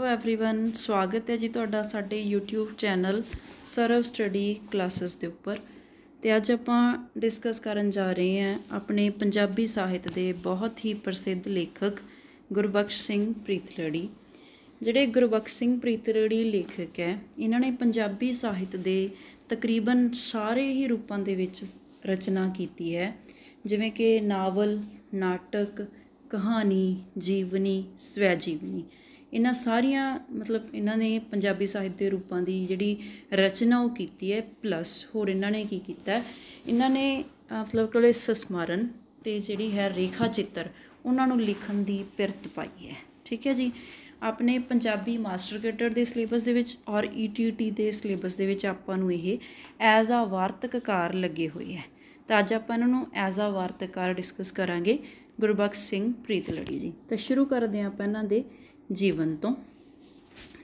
hello everyone ਸਵਾਗਤ ਹੈ ਜੀ ਤੁਹਾਡਾ ਸਾਡੇ YouTube channel Sarv study classes ਦੇ ਉੱਪਰ ਤੇ ਅੱਜ ਆਪਾਂ ਡਿਸਕਸ ਕਰਨ ਜਾ ਰਹੇ ਹਾਂ ਆਪਣੇ ਪੰਜਾਬੀ ਸਾਹਿਤ ਦੇ ਬਹੁਤ ਹੀ ਪ੍ਰਸਿੱਧ ਲੇਖਕ ਗੁਰਬਖਸ਼ ਸਿੰਘ ਪ੍ਰੀਤਲੜੀ ਜਿਹੜੇ ਗੁਰਬਖਸ਼ ਸਿੰਘ ਪ੍ਰੀਤਲੜੀ ਲੇਖਕ ਹੈ ਇਹਨਾਂ ਨੇ ਪੰਜਾਬੀ ਸਾਹਿਤ ਦੇ ਤਕਰੀਬਨ ਸਾਰੇ ਹੀ ਰੂਪਾਂ ਦੇ ਵਿੱਚ ਰਚਨਾ ਕੀਤੀ ਹੈ ਜਿਵੇਂ ਕਿ ਨਾਵਲ ਨਾਟਕ ਕਹਾਣੀ ਜੀਵਨੀ ਸਵੈ ਜੀਵਨੀ ਇਹਨਾਂ ਸਾਰੀਆਂ ਮਤਲਬ ਇਹਨਾਂ ਨੇ ਪੰਜਾਬੀ ਸਾਹਿਤ ਦੇ ਰੂਪਾਂ ਦੀ ਜਿਹੜੀ ਰਚਨਾ ਉਹ ਕੀਤੀ ਹੈ ਪਲੱਸ ਹੋਰ ਇਹਨਾਂ ਨੇ ਕੀ ਕੀਤਾ ਇਹਨਾਂ ਨੇ ਮਤਲਬ ਕੋਲੇ ਸਸਮਰਨ ਤੇ ਜਿਹੜੀ ਹੈ ਰੇਖਾ ਚਿੱਤਰ ਉਹਨਾਂ ਨੂੰ ਲਿਖਣ ਦੀ ਪਿਰਤ ਪਾਈ ਹੈ ਠੀਕ ਹੈ ਜੀ ਆਪਣੇ ਪੰਜਾਬੀ ਮਾਸਟਰ ਕੈਡਰ ਦੇ ਸਿਲੇਬਸ ਦੇ ਵਿੱਚ ਔਰ ਈਟੀਟੀ e ਦੇ ਸਿਲੇਬਸ ਦੇ ਵਿੱਚ ਆਪਾਂ ਨੂੰ ਇਹ ਐਜ਼ ਆ ਵਾਰਤਕਕਾਰ ਲੱਗੇ ਹੋਏ ਹੈ ਤਾਂ ਅੱਜ ਆਪਾਂ ਇਹਨਾਂ ਨੂੰ ਐਜ਼ ਆ ਵਾਰਤਕਕਾਰ ਡਿਸਕਸ ਕਰਾਂਗੇ ਗੁਰਬਖਸ਼ ਸਿੰਘ ਪ੍ਰੀਤਲੜੀ ਜੀ ਤਾਂ ਸ਼ੁਰੂ ਕਰਦੇ ਆਪਾਂ ਇਹਨਾਂ ਦੇ ਜੀਵਨ ਤੋਂ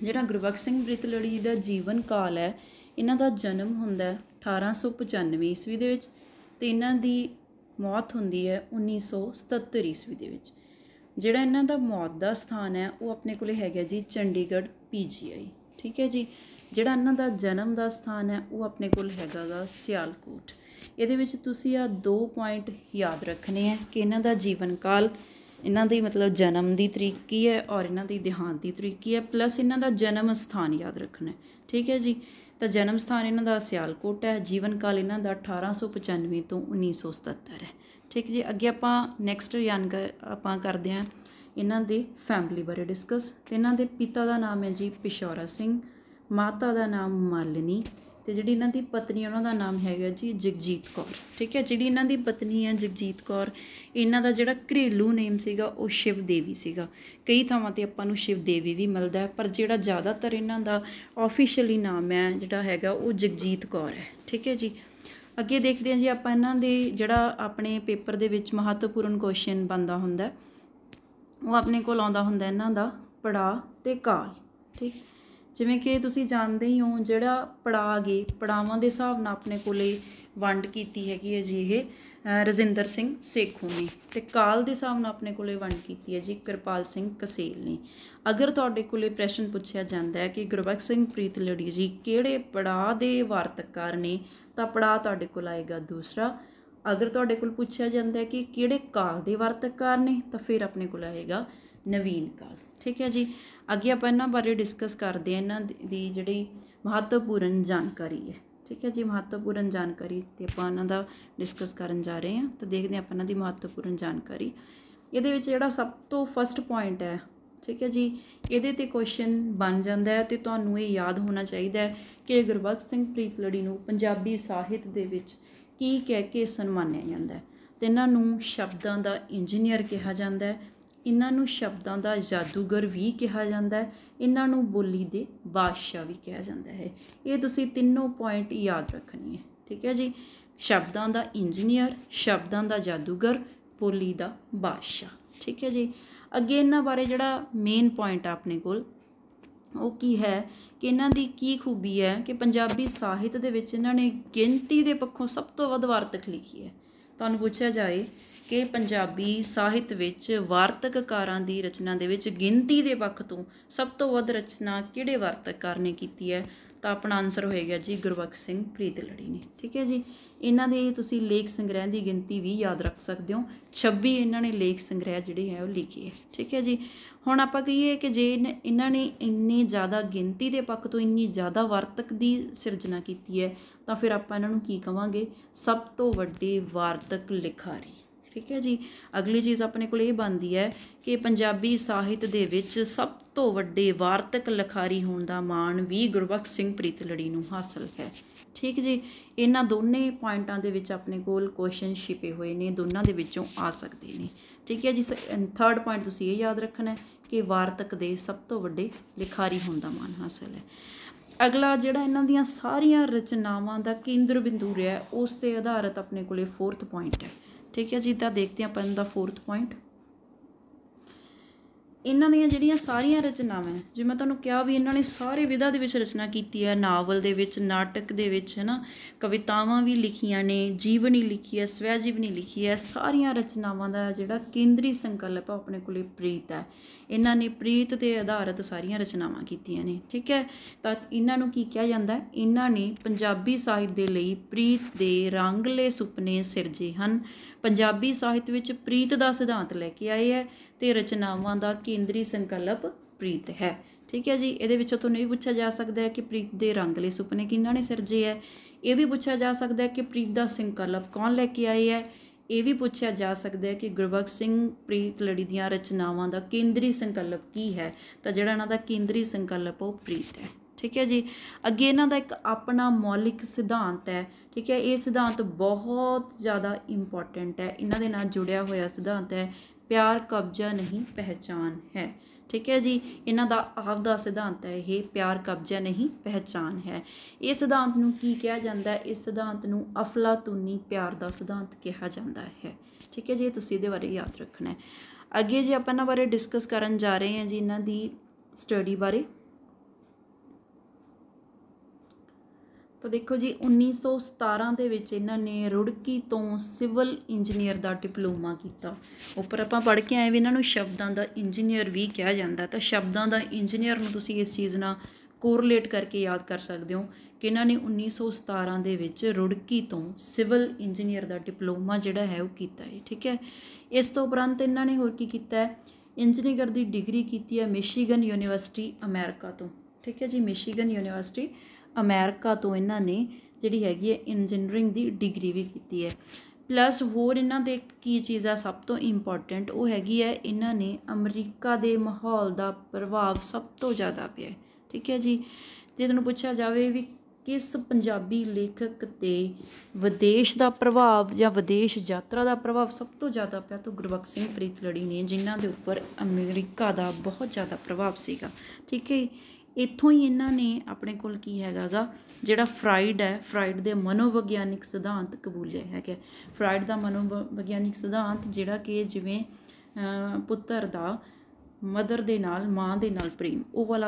ਜਿਹੜਾ ਗੁਰਬਖਸ਼ ਸਿੰਘ ਬ੍ਰਿਤਲੜੀ ਦਾ ਜੀਵਨ ਕਾਲ ਹੈ ਇਹਨਾਂ ਦਾ ਜਨਮ ਹੁੰਦਾ 1895 ਈਸਵੀ ਦੇ ਵਿੱਚ ਤੇ ਇਹਨਾਂ ਦੀ ਮੌਤ ਹੁੰਦੀ ਹੈ 1977 ਈਸਵੀ ਦੇ ਵਿੱਚ ਜਿਹੜਾ ਇਹਨਾਂ ਦਾ ਮੌਤ ਦਾ ਸਥਾਨ ਹੈ ਉਹ ਆਪਣੇ ਕੋਲੇ ਹੈਗਾ ਜੀ ਚੰਡੀਗੜ੍ਹ ਪੀਜੀਆਈ ਠੀਕ ਹੈ ਜੀ ਜਿਹੜਾ ਇਹਨਾਂ ਦਾ ਜਨਮ ਦਾ ਸਥਾਨ ਹੈ ਉਹ ਆਪਣੇ ਕੋਲ ਹੈਗਾਗਾ ਸਿਆਲਕੋਟ ਇਹਦੇ ਵਿੱਚ ਤੁਸੀਂ ਆ ਦੋ ਪੁਆਇੰਟ ਯਾਦ ਰੱਖਣੇ ਆ ਕਿ ਇਹਨਾਂ ਦਾ ਜੀਵਨ ਕਾਲ ਇਹਨਾਂ ਦੀ ਮਤਲਬ ਜਨਮ ਦੀ ਤਰੀਕ ਕੀ ਹੈ ਔਰ ਇਹਨਾਂ ਦੀ ਦਿਹਾਂਤ ਦੀ ਤਰੀਕ ਕੀ ਹੈ ਪਲੱਸ ਇਹਨਾਂ ਦਾ ਜਨਮ ਸਥਾਨ ਯਾਦ ਰੱਖਣਾ ਠੀਕ ਹੈ ਜੀ ਤਾਂ ਜਨਮ ਸਥਾਨ ਇਹਨਾਂ ਦਾ ਸਿਆਲਕੋਟ ਹੈ ਜੀਵਨ ਕਾਲ ਇਹਨਾਂ ਦਾ 1895 ਤੋਂ 1977 ਹੈ ਠੀਕ ਜੀ ਅੱਗੇ ਆਪਾਂ ਨੈਕਸਟ ਯਾਨ ਆਪਾਂ ਕਰਦੇ ਹਾਂ ਇਹਨਾਂ ਦੇ ਫੈਮਿਲੀ ਬਾਰੇ ਡਿਸਕਸ ਤੇ ਇਹਨਾਂ ਦੇ ਪਿਤਾ ਦਾ ਨਾਮ ਹੈ ਜੀ ਪਿਸ਼ੌਰਾ ਸਿੰਘ ਮਾਤਾ ਦਾ ਨਾਮ ਮਾਲਨੀ ਤੇ ਜਿਹੜੀ ਇਹਨਾਂ ਦੀ ਪਤਨੀ ਉਹਨਾਂ ਦਾ ਨਾਮ ਹੈਗਾ ਜੀ ਜਗਜੀਤ ਕੌਰ ਠੀਕ ਹੈ ਜਿਹੜੀ ਇਹਨਾਂ ਦੀ ਪਤਨੀ ਹੈ ਜਗਜੀਤ ਕੌਰ ਇਹਨਾਂ ਦਾ ਜਿਹੜਾ ਘਰੇਲੂ ਨੇਮ ਸੀਗਾ ਉਹ ਸ਼ਿਵ ਦੇਵੀ ਸੀਗਾ ਕਈ ਥਾਵਾਂ ਤੇ ਆਪਾਂ ਨੂੰ ਸ਼ਿਵ ਦੇਵੀ ਵੀ ਮਿਲਦਾ ਹੈ ਪਰ ਜਿਹੜਾ ਜ਼ਿਆਦਾਤਰ ਇਹਨਾਂ ਦਾ ਆਫੀਸ਼ੀਅਲੀ ਨਾਮ ਹੈ ਜਿਹੜਾ ਹੈਗਾ ਉਹ ਜਗਜੀਤ ਕੌਰ ਹੈ ਠੀਕ ਹੈ ਜੀ ਅੱਗੇ ਦੇਖਦੇ ਹਾਂ ਜੀ ਆਪਾਂ ਇਹਨਾਂ ਦੇ ਜਿਹੜਾ ਆਪਣੇ ਪੇਪਰ ਦੇ ਵਿੱਚ ਮਹੱਤਵਪੂਰਨ ਕੁਐਸਚਨ ਬੰਦਾ ਹੁੰਦਾ ਉਹ ਆਪਣੇ ਕੋਲ ਆਉਂਦਾ ਹੁੰਦਾ ਇਹਨਾਂ ਦਾ ਪੜਾ ਤੇ ਕਾਲ ਠੀਕ ਜਿਵੇਂ ਕਿ ਤੁਸੀਂ ਜਾਣਦੇ ਹੀ ਹੋ ਜਿਹੜਾ ਪੜਾ ਗਏ ਪੜਾਵਾਂ ਦੇ ਹਿਸਾਬ ਨਾਲ ਆਪਣੇ ਕੋਲੇ ਵੰਡ ਕੀਤੀ ਹੈਗੀ ਹੈ ਜੀ ਇਹ ਰਜਿੰਦਰ ਸਿੰਘ ਸੇਖੂ ਨੇ ਤੇ ਕਾਲ ਦੇ ਹਿਸਾਬ ਨਾਲ ਆਪਣੇ ਕੋਲੇ ਵੰਡ ਕੀਤੀ ਹੈ ਜੀ ਕਿਰਪਾਲ ਸਿੰਘ ਕਸੇਲ ਨੇ ਅਗਰ ਤੁਹਾਡੇ ਕੋਲੇ ਪ੍ਰਸ਼ਨ ਪੁੱਛਿਆ ਜਾਂਦਾ ਹੈ ਕਿ ਗੁਰਬਖਸ਼ ਸਿੰਘ ਪ੍ਰੀਤ ਲੜੀ ਜੀ ਕਿਹੜੇ ਪੜਾ ਦੇ ਵਾਰਤਕਾਰ ਨੇ ਤਾਂ ਪੜਾ ਤੁਹਾਡੇ ਕੋਲ ਆਏਗਾ ਦੂਸਰਾ ਅਗਰ ਤੁਹਾਡੇ ਕੋਲ ਪੁੱਛਿਆ ਜਾਂਦਾ ਹੈ ਕਿ ਕਿਹੜੇ ਕਾਲ ਦੇ ਵਰਤਕਾਰ ਨੇ ਤਾਂ ਫਿਰ ਆਪਣੇ ਕੋਲ ਆਏਗਾ ਨਵੀਨ ਕਾਲ ਠੀਕ ਹੈ ਜੀ ਅੱਗੇ ਆਪਾਂ ਇਹਨਾਂ ਬਾਰੇ ਡਿਸਕਸ ਕਰਦੇ ਹਾਂ ਇਹਨਾਂ ਦੀ ਜਿਹੜੀ ਮਹੱਤਵਪੂਰਨ ਜਾਣਕਾਰੀ ਹੈ ਠੀਕ ਹੈ ਜੀ ਮਹੱਤਵਪੂਰਨ ਜਾਣਕਾਰੀ ਤੇ ਆਪਾਂ ਇਹਨਾਂ ਦਾ ਡਿਸਕਸ ਕਰਨ ਜਾ ਰਹੇ ਹਾਂ ਤਾਂ ਦੇਖਦੇ ਆਪਾਂ ਇਹਨਾਂ ਦੀ ਮਹੱਤਵਪੂਰਨ ਜਾਣਕਾਰੀ ਇਹਦੇ ਵਿੱਚ ਜਿਹੜਾ ਸਭ ਤੋਂ ਫਰਸਟ ਪੁਆਇੰਟ ਹੈ ਠੀਕ ਹੈ ਜੀ ਇਹਦੇ ਤੇ ਕੁਐਸਚਨ ਬਣ ਜਾਂਦਾ ਹੈ ਤੇ ਤੁਹਾਨੂੰ ਇਹ ਯਾਦ ਹੋਣਾ ਚਾਹੀਦਾ ਹੈ ਕਿ ਗੁਰਬਖਸ਼ ਸਿੰਘ ਪ੍ਰੀਤਲੜੀ ਨੂੰ ਪੰਜਾਬੀ ਸਾਹਿਤ ਦੇ ਵਿੱਚ ਕੀ ਕਹਿ ਕੇ ਸਨਮਾਨਿਆ ਜਾਂਦਾ ਹੈ ਤੇ ਇਹਨਾਂ ਨੂੰ ਸ਼ਬਦਾਂ ਦਾ ਇੰਜੀਨੀਅਰ ਕਿਹਾ ਜਾਂਦਾ ਹੈ ਇਹਨਾਂ ਨੂੰ ਸ਼ਬਦਾਂ ਦਾ ਜਾਦੂਗਰ ਵੀ ਕਿਹਾ ਜਾਂਦਾ ਹੈ ਇਹਨਾਂ ਨੂੰ ਬੋਲੀ ਦੇ ਬਾਦਸ਼ਾਹ ਵੀ ਕਿਹਾ ਜਾਂਦਾ ਹੈ ਇਹ ਤੁਸੀਂ ਤਿੰਨੋਂ ਪੁਆਇੰਟ ਯਾਦ ਰੱਖਣੀ ਹੈ ਠੀਕ ਹੈ ਜੀ ਸ਼ਬਦਾਂ ਦਾ ਇੰਜੀਨੀਅਰ ਸ਼ਬਦਾਂ ਦਾ ਜਾਦੂਗਰ ਬੋਲੀ ਦਾ ਬਾਦਸ਼ਾਹ ਠੀਕ ਹੈ ਜੀ ਅੱਗੇ ਇਹਨਾਂ ਬਾਰੇ ਜਿਹੜਾ ਮੇਨ ਪੁਆਇੰਟ ਆਪਣੇ ਕੋਲ ਉਹ ਕੀ ਹੈ ਕਿ ਇਹਨਾਂ ਦੀ ਕੀ ਖੂਬੀ ਹੈ ਕਿ ਪੰਜਾਬੀ ਸਾਹਿਤ ਦੇ ਵਿੱਚ ਇਹਨਾਂ ਨੇ ਗਿਣਤੀ ਦੇ ਪੱਖੋਂ ਸਭ ਤੋਂ ਵੱਧ ਵਾਰਤਕ ਲਿਖੀ ਹੈ ਤੁਹਾਨੂੰ ਪੁੱਛਿਆ ਜਾਏ ਕਿ ਪੰਜਾਬੀ ਸਾਹਿਤ ਵਿੱਚ ਵਾਰਤਕਕਾਰਾਂ ਦੀ ਰਚਨਾ ਦੇ ਵਿੱਚ ਗਿਣਤੀ ਦੇ ਪੱਖ ਤੋਂ ਸਭ ਤੋਂ ਵੱਧ ਰਚਨਾ ਕਿਹੜੇ ਵਾਰਤਕਕਾਰ ਨੇ ਕੀਤੀ ਹੈ ਤਾਂ ਆਪਣਾ ਆਨਸਰ ਹੋਏਗਾ ਜੀ ਗੁਰਬਖਸ਼ ਸਿੰਘ ਪ੍ਰੀਤਲੜੀ ਨੇ ਠੀਕ ਹੈ ਜੀ ਇਹਨਾਂ ਦੇ ਤੁਸੀਂ ਲੇਖ ਸੰਗ੍ਰਹਿ ਦੀ ਗਿਣਤੀ ਵੀ ਯਾਦ ਰੱਖ ਸਕਦੇ ਹੋ 26 ਇਹਨਾਂ ਨੇ ਲੇਖ ਸੰਗ੍ਰਹਿ ਜਿਹੜੇ ਹੈ ਉਹ ਲਿਖੇ ਹੈ ਠੀਕ ਹੈ ਜੀ ਹੁਣ ਆਪਾਂ ਕਹੀਏ ਕਿ ਜੇ ਇਹਨਾਂ ਨੇ ਇੰਨੇ ਜ਼ਿਆਦਾ ਗਿਣਤੀ ਦੇ ਪੱਖ ਤੋਂ ਇੰਨੀ ਜ਼ਿਆਦਾ ਵਾਰਤਕ ਦੀ ਸਿਰਜਣਾ ਕੀਤੀ ਹੈ ਤਾਂ ਫਿਰ ਆਪਾਂ ਇਹਨਾਂ ਨੂੰ ਕੀ ਕਵਾਂਗੇ ਸਭ ਤੋਂ ਵੱਡੇ ਵਾਰਤਕ ਲਿਖਾਰੀ ਠੀਕ ਹੈ ਜੀ ਅਗਲੀ ਚੀਜ਼ ਆਪਣੇ ਕੋਲ ਇਹ ਬਣਦੀ ਹੈ ਕਿ ਪੰਜਾਬੀ ਸਾਹਿਤ ਦੇ ਵਿੱਚ ਸਭ ਤੋਂ ਵੱਡੇ ਵਾਰਤਕ ਲਖਾਰੀ ਹੋਣ ਦਾ ਮਾਣ ਵੀ ਗੁਰਬਖਸ਼ ਸਿੰਘ ਪ੍ਰੀਤਲੜੀ ਨੂੰ ਹਾਸਲ ਹੈ ਠੀਕ ਜੀ ਇਹਨਾਂ ਦੋਨੇ ਪੁਆਇੰਟਾਂ ਦੇ ਵਿੱਚ ਆਪਣੇ ਕੋਲ ਕੁਐਸਚਨ ਛਿਪੇ ਹੋਏ ਨੇ ਦੋਨਾਂ ਦੇ ਵਿੱਚੋਂ ਆ ਸਕਦੇ ਨੇ ਠੀਕ ਹੈ ਜੀ ਥਰਡ ਪੁਆਇੰਟ ਤੁਸੀਂ ਇਹ ਯਾਦ ਰੱਖਣਾ ਹੈ ਕਿ ਵਾਰਤਕ ਦੇ ਸਭ ਤੋਂ ਵੱਡੇ ਲਿਖਾਰੀ ਹੋਣ ਦਾ ਮਾਣ ਹਾਸਲ ਹੈ ਅਗਲਾ ਜਿਹੜਾ ਇਹਨਾਂ ਦੀਆਂ ਸਾਰੀਆਂ ਰਚਨਾਵਾਂ ਦਾ ਕੇਂਦਰ ਬਿੰਦੂ ਰਿਹਾ ਉਸ ਤੇ ਆਧਾਰਿਤ ਆਪਣੇ ਕੋਲੇ ਫੋਰਥ ਪੁਆਇੰਟ ਹੈ ਠੀਕ ਹੈ ਜੀ ਤਾਂ ਦੇਖਦੇ ਆਪਾਂ ਦਾ 4th ਪੁਆਇੰਟ ਇਹਨਾਂ ਦੀਆਂ ਜਿਹੜੀਆਂ ਸਾਰੀਆਂ ਰਚਨਾਵਾਂ ਜਿਵੇਂ ਮੈਂ ਤੁਹਾਨੂੰ ਕਿਹਾ ਵੀ ਇਹਨਾਂ ਨੇ ਸਾਰੇ ਵਿਧਾ ਦੇ ਵਿੱਚ ਰਚਨਾ ਕੀਤੀ ਹੈ ਨਾਵਲ ਦੇ ਵਿੱਚ ਨਾਟਕ ਦੇ ਵਿੱਚ ਹੈ ਨਾ ਕਵਿਤਾਵਾਂ ਵੀ ਲਿਖੀਆਂ ਨੇ ਜੀਵਨੀ ਲਿਖੀ ਹੈ ਸਵੈ ਜੀਵਨੀ ਲਿਖੀ ਹੈ ਸਾਰੀਆਂ ਰਚਨਾਵਾਂ ਦਾ ਜਿਹੜਾ ਕੇਂਦਰੀ ਸੰਕਲਪ ਹੈ ਆਪਣੇ ਕੋਲੇ ਪ੍ਰੀਤ ਹੈ ਇਹਨਾਂ ਨੇ ਪ੍ਰੀਤ ਤੇ ਆਧਾਰਿਤ ਸਾਰੀਆਂ ਰਚਨਾਵਾਂ ਕੀਤੀਆਂ ਨੇ ਠੀਕ ਹੈ ਤਾਂ ਇਹਨਾਂ ਨੂੰ ਕੀ ਕਿਹਾ ਜਾਂਦਾ ਹੈ ਇਹਨਾਂ ਨੇ ਪੰਜਾਬੀ ਸਾਹਿਤ ਦੇ ਲਈ ਪ੍ਰੀਤ ਦੇ ਰੰਗਲੇ ਸੁਪਨੇ ਸਿਰਜੇ ਹਨ ਪੰਜਾਬੀ ਸਾਹਿਤ ਵਿੱਚ ਪ੍ਰੀਤ ਦਾ ਸਿਧਾਂਤ ਲੈ ਕੇ ਆਏ ਹੈ ਤੇ ਰਚਨਾਵਾਂ ਦਾ ਕੇਂਦਰੀ ਸੰਕਲਪ ਪ੍ਰੀਤ ਹੈ ਠੀਕ ਹੈ ਜੀ ਇਹਦੇ ਵਿੱਚੋਂ ਤੁਹਾਨੂੰ ਇਹ ਪੁੱਛਿਆ ਜਾ ਸਕਦਾ ਹੈ ਕਿ ਪ੍ਰੀਤ ਦੇ ਰੰਗਲੇ ਸੁਪਨੇ ਕਿੰਨਾਂ ਨੇ ਸਿਰਜੇ ਹੈ ਇਹ ਵੀ ਪੁੱਛਿਆ ਜਾ ਸਕਦਾ ਹੈ ਕਿ ਪ੍ਰੀਤ ਦਾ ਸੰਕਲਪ ਕੌਣ ਲੈ ਕੇ ਆਏ ਹੈ ਇਹ ਵੀ ਪੁੱਛਿਆ ਜਾ ਸਕਦਾ ਹੈ ਕਿ ਗੁਰਬਖਸ਼ ਸਿੰਘ ਪ੍ਰੀਤ ਲੜੀ ਦੀਆਂ ਰਚਨਾਵਾਂ ਦਾ ਕੇਂਦਰੀ ਸੰਕਲਪ ਕੀ ਹੈ ਤਾਂ ਜਿਹੜਾ ਇਹਨਾਂ ਦਾ ਕੇਂਦਰੀ ਸੰਕਲਪ ਉਹ ਪ੍ਰੀਤ ਹੈ ਠੀਕ ਹੈ ਜੀ ਅੱਗੇ ਇਹਨਾਂ ਦਾ ਇੱਕ ਆਪਣਾ ਮੌਲਿਕ ਸਿਧਾਂਤ ਹੈ ਠੀਕ ਹੈ ਇਹ ਸਿਧਾਂਤ ਬਹੁਤ ਜ਼ਿਆਦਾ ਇੰਪੋਰਟੈਂਟ ਹੈ ਇਹਨਾਂ ਦੇ ਨਾਲ ਜੁੜਿਆ ਹੋਇਆ ਸਿਧਾਂਤ ਹੈ ਪਿਆਰ ਕਬਜ਼ਾ ਨਹੀਂ ਪਹਿਚਾਨ ਹੈ ਠੀਕ ਹੈ ਜੀ ਇਹਨਾਂ ਦਾ ਆਪ ਦਾ ਸਿਧਾਂਤ ਹੈ ਇਹ ਪਿਆਰ ਕਬਜ਼ਾ ਨਹੀਂ ਪਹਿਚਾਨ ਹੈ ਇਹ ਸਿਧਾਂਤ ਨੂੰ ਕੀ ਕਿਹਾ ਜਾਂਦਾ ਹੈ ਇਸ ਸਿਧਾਂਤ ਨੂੰ ਅਫਲਾਤੂਨੀ ਪਿਆਰ ਦਾ ਸਿਧਾਂਤ ਕਿਹਾ ਜਾਂਦਾ ਹੈ ਠੀਕ ਹੈ ਜੀ ਤੁਸੀਂ ਇਹਦੇ ਬਾਰੇ ਯਾਦ ਰੱਖਣਾ ਹੈ ਅੱਗੇ ਜੀ ਆਪਾਂ ਇਹਨਾਂ ਬਾਰੇ ਡਿਸਕਸ ਕਰਨ ਜਾ ਰਹੇ ਹਾਂ ਜੀ ਇਹਨਾਂ ਦੀ ਸਟੱਡੀ ਬਾਰੇ ਤਾਂ ਦੇਖੋ ਜੀ 1917 ਦੇ ਵਿੱਚ ਇਹਨਾਂ ਨੇ ਰੁੜਕੀ ਤੋਂ ਸਿਵਲ ਇੰਜੀਨੀਅਰ ਦਾ ਡਿਪਲੋਮਾ ਕੀਤਾ ਉੱਪਰ ਆਪਾਂ ਪੜ੍ਹ ਕੇ ਆਏ ਵੀ ਇਹਨਾਂ ਨੂੰ ਸ਼ਬਦਾਂ ਦਾ ਇੰਜੀਨੀਅਰ ਵੀ ਕਿਹਾ ਜਾਂਦਾ ਤਾਂ ਸ਼ਬਦਾਂ ਦਾ ਇੰਜੀਨੀਅਰ ਨੂੰ ਤੁਸੀਂ ਇਸ ਚੀਜ਼ ਨਾਲ ਕੋਰਲੇਟ ਕਰਕੇ ਯਾਦ ਕਰ ਸਕਦੇ ਹੋ ਕਿ ਇਹਨਾਂ ਨੇ 1917 ਦੇ ਵਿੱਚ ਰੁੜਕੀ ਤੋਂ ਸਿਵਲ ਇੰਜੀਨੀਅਰ ਦਾ ਡਿਪਲੋਮਾ ਜਿਹੜਾ ਹੈ ਉਹ ਕੀਤਾ ਹੈ ਠੀਕ ਹੈ ਇਸ ਤੋਂ ਉਪਰੰਤ ਇਹਨਾਂ ਨੇ ਹੋਰ ਕੀ ਕੀਤਾ ਹੈ ਇੰਜੀਨੀਅਰ ਦੀ ਡਿਗਰੀ ਕੀਤੀ ਹੈ ਮਿਸ਼ੀਗਨ ਯੂਨੀਵਰਸਿਟੀ ਅਮਰੀਕਾ ਤੋਂ ਠੀਕ ਹੈ ਜੀ ਮਿਸ਼ੀਗਨ ਯੂਨੀਵਰਸਿਟੀ ਅਮਰੀਕਾ ਤੋਂ ਇਹਨਾਂ ਨੇ ਜਿਹੜੀ ਹੈਗੀ ਹੈ ਇੰਜੀਨੀਅਰਿੰਗ ਦੀ ਡਿਗਰੀ ਵੀ ਕੀਤੀ ਹੈ ਪਲੱਸ ਹੋਰ ਇਹਨਾਂ ਦੇ ਕੀ ਚੀਜ਼ ਆ ਸਭ ਤੋਂ ਇੰਪੋਰਟੈਂਟ ਉਹ ਹੈਗੀ ਹੈ ਇਹਨਾਂ ਨੇ ਅਮਰੀਕਾ ਦੇ ਮਾਹੌਲ ਦਾ ਪ੍ਰਭਾਵ ਸਭ ਤੋਂ ਜ਼ਿਆਦਾ ਪਿਆ ਠੀਕ ਹੈ ਜੀ ਜੇ ਤੁਹਾਨੂੰ ਪੁੱਛਿਆ ਜਾਵੇ ਵੀ ਕਿਸ ਪੰਜਾਬੀ ਲੇਖਕ ਤੇ ਵਿਦੇਸ਼ ਦਾ ਪ੍ਰਭਾਵ ਜਾਂ ਵਿਦੇਸ਼ ਯਾਤਰਾ ਦਾ ਪ੍ਰਭਾਵ ਸਭ ਤੋਂ ਜ਼ਿਆਦਾ ਪਿਆ ਤਾਂ ਗੁਰਬਖਸ਼ ਸਿੰਘ ਪ੍ਰੀਤਲੜੀ ਨੇ ਜਿਨ੍ਹਾਂ ਦੇ ਉੱਪਰ ਅਮਰੀਕਾ ਦਾ ਬਹੁਤ ਜ਼ਿਆਦਾ ਪ੍ਰਭਾਵ ਸੀਗਾ ਠੀਕ ਹੈ ਇੱਥੋਂ ਹੀ ਇਹਨਾਂ ਨੇ ਆਪਣੇ ਕੋਲ ਕੀ ਹੈਗਾਗਾ ਜਿਹੜਾ ਫਰਾਈਡ ਹੈ ਫਰਾਈਡ ਦੇ ਮਨੋਵਿਗਿਆਨਿਕ ਸਿਧਾਂਤ ਕਬੂਲਿਆ ਹੈਗਾ ਫਰਾਈਡ ਦਾ ਮਨੋਵਿਗਿਆਨਿਕ ਸਿਧਾਂਤ ਜਿਹੜਾ ਕਿ ਜਿਵੇਂ ਪੁੱਤਰ ਦਾ ਮਦਰ ਦੇ ਨਾਲ ਮਾਂ ਦੇ ਨਾਲ ਪ੍ਰੇਮ ਉਹ ਵਾਲਾ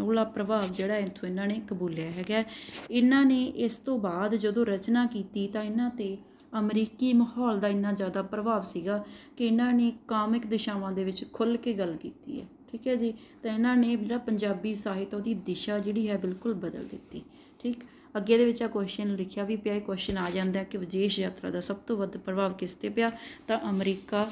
ਉਹਲਾ ਪ੍ਰਭਾਵ ਜਿਹੜਾ ਇਥੋਂ ਇਹਨਾਂ ਨੇ ਕਬੂਲਿਆ ਹੈਗਾ ਇਹਨਾਂ ਨੇ ਇਸ ਤੋਂ ਬਾਅਦ ਜਦੋਂ ਰਚਨਾ ਕੀਤੀ ਤਾਂ ਇਹਨਾਂ ਤੇ ਅਮਰੀਕੀ ਮਾਹੌਲ ਦਾ ਇੰਨਾ ਜ਼ਿਆਦਾ ਪ੍ਰਭਾਵ ਸੀਗਾ ਕਿ ਇਹਨਾਂ ਨੇ ਕਾਮਿਕ ਦਿਸ਼ਾਵਾਂ ਦੇ ਵਿੱਚ ਖੁੱਲ੍ਹ ਕੇ ਗੱਲ ਕੀਤੀ ਹੈ ਠੀਕ ਹੈ ਜੀ ਤਾਂ ਇਹਨਾਂ ਨੇ ਜਿਹੜਾ ਪੰਜਾਬੀ ਸਾਹਿਤ ਉਹਦੀ ਦਿਸ਼ਾ ਜਿਹੜੀ ਹੈ ਬਿਲਕੁਲ ਬਦਲ ਦਿੱਤੀ ਠੀਕ ਅੱਗੇ ਦੇ ਵਿੱਚ ਆ ਕੁਐਸਚਨ ਲਿਖਿਆ ਵੀ ਪਿਆ ਇਹ ਕੁਐਸਚਨ ਆ ਜਾਂਦਾ ਕਿ ਵਿਦੇਸ਼ ਯਾਤਰਾ ਦਾ ਸਭ ਤੋਂ ਵੱਧ ਪ੍ਰਭਾਵ ਕਿਸ ਤੇ ਪਿਆ ਤਾਂ ਅਮਰੀਕਾ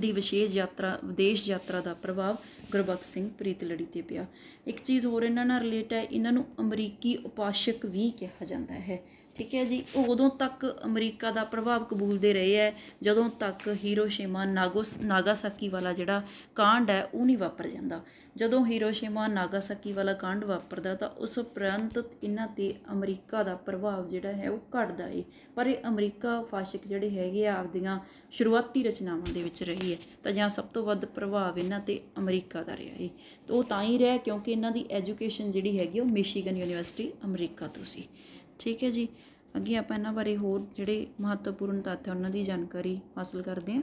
ਦੀ ਵਿਸ਼ੇਸ਼ ਯਾਤਰਾ ਵਿਦੇਸ਼ ਯਾਤਰਾ ਦਾ ਪ੍ਰਭਾਵ ਗੁਰਬਖਸ਼ ਸਿੰਘ ਪ੍ਰੀਤਲੜੀ ਤੇ ਪਿਆ ਇੱਕ ਚੀਜ਼ ਹੋਰ ਇਹਨਾਂ ਨਾਲ ਰਿਲੇਟ ਹੈ ਇਹਨਾਂ ਨੂੰ ਅਮਰੀਕੀ ਉਪਾਸ਼ਕ ਵੀ ਕਿਹਾ ਜਾਂਦਾ ਹੈ ਠੀਕ ਹੈ ਜੀ ਉਦੋਂ ਤੱਕ ਅਮਰੀਕਾ ਦਾ ਪ੍ਰਭਾਵ ਕਬੂਲਦੇ ਰਹੇ ਹੈ ਜਦੋਂ ਤੱਕ ਹੀਰੋਸ਼ੀਮਾ ਨਾਗੋਸ ਨਾਗਾਸਾਕੀ ਵਾਲਾ ਜਿਹੜਾ ਕਾਂਡ ਹੈ ਉਹ ਨਹੀਂ ਵਾਪਰ ਜਾਂਦਾ ਜਦੋਂ ਹੀਰੋਸ਼ੀਮਾ ਨਾਗਾਸਾਕੀ ਵਾਲਾ ਕਾਂਡ ਵਾਪਰਦਾ ਤਾਂ ਉਸ ਉਪਰੰਤ ਇਹਨਾਂ ਤੇ ਅਮਰੀਕਾ ਦਾ ਪ੍ਰਭਾਵ ਜਿਹੜਾ ਹੈ ਉਹ ਘਟਦਾ ਏ ਪਰ ਇਹ ਅਮਰੀਕਾ ਫਾਸ਼ਿਕ ਜਿਹੜੇ ਹੈਗੇ ਆ ਆਪਦੀਆਂ ਸ਼ੁਰੂਆਤੀ ਰਚਨਾਵਾਂ ਦੇ ਵਿੱਚ ਰਹੀ ਹੈ ਤਾਂ ਜਾਂ ਸਭ ਤੋਂ ਵੱਧ ਪ੍ਰਭਾਵ ਇਹਨਾਂ ਤੇ ਅਮਰੀਕਾ ਦਾ ਰਿਹਾ ਏ ਤਾਂ ਉਹ ਤਾਂ ਹੀ ਰਿਹਾ ਕਿਉਂਕਿ ਇਹਨਾਂ ਦੀ ਐਜੂਕੇਸ਼ਨ ਜਿਹੜੀ ਹੈਗੀ ਉਹ ਮਿਸ਼ੀਗਨ ਯੂਨੀਵਰਸਿਟੀ ਅਮਰੀਕਾ ਤੋਂ ਸੀ ਠੀਕ ਹੈ ਜੀ ਅੱਗੇ ਆਪਾਂ ਇਹਨਾਂ ਬਾਰੇ ਹੋਰ ਜਿਹੜੇ ਮਹੱਤਵਪੂਰਨ ਤੱਥ ਉਹਨਾਂ ਦੀ ਜਾਣਕਾਰੀ ਹਾਸਲ ਕਰਦੇ ਹਾਂ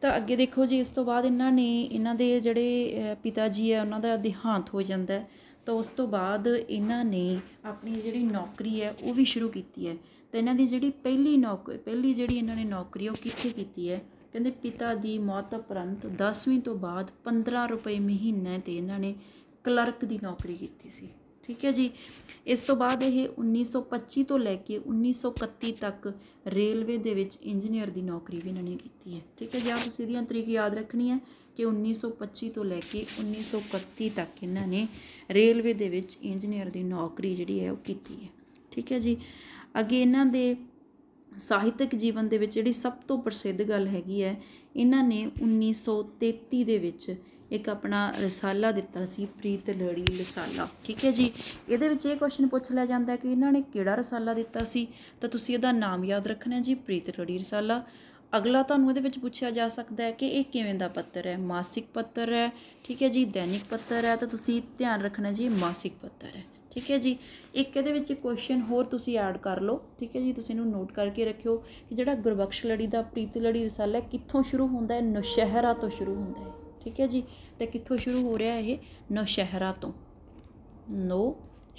ਤਾਂ ਅੱਗੇ ਦੇਖੋ ਜੀ ਇਸ ਤੋਂ ਬਾਅਦ ਇਹਨਾਂ ਨੇ ਇਹਨਾਂ ਦੇ ਜਿਹੜੇ ਪਿਤਾ ਜੀ ਹੈ ਉਹਨਾਂ ਦਾ ਦੇਹਾਂਤ ਹੋ ਜਾਂਦਾ ਤਾਂ ਉਸ ਤੋਂ ਬਾਅਦ ਇਹਨਾਂ ਨੇ ਆਪਣੀ ਜਿਹੜੀ ਨੌਕਰੀ ਹੈ ਉਹ ਵੀ ਸ਼ੁਰੂ ਕੀਤੀ ਹੈ ਤਾਂ ਇਹਨਾਂ ਦੀ ਜਿਹੜੀ ਪਹਿਲੀ ਨੌਕਰੀ ਪਹਿਲੀ ਜਿਹੜੀ ਇਹਨਾਂ ਨੇ ਨੌਕਰੀ ਉਹ ਕਿੱਥੇ ਕੀਤੀ ਹੈ ਕਹਿੰਦੇ ਪਿਤਾ ਦੀ ਮੌਤ ਉਪਰੰਤ 10ਵੀਂ ਤੋਂ ਬਾਅਦ 15 ਰੁਪਏ ਮਹੀਨੇ ਤੇ ਇਹਨਾਂ ਨੇ ਕਲਰਕ ਦੀ ਨੌਕਰੀ ਕੀਤੀ ਸੀ ਠੀਕ ਹੈ ਜੀ ਇਸ ਤੋਂ ਬਾਅਦ ਇਹ 1925 ਤੋਂ ਲੈ ਕੇ 1931 ਤੱਕ ਰੇਲਵੇ ਦੇ ਵਿੱਚ ਇੰਜੀਨੀਅਰ ਦੀ ਨੌਕਰੀ ਵੀ ਇਹਨਾਂ ਨੇ ਕੀਤੀ ਹੈ ਠੀਕ ਹੈ ਜੀ ਆਪ ਤੁਸੀਂ ਇਹਦੀਆਂ ਤਰੀਕ ਯਾਦ ਰੱਖਣੀ ਹੈ ਕਿ 1925 ਤੋਂ ਲੈ ਕੇ 1931 ਤੱਕ ਇਹਨਾਂ ਨੇ ਰੇਲਵੇ ਦੇ ਵਿੱਚ ਇੰਜੀਨੀਅਰ ਦੀ ਨੌਕਰੀ ਜਿਹੜੀ ਹੈ ਉਹ ਕੀਤੀ ਹੈ ਠੀਕ ਹੈ ਜੀ ਅੱਗੇ ਇਹਨਾਂ ਦੇ ਸਾਹਿਤਕ ਜੀਵਨ ਦੇ ਵਿੱਚ ਜਿਹੜੀ ਸਭ ਤੋਂ ਪ੍ਰਸਿੱਧ ਗੱਲ ਹੈਗੀ ਹੈ ਇਹਨਾਂ ਨੇ 1933 ਦੇ ਵਿੱਚ ਇੱਕ ਆਪਣਾ ਰਸਾਲਾ ਦਿੱਤਾ ਸੀ ਪ੍ਰੀਤ ਲੜੀ ਰਸਾਲਾ ਠੀਕ ਹੈ ਜੀ ਇਹਦੇ ਵਿੱਚ ਇਹ ਕੁਐਸਚਨ ਪੁੱਛ ਲਿਆ ਜਾਂਦਾ ਕਿ ਇਹਨਾਂ ਨੇ ਕਿਹੜਾ ਰਸਾਲਾ ਦਿੱਤਾ ਸੀ ਤਾਂ ਤੁਸੀਂ ਇਹਦਾ ਨਾਮ ਯਾਦ ਰੱਖਣਾ ਜੀ ਪ੍ਰੀਤ ਲੜੀ ਰਸਾਲਾ ਅਗਲਾ ਤੁਹਾਨੂੰ ਇਹਦੇ ਵਿੱਚ ਪੁੱਛਿਆ ਜਾ ਸਕਦਾ ਹੈ ਕਿ ਇਹ ਕਿਵੇਂ ਦਾ ਪੱਤਰ ਹੈ ਮਾਸਿਕ ਪੱਤਰ ਹੈ ਠੀਕ ਹੈ ਜੀ ਦੈਨਿਕ ਪੱਤਰ ਹੈ ਤਾਂ ਤੁਸੀਂ ਧਿਆਨ ਰੱਖਣਾ ਜੀ ਮਾਸਿਕ ਪੱਤਰ ਹੈ ਠੀਕ ਹੈ ਜੀ ਇੱਕ ਇਹਦੇ ਵਿੱਚ ਕੁਐਸਚਨ ਹੋਰ ਤੁਸੀਂ ਐਡ ਕਰ ਲਓ ਠੀਕ ਹੈ ਜੀ ਤੁਸੀਂ ਇਹਨੂੰ ਨੋਟ ਕਰਕੇ ਰੱਖਿਓ ਕਿ ਜਿਹੜਾ ਗੁਰਬਖਸ਼ ਲੜੀ ਦਾ ਪ੍ਰੀਤ ਲੜੀ ਰਸਾਲਾ ਕਿੱਥੋਂ ਸ਼ੁਰੂ ਹੁੰਦਾ ਹੈ ਨੁਸ਼ਹਿਰਾ ਤੋਂ ਸ਼ੁਰੂ ਹੁੰਦਾ ਹੈ ਠੀਕ ਹੈ ਜੀ ਤੇ ਕਿੱਥੋਂ ਸ਼ੁਰੂ ਹੋ ਰਿਹਾ ਇਹ ਸ਼ਹਿਰਾ ਤੋਂ ਨੋ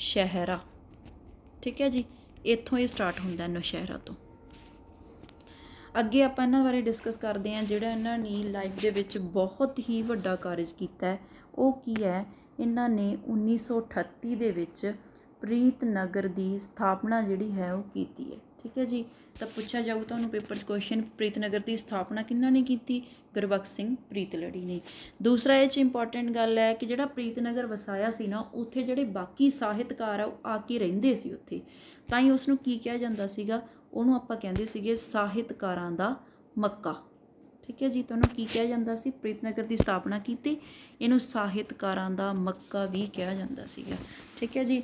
ਸ਼ਹਿਰਾ ਠੀਕ ਹੈ ਜੀ ਇੱਥੋਂ ਇਹ ਸਟਾਰਟ ਹੁੰਦਾ ਸ਼ਹਿਰਾ ਤੋਂ ਅੱਗੇ ਆਪਾਂ ਇਹਨਾਂ ਬਾਰੇ ਡਿਸਕਸ ਕਰਦੇ ਹਾਂ ਜਿਹੜਾ ਇਹਨਾਂ ਨੇ ਲਾਈਫ ਦੇ ਵਿੱਚ ਬਹੁਤ ਹੀ ਵੱਡਾ ਕਾਰਜ ਕੀਤਾ ਹੈ ਉਹ ਕੀ ਹੈ ਇਹਨਾਂ ਨੇ 1938 ਦੇ ਵਿੱਚ ਪ੍ਰੀਤ ਨਗਰ ਦੀ ਸਥਾਪਨਾ ਜਿਹੜੀ ਹੈ ਉਹ ਕੀਤੀ ਹੈ ਠੀਕ ਹੈ ਜੀ ਤਾਂ ਪੁੱਛਿਆ ਜਾਊ ਤੁਹਾਨੂੰ ਪੇਪਰ 'ਚ ਕੁਐਸਚਨ ਪ੍ਰੀਤਨਗਰ ਦੀ ਸਥਾਪਨਾ ਕਿੰਨਾਂ ਨੇ ਕੀਤੀ ਗੁਰਬਖਸ਼ ਸਿੰਘ ਪ੍ਰੀਤਲੜੀ ਨੇ ਦੂਸਰਾ ਇਹ ਚ ਇੰਪੋਰਟੈਂਟ ਗੱਲ ਹੈ ਕਿ ਜਿਹੜਾ ਪ੍ਰੀਤਨਗਰ ਵਸਾਇਆ ਸੀ ਨਾ ਉੱਥੇ ਜਿਹੜੇ ਬਾਕੀ ਸਾਹਿਤਕਾਰ ਆ ਉਹ ਆ ਕੇ ਰਹਿੰਦੇ ਸੀ ਉੱਥੇ ਤਾਂ ਹੀ ਉਸ ਨੂੰ ਕੀ ਕਿਹਾ ਜਾਂਦਾ ਸੀਗਾ ਉਹਨੂੰ ਆਪਾਂ ਕਹਿੰਦੇ ਸੀਗੇ ਸਾਹਿਤਕਾਰਾਂ ਦਾ ਮੱਕਾ ਠੀਕ ਹੈ ਜੀ ਤੁਹਾਨੂੰ ਕੀ ਕਿਹਾ ਜਾਂਦਾ ਸੀ ਪ੍ਰੀਤਨਗਰ ਦੀ ਸਥਾਪਨਾ ਕੀਤੀ ਇਹਨੂੰ ਸਾਹਿਤਕਾਰਾਂ ਦਾ ਮੱਕਾ ਵੀ ਕਿਹਾ ਜਾਂਦਾ ਸੀਗਾ ਠੀਕ ਹੈ ਜੀ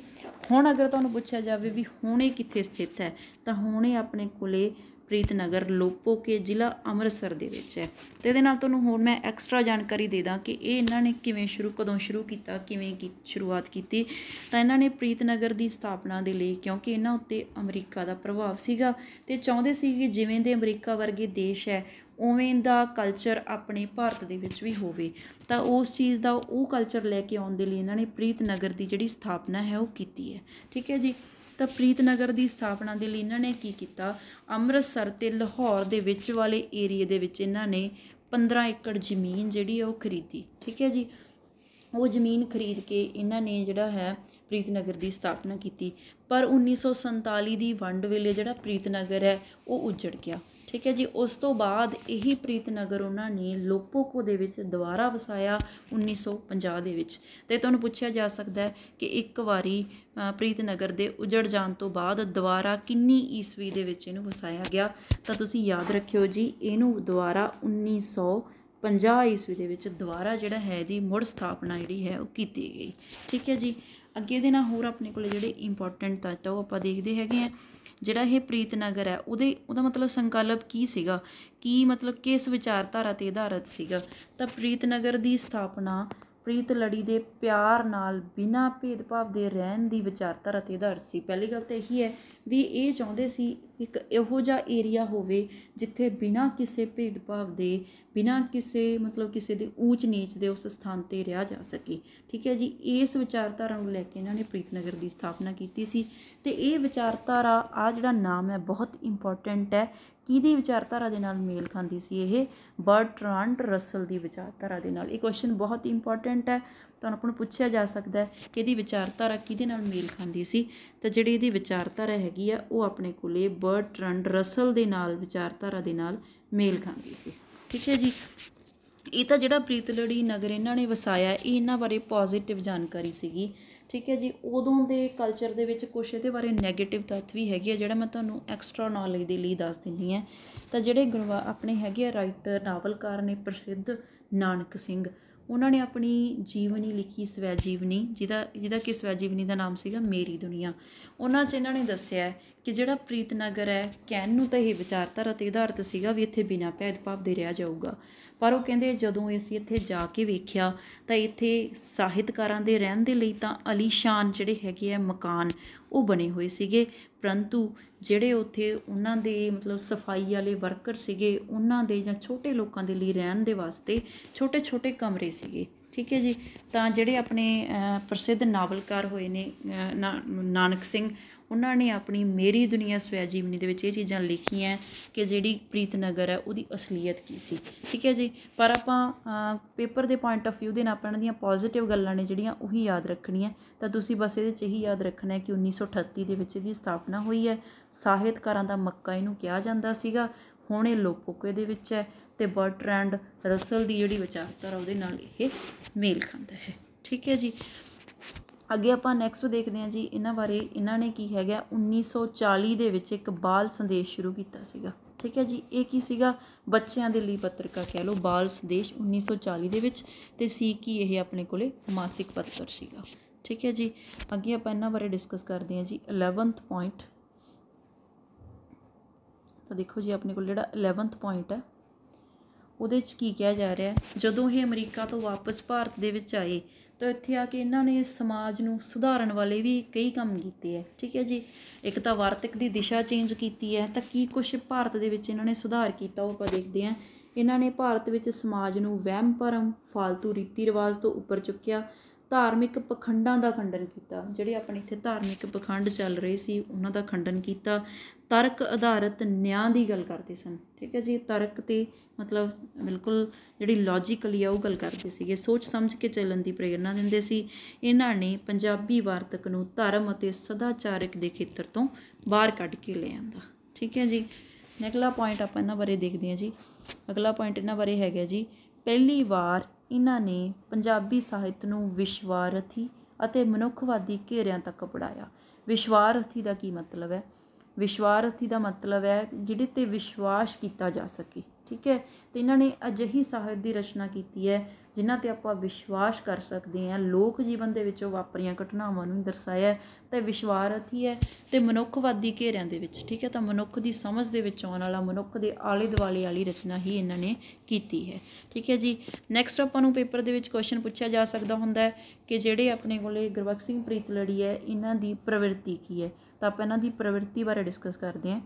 ਹੁਣ ਅਗਰ ਤੁਹਾਨੂੰ ਪੁੱਛਿਆ ਜਾਵੇ ਵੀ ਹੁਣੇ ਕਿੱਥੇ ਸਥਿਤ ਹੈ ਤਾਂ ਹੁਣੇ ਆਪਣੇ ਕੋਲੇ ਪ੍ਰੀਤਨਗਰ ਲੋਪੋਕੇ ਜ਼ਿਲ੍ਹਾ ਅੰਮ੍ਰਿਤਸਰ ਦੇ ਵਿੱਚ ਹੈ ਤੇ ਇਹਦੇ ਨਾਲ ਤੁਹਾਨੂੰ ਹੁਣ ਮੈਂ ਐਕਸਟਰਾ ਜਾਣਕਾਰੀ ਦੇ ਦਾਂ ਕਿ ਇਹ ਇਹਨਾਂ ਨੇ ਕਿਵੇਂ ਸ਼ੁਰੂ ਕਦੋਂ ਸ਼ੁਰੂ ਕੀਤਾ ਕਿਵੇਂ ਕੀ ਸ਼ੁਰੂਆਤ ਕੀਤੀ ਤਾਂ ਇਹਨਾਂ ਨੇ ਪ੍ਰੀਤਨਗਰ ਦੀ ਸਥਾਪਨਾ ਦੇ ਲਈ ਕਿਉਂਕਿ ਇਹਨਾਂ ਉੱਤੇ ਅਮਰੀਕਾ ਦਾ ਪ੍ਰਭਾਵ ਸੀਗਾ ਤੇ ਚਾਹੁੰਦੇ ਸੀ ਕਿ ਜਿਵੇਂ ਦੇ ਅਮਰੀਕਾ ਵਰਗੇ ਦੇਸ਼ ਹੈ ਉਵੇਂ ਦਾ ਕਲਚਰ ਆਪਣੇ ਭਾਰਤ ਦੇ ਵਿੱਚ ਵੀ ਹੋਵੇ ਤਾਂ ਉਸ ਚੀਜ਼ ਦਾ ਉਹ ਕਲਚਰ ਲੈ ਕੇ ਆਉਣ ਦੇ ਲਈ ਇਹਨਾਂ ਨੇ ਪ੍ਰੀਤ ਨਗਰ ਦੀ ਜਿਹੜੀ ਸਥਾਪਨਾ ਹੈ ਉਹ ਕੀਤੀ ਹੈ ਠੀਕ ਹੈ ਜੀ ਤਾਂ ਪ੍ਰੀਤ ਨਗਰ ਦੀ ਸਥਾਪਨਾ ਦੇ ਲਈ ਇਹਨਾਂ ਨੇ ਕੀ ਕੀਤਾ ਅੰਮ੍ਰਿਤਸਰ ਤੇ ਲਾਹੌਰ ਦੇ ਵਿੱਚ ਵਾਲੇ ਏਰੀਆ ਦੇ ਵਿੱਚ ਇਹਨਾਂ ਨੇ 15 ਏਕੜ ਜ਼ਮੀਨ ਜਿਹੜੀ ਉਹ ਖਰੀਦੀ ਠੀਕ ਹੈ ਜੀ ਉਹ ਜ਼ਮੀਨ ਖਰੀਦ ਕੇ ਇਹਨਾਂ ਨੇ ਜਿਹੜਾ ਹੈ ਪ੍ਰੀਤਨਗਰ ਦੀ ਸਥਾਪਨਾ ਕੀਤੀ ਪਰ 1947 ਦੀ ਵੰਡ ਵੇਲੇ ਜਿਹੜਾ ਪ੍ਰੀਤਨਗਰ ਹੈ ਉਹ ਉਜੜ ਗਿਆ ਠੀਕ ਹੈ ਜੀ ਉਸ ਤੋਂ ਬਾਅਦ ਇਹੀ ਪ੍ਰੀਤ ਨਗਰ ਉਹਨਾਂ ਨੇ ਲੋਪੋਕੋ ਦੇ ਵਿੱਚ ਦੁਬਾਰਾ ਵਸਾਇਆ 1950 ਦੇ ਵਿੱਚ ਤੇ ਤੁਹਾਨੂੰ ਪੁੱਛਿਆ ਜਾ ਸਕਦਾ ਹੈ ਕਿ ਇੱਕ ਵਾਰੀ ਪ੍ਰੀਤ ਨਗਰ ਦੇ ਉਜੜ ਜਾਣ ਤੋਂ ਬਾਅਦ ਦੁਬਾਰਾ ਕਿੰਨੀ ਈਸਵੀ ਦੇ ਵਿੱਚ ਇਹਨੂੰ ਵਸਾਇਆ ਗਿਆ ਤਾਂ ਤੁਸੀਂ ਯਾਦ ਰੱਖਿਓ ਜੀ ਇਹਨੂੰ ਦੁਬਾਰਾ 1900 50 ਈਸਵੀ ਦੇ ਵਿੱਚ ਦੁਬਾਰਾ ਜਿਹੜਾ ਹੈ ਦੀ ਮੁੜ ਸਥਾਪਨਾ ਜਿਹੜੀ ਹੈ ਉਹ ਕੀਤੀ ਗਈ ਠੀਕ ਹੈ ਜੀ ਅੱਗੇ ਦੇ ਨਾਲ ਹੋਰ ਆਪਣੇ ਕੋਲ ਜਿਹੜੇ ਇੰਪੋਰਟੈਂਟ ਤੱਤ ਉਹ ਆਪਾਂ ਦੇਖਦੇ ਹੈਗੇ ਆ ਜਿਹੜਾ ਇਹ ਪ੍ਰੀਤਨਗਰ ਹੈ ਉਹਦੇ ਉਹਦਾ ਮਤਲਬ ਸੰਕਲਪ ਕੀ ਸੀਗਾ ਕੀ ਮਤਲਬ ਕਿਸ ਵਿਚਾਰਧਾਰਾ ਤੇ ਆਧਾਰਿਤ ਸੀਗਾ ਤਾਂ ਪ੍ਰੀਤਨਗਰ ਦੀ ਸਥਾਪਨਾ ਪ੍ਰੀਤ ਲੜੀ ਦੇ ਪਿਆਰ ਨਾਲ ਬਿਨਾਂ ਭੇਦਭਾਵ ਦੇ ਰਹਿਣ ਦੀ ਵਿਚਾਰਧਾਰਾ ਤੇ ਆਧਾਰਿਤ ਸੀ ਪਹਿਲੀ ਗੱਲ ਤਾਂ ਇਹੀ ਹੈ ਵੀ ਇਹ ਚਾਹੁੰਦੇ ਸੀ ਇੱਕ ਇਹੋ ਜਿਹਾ ਏਰੀਆ ਹੋਵੇ ਜਿੱਥੇ ਬਿਨਾਂ ਕਿਸੇ ਭੇਦਭਾਵ ਦੇ ਬਿਨਾਂ ਕਿਸੇ ਮਤਲਬ ਕਿਸੇ ਦੇ ਊਚ ਨੀਚ ਦੇ ਉਸ ਸਥਾਨ ਤੇ ਰਿਹਾ ਜਾ ਸਕੇ ਠੀਕ ਹੈ ਜੀ ਇਸ ਵਿਚਾਰਧਾਰਾ ਨੂੰ ਲੈ ਕੇ ਇਹਨਾਂ ਨੇ ਪ੍ਰੀਤਨਗਰ ਦੀ ਸਥਾਪਨਾ ਕੀਤੀ ਸੀ ਤੇ ਇਹ ਵਿਚਾਰਧਾਰਾ ਆ ਜਿਹੜਾ ਨਾਮ ਹੈ ਬਹੁਤ ਇੰਪੋਰਟੈਂਟ ਹੈ ਕਿਹਦੀ ਵਿਚਾਰਧਾਰਾ ਦੇ ਨਾਲ ਮੇਲ ਖਾਂਦੀ ਸੀ ਇਹ ਬਰਟਰਾਂਡ ਰਸਲ ਦੀ ਵਿਚਾਰਧਾਰਾ ਦੇ ਨਾਲ ਇਹ ਕੁਐਸਚਨ ਬਹੁਤ ਇੰਪੋਰਟੈਂਟ ਹੈ ਤੁਹਾਨੂੰ ਆਪਾਂ ਨੂੰ ਪੁੱਛਿਆ ਜਾ ਸਕਦਾ ਹੈ ਕਿ ਇਹਦੀ ਵਿਚਾਰਧਾਰਾ ਕਿਹਦੇ ਨਾਲ ਮੇਲ ਖਾਂਦੀ ਸੀ ਤਾਂ ਜਿਹੜੀ ਇਹਦੀ ਵਿਚਾਰਧਾਰਾ ਹੈਗੀ ਆ ਉਹ ਆਪਣੇ ਕੋਲੇ ਬਰਟਰਾਂਡ ਰਸਲ ਦੇ ਨਾਲ ਵਿਚਾਰਧਾਰਾ ਦੇ ਨਾਲ ਮੇਲ ਖਾਂਦੀ ਸੀ ਠੀਕ ਹੈ ਜੀ ਇਹ ਤਾਂ ਜਿਹੜਾ ਪ੍ਰੀਤਲੜੀ ਨਗਰ ਇਹਨਾਂ ਨੇ ਵਸਾਇਆ ਇਹ ਇਹਨਾਂ ਬਾਰੇ ਪੋਜ਼ਿਟਿਵ ਜਾਣਕਾਰੀ ਸੀਗੀ ਠੀਕ ਹੈ ਜੀ ਉਦੋਂ ਦੇ ਕਲਚਰ ਦੇ ਵਿੱਚ ਕੁਝ ਇਹਦੇ ਬਾਰੇ 네ਗੇਟਿਵ ਤੱਤ ਵੀ ਹੈਗੇ ਆ ਜਿਹੜਾ ਮੈਂ ਤੁਹਾਨੂੰ ਐਕਸਟਰਾ ਨੌਲੇਜ ਦੇ ਲਈ ਦੱਸ ਦਿੰਦੀ ਹਾਂ ਤਾਂ ਜਿਹੜੇ ਗੁਰਵਾ ਆਪਣੇ ਹੈਗੇ ਆ ਰਾਈਟਰ ਨਾਵਲਕਾਰ ਨੇ ਪ੍ਰਸਿੱਧ ਨਾਨਕ ਸਿੰਘ ਉਹਨਾਂ ਨੇ ਆਪਣੀ ਜੀਵਨੀ ਲਿਖੀ ਸਵੈ ਜੀਵਨੀ ਜਿਹਦਾ ਜਿਹਦਾ ਕਿ ਸਵੈ ਜੀਵਨੀ ਦਾ ਨਾਮ ਸੀਗਾ ਮੇਰੀ ਦੁਨੀਆ ਉਹਨਾਂ 'ਚ ਇਹਨਾਂ ਨੇ ਦੱਸਿਆ ਕਿ ਜਿਹੜਾ ਪ੍ਰੀਤਨਗਰ ਹੈ ਕੈਨ ਨੂੰ ਤਾਂ ਇਹ ਵਿਚਾਰਧਾਰਾ ਤੇ ਆਧਾਰਿਤ ਸੀਗਾ ਵੀ ਇੱਥੇ ਬਿਨਾਂ ਭੇਦਭਾਵ ਦੇ ਰਿਹਾ ਜਾਊਗਾ ਪਰ ਉਹ ਕਹਿੰਦੇ ਜਦੋਂ ਅਸੀਂ ਇੱਥੇ ਜਾ ਕੇ ਵੇਖਿਆ ਤਾਂ ਇੱਥੇ ਸਾਹਿਤਕਾਰਾਂ ਦੇ ਰਹਿਣ ਦੇ ਲਈ ਤਾਂ ਅਲੀਸ਼ਾਨ ਜਿਹੜੇ ਹੈਗੇ ਆ ਮਕਾਨ ਉਹ ਬਣੇ ਹੋਏ ਸੀਗੇ ਪਰੰਤੂ ਜਿਹੜੇ ਉੱਥੇ ਉਹਨਾਂ ਦੇ ਮਤਲਬ ਸਫਾਈ ਵਾਲੇ ਵਰਕਰ ਸੀਗੇ ਉਹਨਾਂ ਦੇ ਜਾਂ ਛੋਟੇ ਲੋਕਾਂ ਦੇ ਲਈ ਰਹਿਣ ਦੇ ਵਾਸਤੇ ਛੋਟੇ-ਛੋਟੇ ਕਮਰੇ ਸੀਗੇ ਠੀਕ ਹੈ ਜੀ ਤਾਂ ਜਿਹੜੇ ਆਪਣੇ ਪ੍ਰਸਿੱਧ ਨਾਵਲਕਾਰ ਹੋਏ ਨੇ ਨਾਨਕ ਸਿੰਘ ਉਹਨਾਂ ਨੇ ਆਪਣੀ ਮੇਰੀ ਦੁਨੀਆ ਸਵੈ ਜੀਵਨੀ ਦੇ ਵਿੱਚ ਇਹ ਚੀਜ਼ਾਂ ਲਿਖੀਆਂ ਕਿ ਜਿਹੜੀ ਪ੍ਰੀਤਨਗਰ ਹੈ ਉਹਦੀ ਅਸਲੀਅਤ ਕੀ ਸੀ ਠੀਕ ਹੈ ਜੀ ਪਰ ਆਪਾਂ ਪੇਪਰ ਦੇ ਪੁਆਇੰਟ ਆਫ View ਦੇ ਨਾਲ ਆਪਾਂ ਦੀਆਂ ਪੋਜ਼ਿਟਿਵ ਗੱਲਾਂ ਨੇ ਜਿਹੜੀਆਂ ਉਹੀ ਯਾਦ ਰੱਖਣੀਆਂ ਤਾਂ ਤੁਸੀਂ ਬਸ ਇਹਦੇ 'ਚ ਹੀ ਯਾਦ ਰੱਖਣਾ ਹੈ ਕਿ 1938 ਦੇ ਵਿੱਚ ਇਹਦੀ ਸਥਾਪਨਾ ਹੋਈ ਹੈ ਸਾਹਿਤਕਾਰਾਂ ਦਾ ਮੱਕਾ ਇਹਨੂੰ ਕਿਹਾ ਜਾਂਦਾ ਸੀਗਾ ਹੁਣ ਇਹ ਲੋਪੋਕੇ ਦੇ ਵਿੱਚ ਹੈ ਤੇ ਬਰਟਰੈਂਡ ਰਸਲ ਦੀ ਜਿਹੜੀ ਵਿਚਾਰਧਾਰਾ ਉਹਦੇ ਨਾਲ ਇਹ ਮੇਲ ਖਾਂਦਾ ਹੈ ਠੀਕ ਹੈ ਜੀ ਅੱਗੇ ਆਪਾਂ ਨੈਕਸਟ ਦੇਖਦੇ ਹਾਂ ਜੀ ਇਹਨਾਂ ਬਾਰੇ ਇਹਨਾਂ ਨੇ ਕੀ ਹੈਗਾ 1940 ਦੇ ਵਿੱਚ ਇੱਕ ਬਾਲ ਸੰਦੇਸ਼ ਸ਼ੁਰੂ ਕੀਤਾ ਸੀਗਾ ਠੀਕ ਹੈ ਜੀ ਇਹ ਕੀ ਸੀਗਾ ਬੱਚਿਆਂ ਦੇ ਲਈ ਪੱਤਰਿਕਾ ਕਹਿ ਲਓ ਬਾਲ ਸੰਦੇਸ਼ 1940 ਦੇ ਵਿੱਚ ਤੇ ਸੀ ਕੀ ਇਹ ਆਪਣੇ ਕੋਲੇ ਮਾਸਿਕ ਪੱਤਰ ਸੀਗਾ ਠੀਕ ਹੈ ਜੀ ਅੱਗੇ ਆਪਾਂ ਇਹਨਾਂ ਬਾਰੇ ਡਿਸਕਸ ਕਰਦੇ ਹਾਂ ਜੀ 11th ਪੁਆਇੰਟ ਤਾਂ ਦੇਖੋ ਜੀ ਆਪਣੇ ਕੋਲ ਜਿਹੜਾ 11th ਪੁਆਇੰਟ ਹੈ ਉਹਦੇ ਵਿੱਚ ਕੀ ਕਿਹਾ ਜਾ ਰਿਹਾ ਜਦੋਂ ਇਹ ਅਮਰੀਕਾ ਤੋਂ ਵਾਪਸ ਭਾਰਤ ਦੇ ਵਿੱਚ ਆਏ ਤਾਂ ਇੱਥੇ ਆ ਕੇ ਇਹਨਾਂ ਨੇ ਸਮਾਜ ਨੂੰ ਸੁਧਾਰਨ ਵਾਲੇ ਵੀ ਕਈ ਕੰਮ ਕੀਤੇ ਐ ਠੀਕ ਹੈ ਜੀ ਇੱਕ ਤਾਂ ਵਾਰਤਕ ਦੀ ਦਿਸ਼ਾ ਚੇਂਜ ਕੀਤੀ ਐ ਤਾਂ ਕੀ ਕੁਝ ਭਾਰਤ ਦੇ ਵਿੱਚ ਇਹਨਾਂ ਨੇ ਸੁਧਾਰ ਕੀਤਾ ਉਹ ਆਪਾਂ ਦੇਖਦੇ ਆਂ ਇਹਨਾਂ ਨੇ ਭਾਰਤ ਵਿੱਚ ਸਮਾਜ ਨੂੰ ਵਹਿਮ ਭਰਮ ਫਾਲਤੂ ਰੀਤੀ ਰਿਵਾਜ ਤੋਂ ਉੱਪਰ ਚੁੱਕਿਆ ਧਾਰਮਿਕ ਪਖੰਡਾਂ ਦਾ ਖੰਡਨ ਕੀਤਾ ਜਿਹੜੇ ਆਪਣੇ ਇੱਥੇ ਧਾਰਮਿਕ ਪਖੰਡ ਚੱਲ ਰਹੇ ਸੀ ਉਹਨਾਂ ਦਾ ਖੰਡਨ ਕੀਤਾ ਤਰਕ ਆਧਾਰਿਤ ਨਿਆਂ ਦੀ ਗੱਲ ਕਰਦੇ ਸਨ ਠੀਕ ਹੈ ਜੀ ਤਰਕ ਤੇ ਮਤਲਬ ਬਿਲਕੁਲ ਜਿਹੜੀ ਲੌਜੀਕਲੀ ਆ ਉਹ ਗੱਲ ਕਰਦੇ ਸੀਗੇ ਸੋਚ ਸਮਝ ਕੇ ਚੱਲਣ ਦੀ ਪ੍ਰੇਰਣਾ ਦਿੰਦੇ ਸੀ ਇਹਨਾਂ ਨੇ ਪੰਜਾਬੀ ਵਾਰਤਕ ਨੂੰ ਧਰਮ ਅਤੇ ਸਦਾਚਾਰਕ ਦੇ ਖੇਤਰ ਤੋਂ ਬਾਹਰ ਕੱਢ ਕੇ ਲਿਆਂਦਾ ਠੀਕ ਹੈ ਜੀ ਅਗਲਾ ਪੁਆਇੰਟ ਆਪਾਂ ਇਹਨਾਂ ਬਾਰੇ ਦੇਖਦੇ ਹਾਂ ਜੀ ਅਗਲਾ ਪੁਆਇੰਟ ਇਹਨਾਂ ਬਾਰੇ ਹੈਗਾ ਜੀ ਪਹਿਲੀ ਵਾਰ ਇਹਨਾਂ ਨੇ ਪੰਜਾਬੀ ਸਾਹਿਤ ਨੂੰ ਵਿਸ਼ਵਾਰਥੀ ਅਤੇ ਮਨੁੱਖਵਾਦੀ ਘੇਰਿਆਂ ਤੱਕ ਪੜਾਇਆ ਵਿਸ਼ਵਾਰਥੀ ਦਾ ਕੀ ਮਤਲਬ ਹੈ ਵਿਸ਼ਵਾਰਥੀ ਦਾ ਮਤਲਬ ਹੈ ਜਿਹਦੇ ਤੇ ਵਿਸ਼ਵਾਸ ਕੀਤਾ ਜਾ ਸਕੇ ਠੀਕ ਹੈ ਤੇ ਇਹਨਾਂ ਨੇ ਅਜਹੀ ਸਾਹਿਤ ਦੀ ਰਚਨਾ ਕੀਤੀ ਹੈ ਜਿਨ੍ਹਾਂ ਤੇ ਆਪਾਂ ਵਿਸ਼ਵਾਸ ਕਰ ਸਕਦੇ ਹਾਂ ਲੋਕ ਜੀਵਨ ਦੇ ਵਿੱਚੋਂ ਵਾਪਰੀਆਂ ਘਟਨਾਵਾਂ ਨੂੰ ਦਰਸਾਇਆ ਤੇ ਵਿਸ਼ਵਾਰਥੀ ਹੈ ਤੇ ਮਨੁੱਖਵਾਦੀ ਘੇਰਿਆਂ ਦੇ ਵਿੱਚ ਠੀਕ ਹੈ ਤਾਂ ਮਨੁੱਖ ਦੀ ਸਮਝ ਦੇ ਵਿੱਚ ਆਉਣ ਵਾਲਾ ਮਨੁੱਖ ਦੇ ਆਲੇ ਦੁਆਲੇ ਵਾਲੀ ਰਚਨਾ ਹੀ ਇਹਨਾਂ ਨੇ ਕੀਤੀ ਹੈ ਠੀਕ ਹੈ ਜੀ ਨੈਕਸਟ ਆਪਾਂ ਨੂੰ ਪੇਪਰ ਦੇ ਵਿੱਚ ਕੁਐਸਚਨ ਪੁੱਛਿਆ ਜਾ ਸਕਦਾ ਹੁੰਦਾ ਹੈ ਕਿ ਜਿਹੜੇ ਆਪਣੇ ਕੋਲੇ ਗੁਰਬਖਸ਼ ਸਿੰਘ ਪ੍ਰੀਤਲੜੀ ਹੈ ਇਹਨਾਂ ਦੀ ਪ੍ਰਵਿਰਤੀ ਕੀ ਹੈ ਤਾਂ ਆਪਾਂ ਇਹਨਾਂ ਦੀ ਪ੍ਰਵਿਰਤੀ ਬਾਰੇ ਡਿਸਕਸ ਕਰਦੇ ਹਾਂ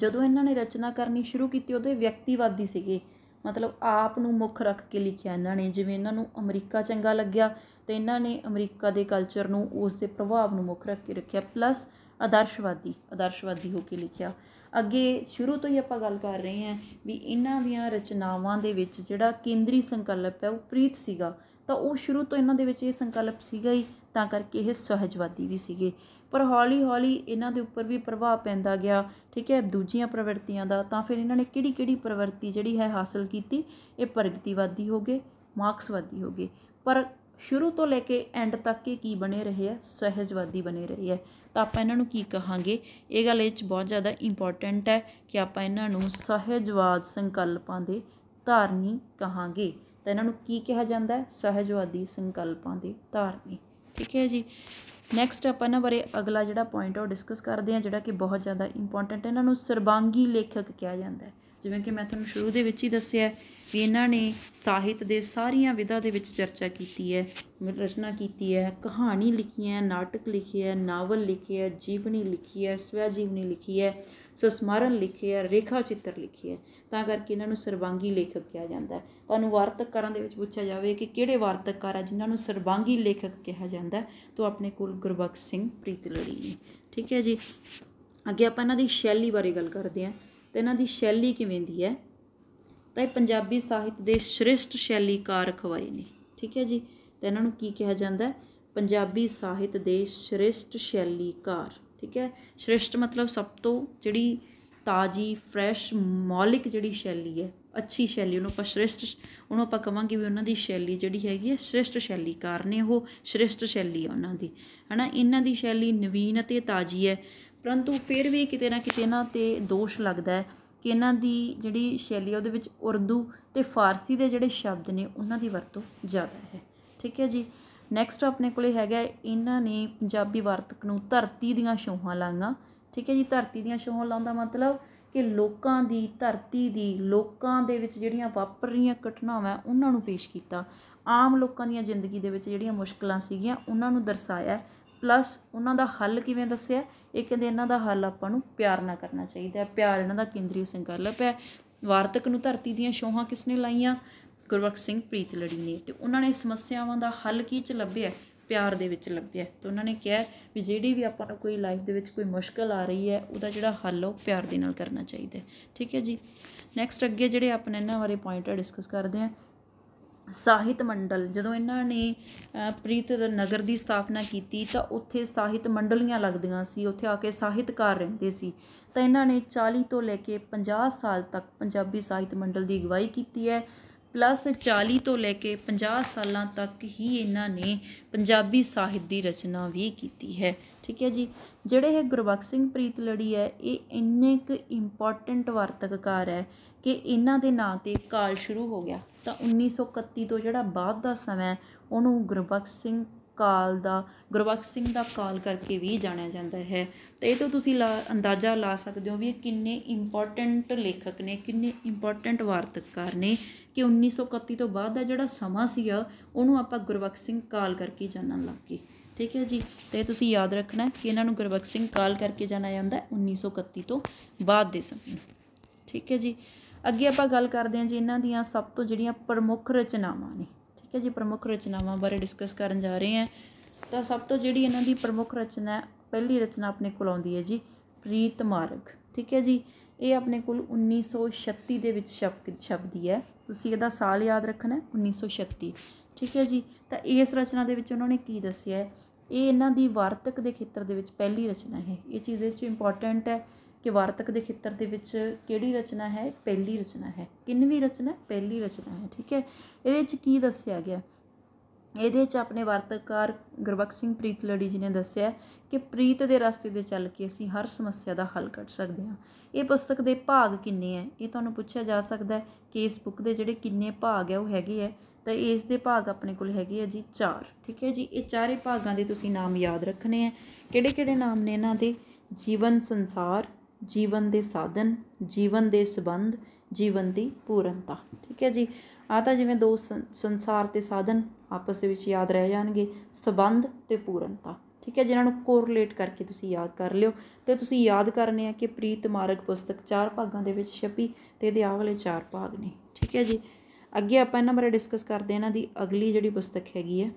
ਜਦੋਂ ਇਹਨਾਂ ਨੇ ਰਚਨਾ ਕਰਨੀ ਸ਼ੁਰੂ ਕੀਤੀ ਉਹਦੇ ਵਿਅਕਤੀਵਾਦੀ ਸੀਗੇ ਮਤਲਬ ਆਪ ਨੂੰ ਮੁੱਖ ਰੱਖ ਕੇ ਲਿਖਿਆ ਇਹਨਾਂ ਨੇ ਜਿਵੇਂ ਇਹਨਾਂ ਨੂੰ ਅਮਰੀਕਾ ਚੰਗਾ ਲੱਗਿਆ ਤੇ ਇਹਨਾਂ ਨੇ ਅਮਰੀਕਾ ਦੇ ਕਲਚਰ ਨੂੰ ਉਸ ਦੇ ਪ੍ਰਭਾਵ ਨੂੰ ਮੁੱਖ ਰੱਖ ਕੇ ਰੱਖਿਆ ਪਲੱਸ ਆਦਰਸ਼ਵਾਦੀ ਆਦਰਸ਼ਵਾਦੀ ਹੋ ਕੇ ਲਿਖਿਆ ਅੱਗੇ ਸ਼ੁਰੂ ਤੋਂ ਹੀ ਆਪਾਂ ਗੱਲ ਕਰ ਰਹੇ ਹਾਂ ਵੀ ਇਹਨਾਂ ਦੀਆਂ ਰਚਨਾਵਾਂ ਦੇ ਵਿੱਚ ਜਿਹੜਾ ਕੇਂਦਰੀ ਸੰਕਲਪ ਹੈ ਉਹ ਪ੍ਰੀਤ ਸੀਗਾ ਤਾਂ ਉਹ ਸ਼ੁਰੂ ਤੋਂ ਇਹਨਾਂ ਦੇ ਵਿੱਚ ਇਹ ਸੰਕਲਪ ਸੀਗਾ ਹੀ ਤਾਂ ਕਰਕੇ ਇਹ ਸਹਜਵਾਦੀ ਵੀ ਸੀਗੇ ਪਰ ਹੌਲੀ ਹੌਲੀ ਇਹਨਾਂ ਦੇ ਉੱਪਰ ਵੀ ਪ੍ਰਭਾਵ ਪੈਂਦਾ ਗਿਆ ਠੀਕ ਹੈ ਦੂਜੀਆਂ ਪ੍ਰਵਿਰਤੀਆਂ ਦਾ ਤਾਂ ਫਿਰ ਇਹਨਾਂ ਨੇ ਕਿਹੜੀ ਕਿਹੜੀ ਪ੍ਰਵਿਰਤੀ ਜਿਹੜੀ ਹੈ ਹਾਸਲ ਕੀਤੀ ਇਹ ਪ੍ਰਗਤੀਵਾਦੀ ਹੋ ਗਏ ਮਾਰਕਸਵਾਦੀ ਹੋ ਗਏ ਪਰ ਸ਼ੁਰੂ ਤੋਂ ਲੈ ਕੇ ਐਂਡ ਤੱਕ ਇਹ ਕੀ ਬਣੇ ਰਹੇ ਆ ਸਹਿਜਵਾਦੀ ਬਣੇ ਰਹੇ ਆ ਤਾਂ ਆਪਾਂ ਇਹਨਾਂ ਨੂੰ ਕੀ ਕਹਾਂਗੇ ਇਹ ਗੱਲ ਇਹ ਚ ਬਹੁਤ ਜ਼ਿਆਦਾ ਇੰਪੋਰਟੈਂਟ ਹੈ ਕਿ ਆਪਾਂ ਇਹਨਾਂ ਨੂੰ ਸਹਿਜਵਾਦ ਸੰਕਲਪਾਂ ਦੇ ਧਾਰਨੀ ਕਹਾਂਗੇ ਤਾਂ ਇਹਨਾਂ ਨੂੰ ਕੀ ਕਿਹਾ ਜਾਂਦਾ ਹੈ ਸਹਿਜਵਾਦੀ ਸੰਕਲਪਾਂ ਦੇ ਧਾਰਨੀ ਠੀਕ ਹੈ ਜੀ ਨੈਕਸਟ ਆਪਾਂ ਇਹਨਾਂ ਬਾਰੇ ਅਗਲਾ ਜਿਹੜਾ ਪੁਆਇੰਟ ਉਹ ਡਿਸਕਸ ਕਰਦੇ ਆ ਜਿਹੜਾ ਕਿ ਬਹੁਤ ਜ਼ਿਆਦਾ ਇੰਪੋਰਟੈਂਟ ਹੈ ਇਹਨਾਂ ਨੂੰ ਸਰਬਾਂਗੀ ਲੇਖਕ ਕਿਹਾ ਜਾਂਦਾ ਹੈ ਜਿਵੇਂ ਕਿ ਮੈਂ ਤੁਹਾਨੂੰ ਸ਼ੁਰੂ ਦੇ ਵਿੱਚ ਹੀ ਦੱਸਿਆ ਵੀ ਇਹਨਾਂ ਨੇ ਸਾਹਿਤ ਦੇ ਸਾਰੀਆਂ ਵਿਧਾ ਦੇ ਵਿੱਚ ਚਰਚਾ ਕੀਤੀ ਹੈ ਰਚਨਾ ਕੀਤੀ ਹੈ ਕਹਾਣੀ ਲਿਖੀ ਹੈ ਨਾਟਕ ਲਿਖੇ ਹੈ ਨਾਵਲ ਲਿਖੇ ਹੈ ਜੀਵਨੀ ਲਿਖੀ ਹੈ ਸਵੈ ਜੀਵਨੀ ਲਿਖੀ ਹੈ ਸਸਮਰਨ ਲਿਖੇ ਹੈ ਰੇਖਾ ਚਿੱਤਰ ਲਿਖੇ ਹੈ ਤਾਂ ਕਰਕੇ ਇਹਨਾਂ ਨੂੰ ਸਰਵਾਂਗੀ ਲੇਖਕ ਕਿਹਾ ਜਾਂਦਾ ਹੈ ਤੁਹਾਨੂੰ ਵਾਰਤਕਾਰਾਂ ਦੇ ਵਿੱਚ ਪੁੱਛਿਆ ਜਾਵੇ ਕਿ ਕਿਹੜੇ ਵਾਰਤਕਾਰ ਆ ਜਿਨ੍ਹਾਂ ਨੂੰ ਸਰਵਾਂਗੀ ਲੇਖਕ ਕਿਹਾ ਜਾਂਦਾ ਤਾਂ ਆਪਣੇ ਕੋਲ ਗੁਰਬਖਸ਼ ਸਿੰਘ ਪ੍ਰੀਤਲੜੀ ਨੇ ਠੀਕ ਹੈ ਜੀ ਅੱਗੇ ਆਪਾਂ ਇਹਨਾਂ ਦੀ ਸ਼ੈਲੀ ਬਾਰੇ ਗੱਲ ਕਰਦੇ ਹਾਂ ਤੇ ਇਹਨਾਂ ਦੀ ਸ਼ੈਲੀ ਕਿਵੇਂ ਦੀ ਹੈ ਤਾਂ ਇਹ ਪੰਜਾਬੀ ਸਾਹਿਤ ਦੇ ਸ੍ਰੇਸ਼ਟ ਸ਼ੈਲੀਕਾਰ ਖਵਾਏ ਨੇ ਠੀਕ ਹੈ ਜੀ ਤੇ ਇਹਨਾਂ ਨੂੰ ਕੀ ਕਿਹਾ ਜਾਂਦਾ ਹੈ ਪੰਜਾਬੀ ਸਾਹਿਤ ਦੇ ਸ੍ਰੇਸ਼ਟ ਸ਼ੈਲੀਕਾਰ ਠੀਕ ਹੈ ਸ੍ਰੇਸ਼ਟ ਮਤਲਬ ਸਭ ਤੋਂ ਜਿਹੜੀ ਤਾਜ਼ੀ ਫਰੈਸ਼ ਮੌਲਿਕ ਜਿਹੜੀ ਸ਼ੈਲੀ ਹੈ ਅੱਛੀ ਸ਼ੈਲੀ ਉਹਨੂੰ ਆਪਾਂ ਸ਼੍ਰੇਸ਼ਟ ਉਹਨੂੰ ਆਪਾਂ ਕਵਾਂਗੇ ਵੀ ਉਹਨਾਂ ਦੀ ਸ਼ੈਲੀ ਜਿਹੜੀ ਹੈਗੀ ਹੈ ਸ਼੍ਰੇਸ਼ਟ ਸ਼ੈਲੀ ਨੇ ਉਹ ਸ਼੍ਰੇਸ਼ਟ ਸ਼ੈਲੀ ਆ ਉਹਨਾਂ ਦੀ ਹਨਾ ਇਹਨਾਂ ਦੀ ਸ਼ੈਲੀ ਨਵੀਨ ਅਤੇ ਤਾਜ਼ੀ ਹੈ ਪਰੰਤੂ ਫਿਰ ਵੀ ਕਿਤੇ ਨਾ ਕਿਤੇ ਇਹਨਾਂ ਤੇ ਦੋਸ਼ ਲੱਗਦਾ ਹੈ ਕਿ ਇਹਨਾਂ ਦੀ ਜਿਹੜੀ ਸ਼ੈਲੀ ਉਹਦੇ ਵਿੱਚ ਉਰਦੂ ਤੇ ਫਾਰਸੀ ਦੇ ਜਿਹੜੇ ਸ਼ਬਦ ਨੇ ਉਹਨਾਂ ਦੀ ਵਰਤੋਂ ਜ਼ਿਆਦਾ ਹੈ ਠੀਕ ਹੈ ਜੀ ਨੈਕਸਟ ਆਪਣੇ ਕੋਲੇ ਹੈਗਾ ਇਹਨਾਂ ਨੇ ਪੰਜਾਬੀ ਵਾਰਤਕ ਨੂੰ ਧਰਤੀ ਦੀਆਂ ਸ਼ੋਹਾਂ ਲਾਈਆਂ ਠੀਕ ਹੈ ਜੀ ਧਰਤੀ ਦੀਆਂ ਛੋਹਾਂ ਲਾਉਣ ਦਾ ਮਤਲਬ ਕਿ ਲੋਕਾਂ ਦੀ ਧਰਤੀ ਦੀ ਲੋਕਾਂ ਦੇ ਵਿੱਚ ਜਿਹੜੀਆਂ ਵਾਪਰ ਰਹੀਆਂ ਘਟਨਾਵਾਂ ਉਹਨਾਂ ਨੂੰ ਪੇਸ਼ ਕੀਤਾ ਆਮ ਲੋਕਾਂ ਦੀਆਂ ਜ਼ਿੰਦਗੀ ਦੇ ਵਿੱਚ ਜਿਹੜੀਆਂ ਮੁਸ਼ਕਲਾਂ ਸੀਗੀਆਂ ਉਹਨਾਂ ਨੂੰ ਦਰਸਾਇਆ ਪਲੱਸ ਉਹਨਾਂ ਦਾ ਹੱਲ ਕਿਵੇਂ ਦੱਸਿਆ ਇਹ ਕਹਿੰਦੇ ਇਹਨਾਂ ਦਾ ਹੱਲ ਆਪਾਂ ਨੂੰ ਪਿਆਰ ਨਾਲ ਕਰਨਾ ਚਾਹੀਦਾ ਹੈ ਪਿਆਰ ਇਹਨਾਂ ਦਾ ਕੇਂਦਰੀ ਸੰਕਲਪ ਹੈ ਵਾਰਤਕ ਨੂੰ ਧਰਤੀ ਦੀਆਂ ਛੋਹਾਂ ਕਿਸਨੇ ਲਾਈਆਂ ਗੁਰਵਕ ਸਿੰਘ ਪ੍ਰੀਤਲੜੀ ਨੇ ਤੇ ਉਹਨਾਂ ਨੇ ਸਮੱਸਿਆਵਾਂ ਦਾ ਹੱਲ ਕੀ ਚ ਲੱਭਿਆ ਪਿਆਰ ਦੇ ਵਿੱਚ ਲੱਭਿਆ ਤੇ ਉਹਨਾਂ ਨੇ ਕਿਹਾ ਵੀ ਜਿਹੜੀ ਵੀ ਆਪਾਂ ਨੂੰ ਕੋਈ ਲਾਈਫ ਦੇ ਵਿੱਚ ਕੋਈ ਮੁਸ਼ਕਲ ਆ ਰਹੀ ਹੈ ਉਹਦਾ ਜਿਹੜਾ ਹੱਲ ਉਹ ਪਿਆਰ ਦੇ ਨਾਲ ਕਰਨਾ ਚਾਹੀਦਾ ਠੀਕ ਹੈ ਜੀ ਨੈਕਸਟ ਅੱਗੇ ਜਿਹੜੇ ਆਪਾਂ ਇਹਨਾਂ ਬਾਰੇ ਪੁਆਇੰਟ ਡਿਸਕਸ ਕਰਦੇ ਆ ਸਾਹਿਤ ਮੰਡਲ ਜਦੋਂ ਇਹਨਾਂ ਨੇ ਪ੍ਰੀਤ ਨਗਰ ਦੀ ਸਥਾਪਨਾ ਕੀਤੀ ਤਾਂ ਉੱਥੇ ਸਾਹਿਤ ਮੰਡਲੀਆਂ ਲੱਗਦੀਆਂ ਸੀ ਉੱਥੇ ਆ ਕੇ ਸਾਹਿਤਕਾਰ ਰਹਿੰਦੇ ਸੀ ਤਾਂ ਇਹਨਾਂ ਨੇ 40 ਤੋਂ ਲੈ ਕੇ 50 ਸਾਲ ਤੱਕ ਪੰਜਾਬੀ ਸਾਹਿਤ ਮੰਡਲ ਦੀ ਅਗਵਾਈ ਕੀਤੀ ਹੈ ਪਲੱਸ 40 ਤੋਂ ਲੈ ਕੇ 50 ਸਾਲਾਂ ਤੱਕ ਹੀ ਇਹਨਾਂ ਨੇ ਪੰਜਾਬੀ ਸਾਹਿਤ ਦੀ ਰਚਨਾ ਵੀ ਕੀਤੀ ਹੈ ਠੀਕ ਹੈ ਜੀ ਜਿਹੜੇ ਇਹ ਗੁਰਬਖਸ਼ ਸਿੰਘ ਪ੍ਰੀਤ ਲੜੀ ਹੈ ਇਹ ਇੰਨੇ ਇੱਕ ਇੰਪੋਰਟੈਂਟ ਵਾਰਤਕਕਾਰ ਹੈ ਕਿ ਇਹਨਾਂ ਦੇ ਨਾਂ ਤੇ ਕਾਲ ਸ਼ੁਰੂ ਹੋ ਗਿਆ ਤਾਂ 1931 ਤੋਂ ਜਿਹੜਾ ਬਾਅਦ ਦਾ ਸਮਾਂ ਉਹਨੂੰ ਗੁਰਬਖਸ਼ ਸਿੰਘ ਕਾਲ ਦਾ ਗੁਰਬਖਸ਼ ਸਿੰਘ ਦਾ ਕਾਲ ਕਰਕੇ ਵੀ ਜਾਣਿਆ ਜਾਂਦਾ ਹੈ ਤੇ ਇਹ ਤੋਂ ਤੁਸੀਂ ਅੰਦਾਜ਼ਾ ਲਾ ਸਕਦੇ ਹੋ ਵੀ ਇਹ ਕਿੰਨੇ ਇੰਪੋਰਟੈਂਟ ਲੇਖਕ ਨੇ ਕਿੰਨੇ ਇੰਪੋਰਟੈਂਟ ਵਾਰਤਕਕਾਰ ਨੇ ਕਿ 1931 ਤੋਂ ਬਾਅਦ ਦਾ ਜਿਹੜਾ ਸਮਾਂ ਸੀਗਾ ਉਹਨੂੰ ਆਪਾਂ ਗੁਰਬਖਸ਼ ਸਿੰਘ ਕਾਲ ਕਰਕੇ ਜਾਣਨ ਲੱਗ ਗਏ ਠੀਕ ਹੈ ਜੀ ਤੇ ਤੁਸੀਂ ਯਾਦ ਰੱਖਣਾ ਕਿ ਇਹਨਾਂ ਨੂੰ ਗੁਰਬਖਸ਼ ਸਿੰਘ ਕਾਲ ਕਰਕੇ ਜਾਣਿਆ ਜਾਂਦਾ 1931 ਤੋਂ ਬਾਅਦ ਦੇ ਸਮੇਂ ਠੀਕ ਹੈ ਜੀ ਅੱਗੇ ਆਪਾਂ ਗੱਲ ਕਰਦੇ ਹਾਂ ਜੀ ਇਹਨਾਂ ਦੀਆਂ ਸਭ ਤੋਂ ਜਿਹੜੀਆਂ ਪ੍ਰਮੁੱਖ ਰਚਨਾਵਾਂ ਨੇ ਠੀਕ ਹੈ ਜੀ ਪ੍ਰਮੁੱਖ ਰਚਨਾਵਾਂ ਬਾਰੇ ਡਿਸਕਸ ਕਰਨ ਜਾ ਰਹੇ ਹਾਂ ਤਾਂ ਸਭ ਤੋਂ ਜਿਹੜੀ ਇਹਨਾਂ ਦੀ ਪ੍ਰਮੁੱਖ ਰਚਨਾ ਪਹਿਲੀ ਰਚਨਾ ਆਪਣੇ ਕੋਲ ਆਉਂਦੀ ਹੈ ਜੀ ਪ੍ਰੀਤ ਮਾਰਗ ਠੀਕ ਹੈ ਜੀ ਇਹ ਆਪਣੇ ਕੋਲ 1936 ਦੇ ਵਿੱਚ ਛਪਦੀ ਹੈ ਤੁਸੀਂ ਇਹਦਾ ਸਾਲ ਯਾਦ ਰੱਖਣਾ 1936 ਠੀਕ ਹੈ ਜੀ ਤਾਂ ਇਸ ਰਚਨਾ ਦੇ ਵਿੱਚ ਉਹਨਾਂ ਨੇ ਕੀ ਦੱਸਿਆ ਹੈ ਇਹ ਇਹਨਾਂ ਦੀ ਵਾਰਤਕ ਦੇ ਖੇਤਰ ਦੇ ਵਿੱਚ ਪਹਿਲੀ ਰਚਨਾ ਹੈ ਇਹ ਚੀਜ਼ ਇਹ ਚ ਇੰਪੋਰਟੈਂਟ ਹੈ ਕਿ ਵਾਰਤਕ ਦੇ ਖੇਤਰ ਦੇ ਵਿੱਚ ਕਿਹੜੀ ਰਚਨਾ ਹੈ ਪਹਿਲੀ ਰਚਨਾ ਹੈ ਕਿੰਨਵੀਂ ਰਚਨਾ ਪਹਿਲੀ ਰਚਨਾ ਹੈ ਠੀਕ ਹੈ ਇਹਦੇ ਵਿੱਚ ਕੀ ਦੱਸਿਆ ਗਿਆ ਇਹਦੇ ਵਿੱਚ ਆਪਣੇ ਵਾਰਤਕਾਰ ਗੁਰਬਖਸ਼ ਸਿੰਘ ਪ੍ਰੀਤ ਲੜੀ ਜੀ ਨੇ ਦੱਸਿਆ ਕਿ ਪ੍ਰੀਤ ਦੇ ਰਸਤੇ ਤੇ ਚੱਲ ਕੇ ਅਸੀਂ ਹਰ ਸਮੱਸਿਆ ਦਾ ਹੱਲ ਕੱਢ ਸਕਦੇ ਹਾਂ ਇਹ ਪੁਸਤਕ ਦੇ ਭਾਗ ਕਿੰਨੇ ਹੈ ਇਹ ਤੁਹਾਨੂੰ ਪੁੱਛਿਆ ਜਾ ਸਕਦਾ ਹੈ ਕਿ ਇਸ ਬੁੱਕ ਦੇ ਜਿਹੜੇ ਕਿੰਨੇ ਭਾਗ ਹੈ ਉਹ ਹੈਗੇ ਹੈ ਤਾਂ ਇਸ ਦੇ ਭਾਗ ਆਪਣੇ ਕੋਲ ਹੈਗੇ ਆ ਜੀ 4 ਠੀਕ ਹੈ ਜੀ ਇਹ ਚਾਰੇ ਭਾਗਾਂ ਦੇ ਤੁਸੀਂ ਨਾਮ ਯਾਦ ਰੱਖਣੇ ਆ ਕਿਹੜੇ ਕਿਹੜੇ ਨਾਮ ਨੇ ਇਹਨਾਂ ਦੇ ਜੀਵਨ ਸੰਸਾਰ ਜੀਵਨ ਦੇ ਸਾਧਨ ਜੀਵਨ ਦੇ ਸਬੰਧ ਜੀਵਨ ਦੀ ਪੂਰਨਤਾ ਠੀਕ ਹੈ ਜੀ ਆ ਤਾਂ ਜਿਵੇਂ ਦੋ ਸੰਸਾਰ ਤੇ ਸਾਧਨ ਆਪਸ ਦੇ ਵਿੱਚ ਯਾਦ ਰਹਿ ਜਾਣਗੇ ਸਬੰਧ ਤੇ ਪੂਰਨਤਾ ਠੀਕ ਹੈ ਜਿਨ੍ਹਾਂ ਨੂੰ ਕੋਰਲੇਟ ਕਰਕੇ ਤੁਸੀਂ ਯਾਦ ਕਰ ਲਿਓ ਤੇ ਤੁਸੀਂ ਯਾਦ ਕਰਨੇ ਆ ਕਿ ਪ੍ਰੀਤ ਮਾਰਗ ਪੁਸਤਕ ਚਾਰ ਭਾਗਾਂ ਦੇ ਵਿੱਚ ਛਪੀ ਤੇ ਇਹਦੇ ਆ ਵਾਲੇ ਚਾਰ ਭਾਗ ਨੇ ਠੀਕ ਹੈ ਜੀ ਅੱਗੇ ਆਪਾਂ ਇਹਨਾਂ ਬਾਰੇ ਡਿਸਕਸ ਕਰਦੇ ਇਹਨਾਂ ਦੀ ਅਗਲੀ ਜਿਹੜੀ ਪੁਸਤਕ ਹੈਗੀ ਹੈ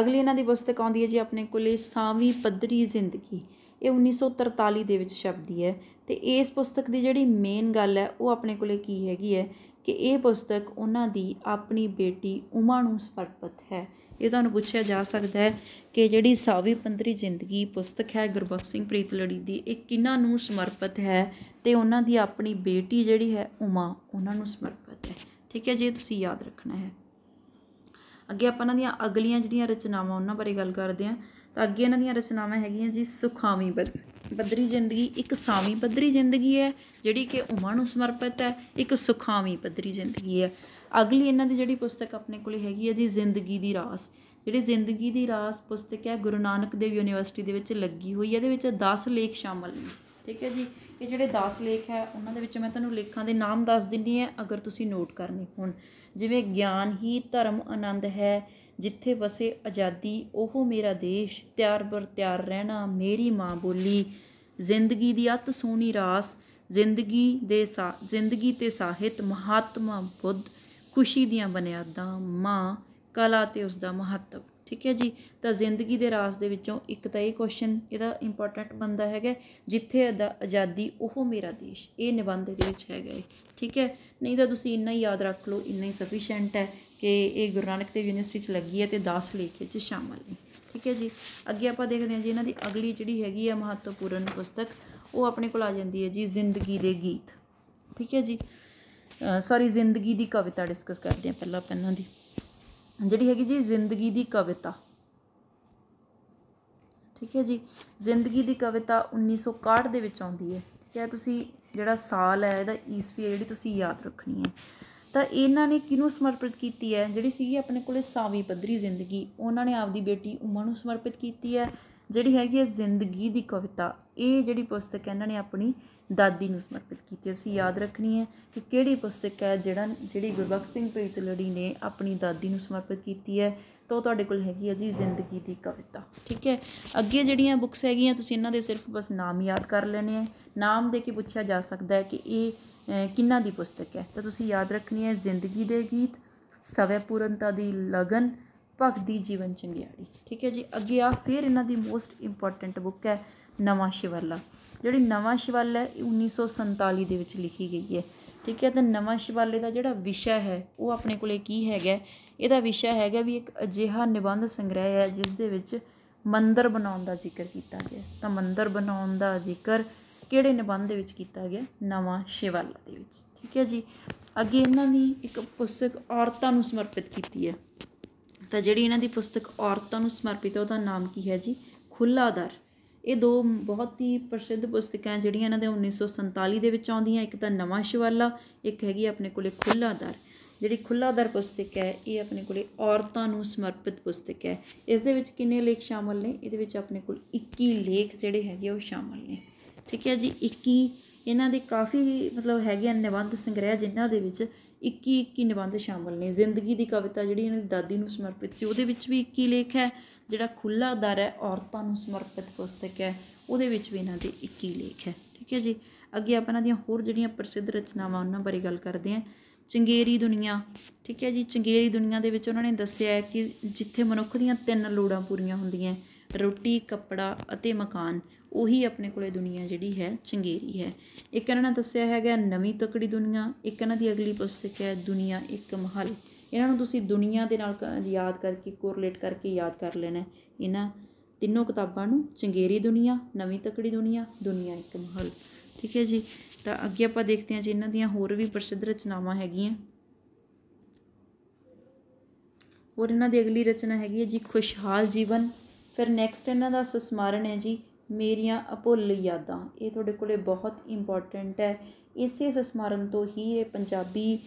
ਅਗਲੀ ਇਹਨਾਂ ਦੀ ਪੁਸਤਕ ਆਉਂਦੀ ਹੈ ਜੀ ਆਪਣੇ ਕੋਲੇ ਸਾਵੀ ਪੱਧਰੀ ਜ਼ਿੰਦਗੀ ਇਹ 1943 ਦੇ ਵਿੱਚ ਛਪਦੀ ਹੈ ਤੇ ਇਸ ਪੁਸਤਕ ਦੀ ਜਿਹੜੀ ਮੇਨ ਗੱਲ ਹੈ ਉਹ ਆਪਣੇ ਕੋਲੇ ਕੀ ਹੈਗੀ ਹੈ ਕਿ ਇਹ ਪੁਸਤਕ ਉਹਨਾਂ ਦੀ ਆਪਣੀ ਬੇਟੀ ਉਮਾ ਨੂੰ ਸਮਰਪਿਤ ਹੈ ਇਹ ਤੁਹਾਨੂੰ ਪੁੱਛਿਆ ਜਾ ਸਕਦਾ ਹੈ ਕਿ ਜਿਹੜੀ ਸਾਵੀ ਪੰਦਰੀ ਜ਼ਿੰਦਗੀ ਪੁਸਤਕ ਹੈ ਗੁਰਬਖਸ਼ ਸਿੰਘ ਪ੍ਰੀਤਲੜੀ ਦੀ ਇਹ ਕਿੰਨਾ ਨੂੰ ਸਮਰਪਿਤ ਹੈ ਤੇ ਉਹਨਾਂ ਦੀ ਆਪਣੀ ਬੇਟੀ ਜਿਹੜੀ ਹੈ ਉਮਾ ਉਹਨਾਂ ਨੂੰ ਸਮਰਪਿਤ ਹੈ ਠੀਕ ਹੈ ਜੀ ਤੁਸੀਂ ਯਾਦ ਰੱਖਣਾ ਹੈ ਅੱਗੇ ਆਪਾਂ ਉਹਨਾਂ ਦੀਆਂ ਅਗਲੀਆਂ ਜਿਹੜੀਆਂ ਰਚਨਾਵਾਂ ਉਹਨਾਂ ਬਾਰੇ ਗੱਲ ਕਰਦੇ ਹਾਂ ਤਾਂ ਅੱਗੇ ਇਹਨਾਂ ਦੀਆਂ ਰਚਨਾਵਾਂ ਹੈਗੀਆਂ ਜੀ ਸੁਖਾਵੀਂ ਬਦਰੀ ਜ਼ਿੰਦਗੀ ਇੱਕ ਸਾਵੀਂ ਬਦਰੀ ਜ਼ਿੰਦਗੀ ਹੈ ਜਿਹੜੀ ਕਿ ਉਮਾ ਨੂੰ ਸਮਰਪਿਤ ਹੈ ਇੱਕ ਸੁਖਾਵੀਂ ਬਦਰੀ ਜ਼ਿੰਦਗੀ ਹੈ ਅਗਲੀ ਇਹਨਾਂ ਦੀ ਜਿਹੜੀ ਪੁਸਤਕ ਆਪਣੇ ਕੋਲੇ ਹੈਗੀ ਹੈ ਜੀ ਜ਼ਿੰਦਗੀ ਦੀ ਰਾਸ ਜਿਹੜੀ ਜ਼ਿੰਦਗੀ ਦੀ ਰਾਸ ਪੁਸਤਕ ਹੈ ਗੁਰੂ ਨਾਨਕ ਦੇਵ ਯੂਨੀਵਰਸਿਟੀ ਦੇ ਵਿੱਚ ਲੱਗੀ ਹੋਈ ਹੈ ਇਹਦੇ ਵਿੱਚ 10 ਲੇਖ ਸ਼ਾਮਲ ਨੇ ਠੀਕ ਹੈ ਜੀ ਇਹ ਜਿਹੜੇ 10 ਲੇਖ ਹੈ ਉਹਨਾਂ ਦੇ ਵਿੱਚ ਮੈਂ ਤੁਹਾਨੂੰ ਲੇਖਾਂ ਦੇ ਨਾਮ ਦੱਸ ਦਿੰਦੀ ਹਾਂ ਅਗਰ ਤੁਸੀਂ ਨੋਟ ਕਰਨੇ ਹੋਣ ਜਿਵੇਂ ਗਿਆਨ ਹੀ ਧਰਮ ਆਨੰਦ ਹੈ ਜਿੱਥੇ ਵਸੇ ਆਜ਼ਾਦੀ ਉਹ ਮੇਰਾ ਦੇਸ਼ ਤਿਆਰ ਬਰ ਤਿਆਰ ਰਹਿਣਾ ਮੇਰੀ ਮਾਂ ਬੋਲੀ ਜ਼ਿੰਦਗੀ ਦੀ ਅਤ ਸੋਹਣੀ ਰਾਸ ਜ਼ਿੰਦਗੀ ਦੇ ਸਾ ਜ਼ਿੰਦਗੀ ਤੇ ਸਾਹਿਤ ਮਹਾਤਮਾ ਬੁੱਧ ਖੁਸ਼ੀ ਦੀਆਂ ਬਨਿਆਦਾਂ ਮਾਂ ਕਲਾ ਤੇ ਉਸ ਦਾ ਮਹੱਤਵ ਠੀਕ ਹੈ ਜੀ ਤਾਂ ਜ਼ਿੰਦਗੀ ਦੇ ਰਾਸ ਦੇ ਵਿੱਚੋਂ ਇੱਕ ਤਾਂ ਇਹ ਕੁਐਸਚਨ ਇਹਦਾ ਇੰਪੋਰਟੈਂਟ ਬੰਦਾ ਹੈਗਾ ਜਿੱਥੇ ਆਜ਼ਾਦੀ ਉਹ ਮੇਰਾ ਦੇਸ਼ ਇਹ ਨਿਬੰਧ ਦੇ ਵਿੱਚ ਹੈਗਾ ਹੈ ਠੀਕ ਹੈ ਨਹੀਂ ਤਾਂ ਤੁਸੀਂ ਇੰਨਾ ਹੀ ਯਾਦ ਰੱਖ ਲਓ ਇੰਨਾ ਹੀ ਸਫੀਸ਼ੀਐਂਟ ਹੈ ਕਿ ਇਹ ਗੁਰੂ ਨਾਨਕ ਦੇਵ ਯੂਨੀਵਰਸਿਟੀ 'ਚ ਲੱਗੀ ਹੈ ਤੇ 10 ਲੇਖ 'ਚ ਸ਼ਾਮਲ ਹੈ ਠੀਕ ਹੈ ਜੀ ਅੱਗੇ ਆਪਾਂ ਦੇਖਦੇ ਹਾਂ ਜੀ ਇਹਨਾਂ ਦੀ ਅਗਲੀ ਜਿਹੜੀ ਹੈਗੀ ਹੈ ਮਹੱਤਵਪੂਰਨ ਪੁਸਤਕ ਉਹ ਆਪਣੇ ਕੋਲ ਆ ਜਾਂਦੀ ਹੈ ਜੀ ਜ਼ਿੰਦਗੀ ਦੇ ਗੀਤ ਠੀਕ ਹੈ ਜੀ ਸੌਰੀ ਜ਼ਿੰਦਗੀ ਦੀ ਕਵਿਤਾ ਡਿਸਕਸ ਕਰਦੇ ਹਾਂ ਪਹਿਲਾਂ ਪਹਿਲਾਂ ਦੀ ਜਿਹੜੀ ਹੈਗੀ ਜੀ ਜ਼ਿੰਦਗੀ ਦੀ ਕਵਿਤਾ ਠੀਕ ਹੈ ਜੀ ਜ਼ਿੰਦਗੀ ਦੀ ਕਵਿਤਾ 1961 ਦੇ ਵਿੱਚ ਆਉਂਦੀ ਹੈ ਠੀਕ ਹੈ ਤੁਸੀਂ ਜਿਹੜਾ ਸਾਲ ਹੈ ਇਹਦਾ ਈਸਵੀ ਹੈ ਜਿਹੜੀ ਤੁਸੀਂ ਯਾਦ ਰੱਖਣੀ ਹੈ ਤਾਂ ਇਹਨਾਂ ਨੇ ਕਿਹਨੂੰ ਸਮਰਪਿਤ ਕੀਤੀ ਹੈ ਜਿਹੜੀ ਸੀਗੀ ਆਪਣੇ ਕੋਲੇ ਸਾਵੀ ਪਧਰੀ ਜ਼ਿੰਦਗੀ ਉਹਨਾਂ ਨੇ ਆਪਦੀ ਬੇਟੀ ਉਮਾ ਨੂੰ ਸਮਰਪਿਤ ਕੀਤੀ ਹੈ ਜਿਹੜੀ ਹੈਗੀ ਹੈ ਜ਼ਿੰਦਗੀ ਦੀ ਕਵਿਤਾ ਇਹ ਜਿਹੜੀ ਪੁਸਤਕ ਇਹਨਾਂ ਨੇ ਆਪਣੀ ਦਾਦੀ ਨੂੰ ਸਮਰਪਿਤ ਕੀਤੀ ਅਸੀਂ ਯਾਦ ਰੱਖਣੀ ਹੈ ਕਿ ਕਿਹੜੀ ਪੁਸਤਕ ਹੈ ਜਿਹੜਾ ਜਿਹੜੀ ਗੁਰਬਖਸ਼ ਸਿੰਘ ਪ੍ਰੀਤਲੜੀ ਨੇ ਆਪਣੀ ਦਾਦੀ ਨੂੰ ਸਮਰਪਿਤ ਕੀਤੀ ਹੈ ਤਾਂ ਤੁਹਾਡੇ ਕੋਲ ਹੈਗੀ ਹੈ ਜੀ ਜ਼ਿੰਦਗੀ ਦੀ ਕਵਿਤਾ ਠੀਕ ਹੈ ਅੱਗੇ ਜਿਹੜੀਆਂ ਬੁੱਕਸ ਹੈਗੀਆਂ ਤੁਸੀਂ ਇਹਨਾਂ ਦੇ ਸਿਰਫ ਬਸ ਨਾਮ ਯਾਦ ਕਰ ਲੈਣੇ ਆ ਨਾਮ ਦੇ ਕੇ ਪੁੱਛਿਆ ਜਾ ਸਕਦਾ ਹੈ ਕਿ ਇਹ ਕਿੰਨਾ ਦੀ ਪੁਸਤਕ ਹੈ ਤਾਂ ਤੁਸੀਂ ਯਾਦ ਰੱਖਣੀ ਹੈ ਜ਼ਿੰਦਗੀ ਦੇ ਗੀਤ ਸਵੈ ਪੂਰਨਤਾ ਦੀ ਲਗਨ ਭਗਤੀ ਜੀਵਨ ਚੰਗਿਆੜੀ ਠੀਕ ਹੈ ਜੀ ਅੱਗੇ ਆ ਫਿਰ ਇਹਨਾਂ ਦੀ ਮੋਸਟ ਇੰਪੋਰਟੈਂਟ ਬੁੱਕ ਹੈ ਨਵਾਂ ਸ਼ਿਵਾਲਾ ਜਿਹੜੀ ਨਵਾਂ ਸ਼ਿਵਾਲਾ ਹੈ 1947 ਦੇ ਵਿੱਚ ਲਿਖੀ ਗਈ ਹੈ ਠੀਕ ਹੈ ਤਾਂ ਨਵਾਂ ਸ਼ਿਵਾਲੇ ਦਾ ਜਿਹੜਾ ਵਿਸ਼ਾ ਹੈ ਉਹ ਆਪਣੇ ਕੋਲੇ ਕੀ ਹੈਗਾ ਇਹਦਾ ਵਿਸ਼ਾ ਹੈਗਾ ਵੀ ਇੱਕ ਅਜਿਹਾ ਨਿਬੰਧ ਸੰਗ੍ਰਹਿ ਹੈ ਜਿਸ ਦੇ ਵਿੱਚ ਮੰਦਰ ਬਣਾਉਣ ਦਾ ਜ਼ਿਕਰ ਕੀਤਾ ਗਿਆ ਤਾਂ ਮੰਦਰ ਬਣਾਉਣ ਦਾ ਜ਼ਿਕਰ ਕਿਹੜੇ ਨਿਬੰਧ ਦੇ ਵਿੱਚ ਕੀਤਾ ਗਿਆ ਨਵਾਂ ਸ਼ਿਵਾਲਾ ਦੇ ਵਿੱਚ ਠੀਕ ਹੈ ਜੀ ਅੱਗੇ ਇਹਨਾਂ ਦੀ ਇੱਕ ਪੁਸਤਕ ਔਰਤਾਂ ਨੂੰ ਸਮਰਪਿਤ ਕੀਤੀ ਹੈ ਤਾਂ ਜਿਹੜੀ ਇਹਨਾਂ ਦੀ ਪੁਸਤਕ ਔਰਤਾਂ ਨੂੰ ਸਮਰਪਿਤ ਹੈ ਉਹਦਾ ਨਾਮ ਕੀ ਹੈ ਜੀ ਖੁੱਲਾ ਦਰ ਇਹ ਦੋ ਬਹੁਤ ਹੀ ਪ੍ਰਸਿੱਧ ਪੁਸਤਕਾਂ ਜਿਹੜੀਆਂ ਇਹਨਾਂ ਦੇ 1947 ਦੇ ਵਿੱਚ ਆਉਂਦੀਆਂ ਇੱਕ ਤਾਂ ਨਵਾਂ ਸ਼ਿਵਾਲਾ ਇੱਕ ਹੈਗੀ ਆਪਣੇ ਕੋਲੇ ਖੁੱਲਾ ਦਰ ਜਿਹੜੀ ਖੁੱਲਾ ਦਰ ਪੁਸਤਕ ਹੈ ਇਹ ਆਪਣੇ ਕੋਲੇ ਔਰਤਾਂ ਨੂੰ ਸਮਰਪਿਤ ਪੁਸਤਕ ਹੈ ਇਸ ਦੇ ਵਿੱਚ ਕਿੰਨੇ ਲੇਖ ਸ਼ਾਮਲ ਨੇ ਇਹਦੇ ਵਿੱਚ ਆਪਣੇ ਕੋਲ 21 ਲੇਖ ਜਿਹੜੇ ਹੈਗੇ ਉਹ ਸ਼ਾਮਲ ਨੇ ਠੀਕ ਹੈ ਜੀ 21 ਇਹਨਾਂ ਦੇ ਕਾਫੀ ਮਤਲਬ ਹੈਗੇ ਨਿਬੰਧ ਸੰਗ੍ਰਹਿ ਜਿਨ੍ਹਾਂ ਦੇ ਵਿੱਚ 21 21 ਨਿਬੰਧ ਸ਼ਾਮਲ ਨੇ ਜ਼ਿੰਦਗੀ ਦੀ ਕਵਿਤਾ ਜਿਹੜੀ ਇਹਨਾਂ ਦੀ ਦਾਦੀ ਨੂੰ ਸਮਰਪਿਤ ਸੀ ਉਹਦੇ ਵਿੱਚ ਵੀ 21 ਲੇਖ ਹੈ ਜਿਹੜਾ ਖੁੱਲਾ ਦਰ ਹੈ ਔਰਤਾਂ ਨੂੰ ਸਮਰਪਿਤ ਪੁਸਤਕ ਹੈ ਉਹਦੇ ਵਿੱਚ ਵੀ ਇਹਨਾਂ ਦੇ 21 ਲੇਖ ਹੈ ਠੀਕ ਹੈ ਜੀ ਅੱਗੇ ਆਪਾਂ ਇਹਨਾਂ ਦੀਆਂ ਹੋਰ ਜਿਹੜੀਆਂ ਪ੍ਰਸਿੱਧ ਰਚਨਾਵਾਂ ਉਹਨਾਂ ਬਾਰੇ ਗੱਲ ਕਰਦੇ ਹਾਂ ਚੰਗੇਰੀ ਦੁਨੀਆ ਠੀਕ ਹੈ ਜੀ ਚੰਗੇਰੀ ਦੁਨੀਆ ਦੇ ਵਿੱਚ ਉਹਨਾਂ ਨੇ ਦੱਸਿਆ ਹੈ ਕਿ ਜਿੱਥੇ ਮਨੁੱਖ ਦੀਆਂ ਤਿੰਨ ਲੋੜਾਂ ਪੂਰੀਆਂ ਹੁੰਦੀਆਂ ਰੋਟੀ ਕੱਪੜਾ ਅਤੇ ਮਕਾਨ ਉਹੀ ਆਪਣੇ ਕੋਲੇ ਦੁਨੀਆ ਜਿਹੜੀ ਹੈ ਚੰਗੇਰੀ ਹੈ ਇੱਕ ਇਹਨਾਂ ਨੇ ਦੱਸਿਆ ਹੈਗਾ ਨਵੀਂ ਤਕੜੀ ਦੁਨੀਆ ਇੱਕ ਇਹਨਾਂ ਦੀ ਅਗਲੀ ਪੁਸਤਕ ਹੈ ਦੁਨੀਆ ਇੱਕ ਮਹਲ ਇਹਨਾਂ ਨੂੰ ਤੁਸੀਂ ਦੁਨੀਆ ਦੇ ਨਾਲ ਯਾਦ ਕਰਕੇ ਕੋਰਲੇਟ ਕਰਕੇ ਯਾਦ ਕਰ ਲੈਣਾ ਇਹਨਾਂ ਤਿੰਨੋਂ ਕਿਤਾਬਾਂ ਨੂੰ ਚੰਗੇਰੀ ਦੁਨੀਆ ਨਵੀਂ ਤਕੜੀ ਦੁਨੀਆ ਦੁਨੀਆ ਇੱਕ ਮਹਲ ਠੀਕ ਹੈ ਜੀ ਤਾਂ ਅੱਗੇ ਆਪਾਂ ਦੇਖਦੇ ਹਾਂ ਜੀ ਇਹਨਾਂ ਦੀਆਂ ਹੋਰ ਵੀ ਪ੍ਰਸਿੱਧ ਰਚਨਾਵਾਂ ਹੈਗੀਆਂ ਔਰ ਇਹਨਾਂ ਦੀ ਅਗਲੀ ਰਚਨਾ ਹੈਗੀ ਹੈ ਜੀ ਖੁਸ਼ਹਾਲ ਜੀਵਨ ਫਿਰ ਨੈਕਸਟ ਇਹਨਾਂ ਦਾ ਸਸਮਾਰਨ ਹੈ ਜੀ ਮੇਰੀਆਂ ਅਭੁੱਲ ਯਾਦਾਂ ਇਹ ਤੁਹਾਡੇ ਕੋਲੇ ਬਹੁਤ ਇੰਪੋਰਟੈਂਟ ਹੈ ਇਸੇ ਸਸਮਰਨ ਤੋਂ ਹੀ ਇਹ ਪੰਜਾਬੀ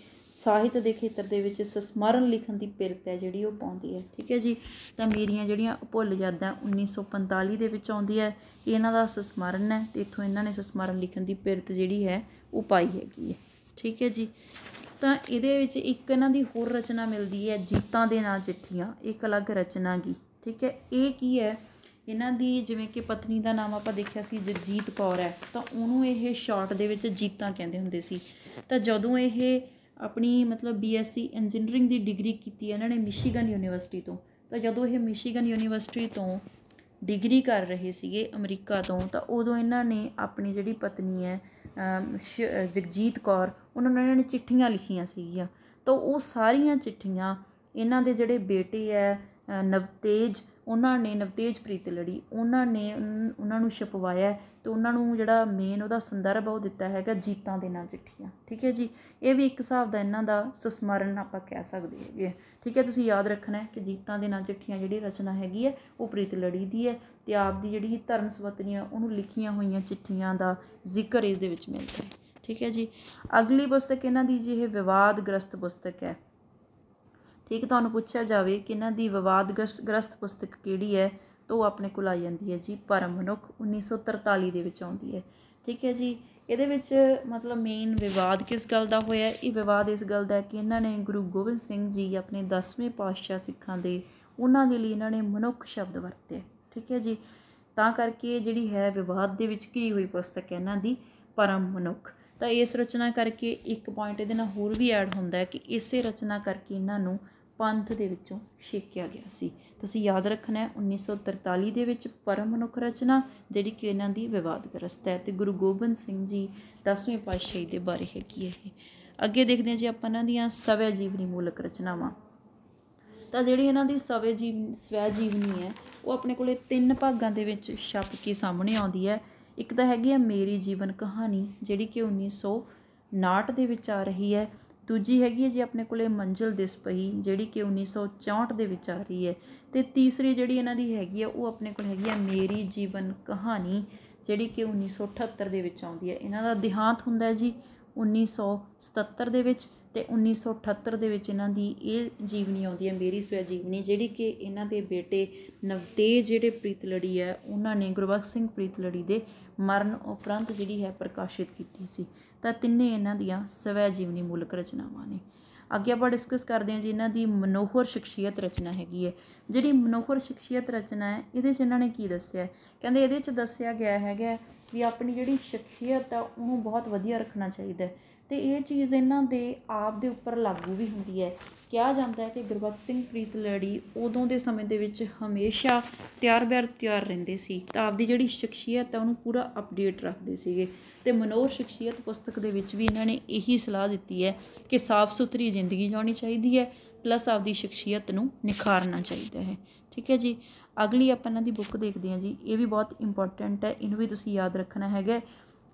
ਸਾਹਿਤ ਦੇ ਖੇਤਰ ਦੇ ਵਿੱਚ ਸਸਮਰਨ ਲਿਖਣ ਦੀ ਪਿਰਤ ਹੈ ਜਿਹੜੀ ਉਹ ਪਾਉਂਦੀ ਹੈ ਠੀਕ ਹੈ ਜੀ ਤਾਂ ਮੇਰੀਆਂ ਜਿਹੜੀਆਂ ਅਪੁੱਲ ਯਾਦਾਂ 1945 ਦੇ ਵਿੱਚ ਆਉਂਦੀ ਹੈ ਇਹਨਾਂ ਦਾ ਸਸਮਰਨ ਹੈ ਤੇ ਇਥੋਂ ਇਹਨਾਂ ਨੇ ਸਸਮਰਨ ਲਿਖਣ ਦੀ ਪਿਰਤ ਜਿਹੜੀ ਹੈ ਉਹ ਪਾਈ ਹੈਗੀ ਹੈ ਠੀਕ ਹੈ ਜੀ ਤਾਂ ਇਹਦੇ ਵਿੱਚ ਇੱਕ ਇਹਨਾਂ ਦੀ ਹੋਰ ਰਚਨਾ ਮਿਲਦੀ ਹੈ ਜੀਤਾਂ ਦੇ ਨਾਂ ਚਿੱਠੀਆਂ ਇੱਕ ਅਲੱਗ ਰਚਨਾ ਗੀ ਠੀਕ ਹੈ ਇਹ ਕੀ ਹੈ ਇਹਨਾਂ ਦੀ ਜਿਵੇਂ ਕਿ ਪਤਨੀ ਦਾ ਨਾਮ ਆਪਾਂ ਦੇਖਿਆ ਸੀ ਜਗਜੀਤ ਕੌਰ ਹੈ ਤਾਂ ਉਹਨੂੰ ਇਹ ਸ਼ਾਰਟ ਦੇ ਵਿੱਚ ਜੀਤਾ ਕਹਿੰਦੇ ਹੁੰਦੇ ਸੀ ਤਾਂ ਜਦੋਂ ਇਹ ਆਪਣੀ ਮਤਲਬ ਬੀਐਸਸੀ ਇੰਜੀਨੀਅਰਿੰਗ ਦੀ ਡਿਗਰੀ ਕੀਤੀ ਇਹਨਾਂ ਨੇ ਮਿਸ਼ੀਗਨ ਯੂਨੀਵਰਸਿਟੀ ਤੋਂ ਤਾਂ ਜਦੋਂ ਇਹ ਮਿਸ਼ੀਗਨ ਯੂਨੀਵਰਸਿਟੀ ਤੋਂ ਡਿਗਰੀ ਕਰ ਰਹੇ ਸੀਗੇ ਅਮਰੀਕਾ ਤੋਂ ਤਾਂ ਉਦੋਂ ਇਹਨਾਂ ਨੇ ਆਪਣੀ ਜਿਹੜੀ ਪਤਨੀ ਹੈ ਜਗਜੀਤ ਕੌਰ ਉਹਨਾਂ ਨੂੰ ਇਹਨਾਂ ਨੇ ਚਿੱਠੀਆਂ ਲਿਖੀਆਂ ਸੀਗੀਆਂ ਤਾਂ ਉਹ ਸਾਰੀਆਂ ਚਿੱਠੀਆਂ ਇਹਨਾਂ ਦੇ ਜਿਹੜੇ ਬੇਟੇ ਹੈ ਨਵਤੇਜ ਉਹਨਾਂ ਨੇ ਨਵਤੇਜ ਪ੍ਰੀਤ ਲੜੀ ਉਹਨਾਂ ਨੇ ਉਹਨਾਂ ਨੂੰ ਛਪਵਾਇਆ ਤੇ ਉਹਨਾਂ ਨੂੰ ਜਿਹੜਾ ਮੇਨ ਉਹਦਾ ਸੰਦਰਭ ਉਹ ਦਿੱਤਾ ਹੈਗਾ ਜੀਤਾਂ ਦੇ ਨਾਲ ਚਿੱਠੀਆਂ ਠੀਕ ਹੈ ਜੀ ਇਹ ਵੀ ਇੱਕ ਹਿਸਾਬ ਦਾ ਇਹਨਾਂ ਦਾ ਸਸਮਰਨ ਆਪਾਂ ਕਹਿ ਸਕਦੇ ਹੈਗੇ ਠੀਕ ਹੈ ਤੁਸੀਂ ਯਾਦ ਰੱਖਣਾ ਕਿ ਜੀਤਾਂ ਦੇ ਨਾਲ ਚਿੱਠੀਆਂ ਜਿਹੜੀ ਰਚਨਾ ਹੈਗੀ ਹੈ ਉਹ ਪ੍ਰੀਤ ਲੜੀ ਦੀ ਹੈ ਤੇ ਆਪ ਦੀ ਜਿਹੜੀ ਧਰਮ ਸਵਤਨੀਆਂ ਉਹਨੂੰ ਲਿਖੀਆਂ ਹੋਈਆਂ ਚਿੱਠੀਆਂ ਦਾ ਜ਼ਿਕਰ ਇਸ ਦੇ ਵਿੱਚ ਮਿਲਦਾ ਹੈ ਠੀਕ ਹੈ ਜੀ ਅਗਲੀ ਪੁਸਤਕ ਇਹਨਾਂ ਦੀ ਜੀ ਇਹ ਵਿਵਾਦਗ੍ਰਸਤ ਪੁਸਤਕ ਹੈ ਠੀਕ ਤੁਹਾਨੂੰ ਪੁੱਛਿਆ ਜਾਵੇ ਕਿ ਇਹਨਾਂ ਦੀ ਵਿਵਾਦ ਗ੍ਰਸਤ ਪੁਸਤਕ ਕਿਹੜੀ ਹੈ ਤਾਂ ਉਹ ਆਪਣੇ ਕੋਲ ਆ ਜਾਂਦੀ ਹੈ ਜੀ ਪਰਮ ਮਨੁੱਖ 1943 ਦੇ ਵਿੱਚ ਆਉਂਦੀ ਹੈ ਠੀਕ ਹੈ ਜੀ ਇਹਦੇ ਵਿੱਚ ਮਤਲਬ ਮੇਨ ਵਿਵਾਦ ਕਿਸ ਗੱਲ ਦਾ ਹੋਇਆ ਇਹ ਵਿਵਾਦ ਇਸ ਗੱਲ ਦਾ ਕਿ ਇਹਨਾਂ ਨੇ ਗੁਰੂ ਗੋਬਿੰਦ ਸਿੰਘ ਜੀ ਆਪਣੇ 10ਵੇਂ ਪਾਤਸ਼ਾਹ ਸਿੱਖਾਂ ਦੇ ਉਹਨਾਂ ਦੇ ਲਈ ਇਹਨਾਂ ਨੇ ਮਨੁੱਖ ਸ਼ਬਦ ਵਰਤੇ ਠੀਕ ਹੈ ਜੀ ਤਾਂ ਕਰਕੇ ਜਿਹੜੀ ਹੈ ਵਿਵਾਦ ਦੇ ਵਿੱਚ ਘਿਰੀ ਹੋਈ ਪੁਸਤਕ ਹੈ ਇਹਨਾਂ ਦੀ ਪਰਮ ਮਨੁੱਖ ਤਾਂ ਇਸ ਰਚਨਾ ਕਰਕੇ ਇੱਕ ਪੁਆਇੰਟ ਇਹਦੇ ਨਾਲ ਹੋਰ ਵੀ ਐਡ ਹੁੰਦਾ ਹੈ ਕਿ ਇਸੇ ਰਚਨਾ ਕਰਕੇ ਇਹਨਾਂ ਨੂੰ ਪੰਥ ਦੇ ਵਿੱਚੋਂ ਛੇਕਿਆ ਗਿਆ ਸੀ ਤੁਸੀਂ ਯਾਦ ਰੱਖਣਾ ਹੈ 1943 ਦੇ ਵਿੱਚ ਪਰਮ ਮਨੁੱਖ ਰਚਨਾ ਜਿਹੜੀ ਕਿ ਇਹਨਾਂ ਦੀ ਵਿਵਾਦਗ੍ਰਸਤ ਹੈ ਤੇ ਗੁਰੂ ਗੋਬਿੰਦ ਸਿੰਘ ਜੀ 10ਵੇਂ ਪਾਤਸ਼ਾਹ ਦੇ ਬਾਰੇ ਹੈਗੀ ਕੀ ਇਹ ਅੱਗੇ ਦੇਖਦੇ ਹਾਂ ਜੀ ਆਪਾਂ ਇਹਨਾਂ ਦੀਆਂ ਸਵੈ ਜੀਵਨੀ ਮੂਲਕ ਰਚਨਾਵਾਂ ਤਾਂ ਜਿਹੜੀ ਇਹਨਾਂ ਦੀ ਸਵੈ ਜੀਵ ਸਵੈ ਜੀਵਨੀ ਹੈ ਉਹ ਆਪਣੇ ਕੋਲੇ ਤਿੰਨ ਭਾਗਾਂ ਦੇ ਵਿੱਚ ਛਪ ਕੇ ਸਾਹਮਣੇ ਆਉਂਦੀ ਹੈ ਇੱਕ ਤਾਂ ਹੈਗੀ ਹੈ ਮੇਰੀ ਜੀਵਨ ਕਹਾਣੀ ਜਿਹੜੀ ਕਿ 1959 ਦੇ ਵਿੱਚ ਆ ਰਹੀ ਹੈ ਦੂਜੀ ਹੈਗੀ ਹੈ ਜੀ ਆਪਣੇ ਕੋਲੇ ਮੰਜ਼ਲ ਦਿਸ ਪਈ ਜਿਹੜੀ ਕਿ 1964 ਦੇ ਵਿੱਚ ਆ ਰਹੀ ਹੈ ਤੇ ਤੀਸਰੀ ਜਿਹੜੀ ਇਹਨਾਂ ਦੀ ਹੈਗੀ ਆ ਉਹ ਆਪਣੇ ਕੋਲ ਹੈਗੀ ਆ ਮੇਰੀ ਜੀਵਨ ਕਹਾਣੀ ਜਿਹੜੀ ਕਿ 1978 ਦੇ ਵਿੱਚ ਆਉਂਦੀ ਹੈ ਇਹਨਾਂ ਦਾ ਦਿਹਾਂਤ ਹੁੰਦਾ ਜੀ 1977 ਦੇ ਵਿੱਚ ਤੇ 1978 ਦੇ ਵਿੱਚ ਇਹਨਾਂ ਦੀ ਇਹ ਜੀਵਨੀ ਆਉਂਦੀ ਹੈ ਮੇਰੀ ਸਵੈ ਜੀਵਨੀ ਜਿਹੜੀ ਕਿ ਇਹਨਾਂ ਦੇ ਬੇਟੇ ਨਵਤੇਜ ਜਿਹੜੇ ਪ੍ਰੀਤਲੜੀ ਹੈ ਉਹਨਾਂ ਨੇ ਗੁਰਬਖਸ਼ ਸਿੰਘ ਪ੍ਰੀਤਲੜੀ ਦੇ ਮਰਨ ਉਪਰੰਤ ਜਿਹੜੀ ਹੈ ਪ੍ਰਕਾਸ਼ਿਤ ਕੀਤੀ ਸੀ ਤਾਂ ਤਿੰਨੇ ਇਹਨਾਂ ਦੀਆਂ ਸਵੈ ਜੀਵਨੀ ਮੂਲਕ ਰਚਨਾਵਾਂ ਨੇ ਅੱਗੇ ਆਪਾਂ ਡਿਸਕਸ ਕਰਦੇ ਹਾਂ ਜੀ ਇਹਨਾਂ ਦੀ ਮਨੋਹਰ ਸ਼ਖਸੀਅਤ ਰਚਨਾ ਹੈਗੀ ਹੈ ਜਿਹੜੀ ਮਨੋਹਰ ਸ਼ਖਸੀਅਤ ਰਚਨਾ ਹੈ ਇਹਦੇ 'ਚ ਇਹਨਾਂ ਨੇ ਕੀ ਦੱਸਿਆ ਕਹਿੰਦੇ ਇਹਦੇ 'ਚ ਦੱਸਿਆ ਗਿਆ ਹੈਗਾ ਵੀ ਆਪਣੀ ਜਿਹੜੀ ਸ਼ਖਸੀਅਤ ਆ ਉਹਨੂੰ ਬਹੁਤ ਵਧੀਆ ਰੱਖਣਾ ਚਾਹੀਦਾ ਹੈ ਤੇ ਇਹ ਚੀਜ਼ ਇਹਨਾਂ ਦੇ ਆਪ ਦੇ ਉੱਪਰ ਲਾਗੂ ਵੀ ਹੁੰਦੀ ਹੈ ਕਿਹਾ ਜਾਂਦਾ ਹੈ ਕਿ ਗੁਰਬਖਸ਼ ਸਿੰਘ ਪ੍ਰੀਤ ਲੜੀ ਉਦੋਂ ਦੇ ਸਮੇਂ ਦੇ ਵਿੱਚ ਹਮੇਸ਼ਾ ਤਿਆਰ-ਬਿਆਰ ਤਿਆਰ ਰਹਿੰਦੇ ਸੀ ਤਾਂ ਆਪਦੀ ਜਿਹੜੀ ਸ਼ਖਸੀਅਤ ਆ ਉਹਨੂੰ ਪੂਰਾ ਅਪਡੇਟ ਰੱਖਦੇ ਸੀਗੇ ਤੇ ਮਨੋਰ ਸ਼ਖਸੀਅਤ ਪੁਸਤਕ ਦੇ ਵਿੱਚ ਵੀ ਇਹਨਾਂ ਨੇ ਇਹੀ ਸਲਾਹ ਦਿੱਤੀ ਹੈ ਕਿ ਸਾਫ਼ ਸੁਥਰੀ ਜ਼ਿੰਦਗੀ ਜਿਉਣੀ ਚਾਹੀਦੀ ਹੈ ਪਲੱਸ ਆਪਦੀ ਸ਼ਖਸੀਅਤ ਨੂੰ ਨਿਖਾਰਨਾ ਚਾਹੀਦਾ ਹੈ ਠੀਕ ਹੈ ਜੀ ਅਗਲੀ ਆਪਾਂ ਇਹਨਾਂ ਦੀ ਬੁੱਕ ਦੇਖਦੇ ਹਾਂ ਜੀ ਇਹ ਵੀ ਬਹੁਤ ਇੰਪੋਰਟੈਂਟ ਹੈ ਇਹਨੂੰ ਵੀ ਤੁਸੀਂ ਯਾਦ ਰੱਖਣਾ ਹੈਗਾ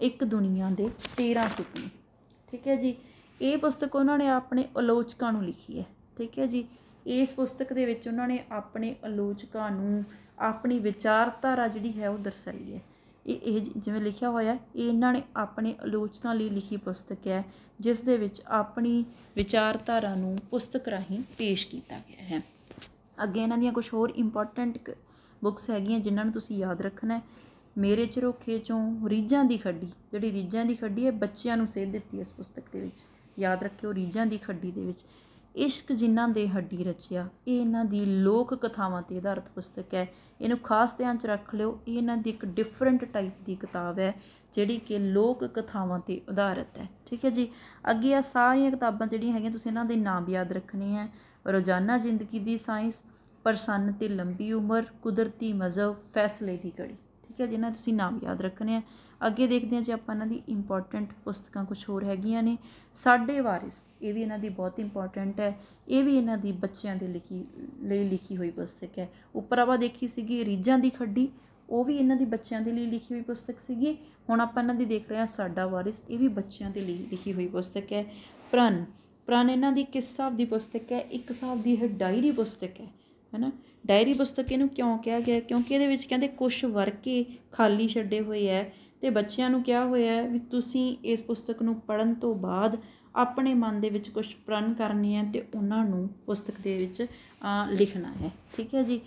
ਇੱਕ ਦੁਨੀਆ ਦੇ 13 ਸੁਪਨੇ ਠੀਕ ਹੈ ਜੀ ਇਹ ਪੁਸਤਕ ਉਹਨਾਂ ਨੇ ਆਪਣੇ ਆਲੋਚਕਾਂ ਨੂੰ ਲਿਖੀ ਹੈ ਠੀਕ ਹੈ ਜੀ ਇਸ ਪੁਸਤਕ ਦੇ ਵਿੱਚ ਉਹਨਾਂ ਨੇ ਆਪਣੇ ਆਲੋਚਕਾਂ ਨੂੰ ਆਪਣੀ ਵਿਚਾਰਧਾਰਾ ਜਿਹੜੀ ਹੈ ਉਹ ਦਰਸਾਈ ਹੈ ਇਹ ਇਹ ਜਿਵੇਂ ਲਿਖਿਆ ਹੋਇਆ ਇਹ ਇਹਨਾਂ ਨੇ ਆਪਣੇ ਆਲੋਚਕਾਂ ਲਈ ਲਿਖੀ ਪੁਸਤਕ ਹੈ ਜਿਸ ਦੇ ਵਿੱਚ ਆਪਣੀ ਵਿਚਾਰਧਾਰਾ ਨੂੰ ਪੁਸਤਕ ਰਾਹੀਂ ਪੇਸ਼ ਕੀਤਾ ਗਿਆ ਹੈ ਅੱਗੇ ਇਹਨਾਂ ਦੀਆਂ ਕੁਝ ਹੋਰ ਇੰਪੋਰਟੈਂਟ ਬੁੱਕਸ ਹੈਗੀਆਂ ਜਿਨ੍ਹਾਂ ਨੂੰ ਤੁਸੀਂ ਯਾਦ ਰੱਖਣਾ ਹੈ ਮੇਰੇ ਚਰੋਖੇ ਚੋਂ ਰੀਜਾਂ ਦੀ ਖੱਡੀ ਜਿਹੜੀ ਰੀਜਾਂ ਦੀ ਖੱਡੀ ਹੈ ਬੱਚਿਆਂ ਨੂੰ ਸੇਧ ਦਿੱਤੀ ਇਸ ਪੁਸਤਕ ਦੇ ਵਿੱਚ ਯਾਦ ਰੱਖਿਓ ਰੀਜਾਂ ਦੀ ਖੱਡੀ ਦੇ ਵਿੱਚ ਇਸ਼ਕ ਜਿਨ੍ਹਾਂ ਦੇ ਹੱਡੀ ਰਚਿਆ ਇਹ ਇਹਨਾਂ ਦੀ ਲੋਕ ਕਥਾਵਾਂ ਤੇ ਆਧਾਰਿਤ ਪੁਸਤਕ ਹੈ ਇਹਨੂੰ ਖਾਸ ਧਿਆਨ 'ਚ ਰੱਖ ਲਿਓ ਇਹ ਇਹਨਾਂ ਦੀ ਇੱਕ ਡਿਫਰੈਂਟ ਟਾਈਪ ਦੀ ਕਿਤਾਬ ਹੈ ਜਿਹੜੀ ਕਿ ਲੋਕ ਕਥਾਵਾਂ ਤੇ ਆਧਾਰਿਤ ਹੈ ਠੀਕ ਹੈ ਜੀ ਅੱਗੇ ਆ ਸਾਰੀਆਂ ਕਿਤਾਬਾਂ ਜਿਹੜੀਆਂ ਹੈਗੀਆਂ ਤੁਸੀਂ ਇਹਨਾਂ ਦੇ ਨਾਮ ਯਾਦ ਰੱਖਣੇ ਆ ਰੋਜ਼ਾਨਾ ਜ਼ਿੰਦਗੀ ਦੀ ਸਾਇੰਸ ਪ੍ਰਸੰਨ ਤੇ ਲੰਬੀ ਉਮਰ ਕੁਦਰਤੀ ਮਜ਼ਬ ਫੈਸਲੇ ਦੀ ਕੜੀ ਠੀਕ ਹੈ ਜਿਹਨਾਂ ਤੁਸੀਂ ਨਾਮ ਯਾਦ ਰੱਖਣੇ ਆ ਅੱਗੇ ਦੇਖਦੇ ਹਾਂ ਜੇ ਆਪਾਂ ਇਹਨਾਂ ਦੀ ਇੰਪੋਰਟੈਂਟ ਪੁਸਤਕਾਂ ਕੁਝ ਹੋਰ ਹੈਗੀਆਂ ਨੇ ਸਾਡੇ ਵਾਰਿਸ ਇਹ ਵੀ ਇਹਨਾਂ ਦੀ ਬਹੁਤ ਇੰਪੋਰਟੈਂਟ ਹੈ ਇਹ ਵੀ ਇਹਨਾਂ ਦੀ ਬੱਚਿਆਂ ਦੇ ਲਿਖੀ ਲਈ ਲਿਖੀ ਹੋਈ ਪੁਸਤਕ ਹੈ ਉੱਪਰ ਆਪਾਂ ਦੇਖੀ ਸੀਗੀ ਰੀਜਾਂ ਦੀ ਖੱਡੀ ਉਹ ਵੀ ਇਹਨਾਂ ਦੀ ਬੱਚਿਆਂ ਦੇ ਲਈ ਲਿਖੀ ਹੋਈ ਪੁਸਤਕ ਸੀਗੀ ਹੁਣ ਆਪਾਂ ਇਹਨਾਂ ਦੀ ਦੇਖ ਰਹੇ ਹਾਂ ਸਾਡਾ ਵਾਰਿਸ ਇਹ ਵੀ ਬੱਚਿਆਂ ਦੇ ਲਈ ਲਿਖੀ ਹੋਈ ਪੁਸਤਕ ਹੈ ਪ੍ਰਣ ਪ੍ਰਣ ਇਹਨਾਂ ਦੀ ਕਿੱਸਾ ਦੀ ਪੁਸਤਕ ਹੈ ਇੱਕ ਸਾਲ ਦੀ ਇਹ ਡਾਇਰੀ ਪੁਸਤਕ ਹੈ ਹੈਨਾ ਡਾਇਰੀ ਪੁਸਤਕ ਇਹਨੂੰ ਕਿਉਂ ਕਿਹਾ ਗਿਆ ਕਿਉਂਕਿ ਇਹਦੇ ਵਿੱਚ ਕਹਿੰਦੇ ਕੁਝ ਵਰਕੇ ਖਾਲੀ ਛੱਡੇ ਹੋਏ ਐ ਤੇ ਬੱਚਿਆਂ ਨੂੰ ਕਿਹਾ ਹੋਇਆ ਵੀ ਤੁਸੀਂ ਇਸ ਪੁਸਤਕ ਨੂੰ ਪੜਨ ਤੋਂ ਬਾਅਦ ਆਪਣੇ ਮਨ ਦੇ ਵਿੱਚ ਕੁਝ ਪ੍ਰਣ ਕਰਨੀ ਹੈ ਤੇ ਉਹਨਾਂ ਨੂੰ ਪੁਸਤਕ ਦੇ ਵਿੱਚ ਲਿਖਣਾ ਹੈ ਠੀਕ ਹੈ ਜੀ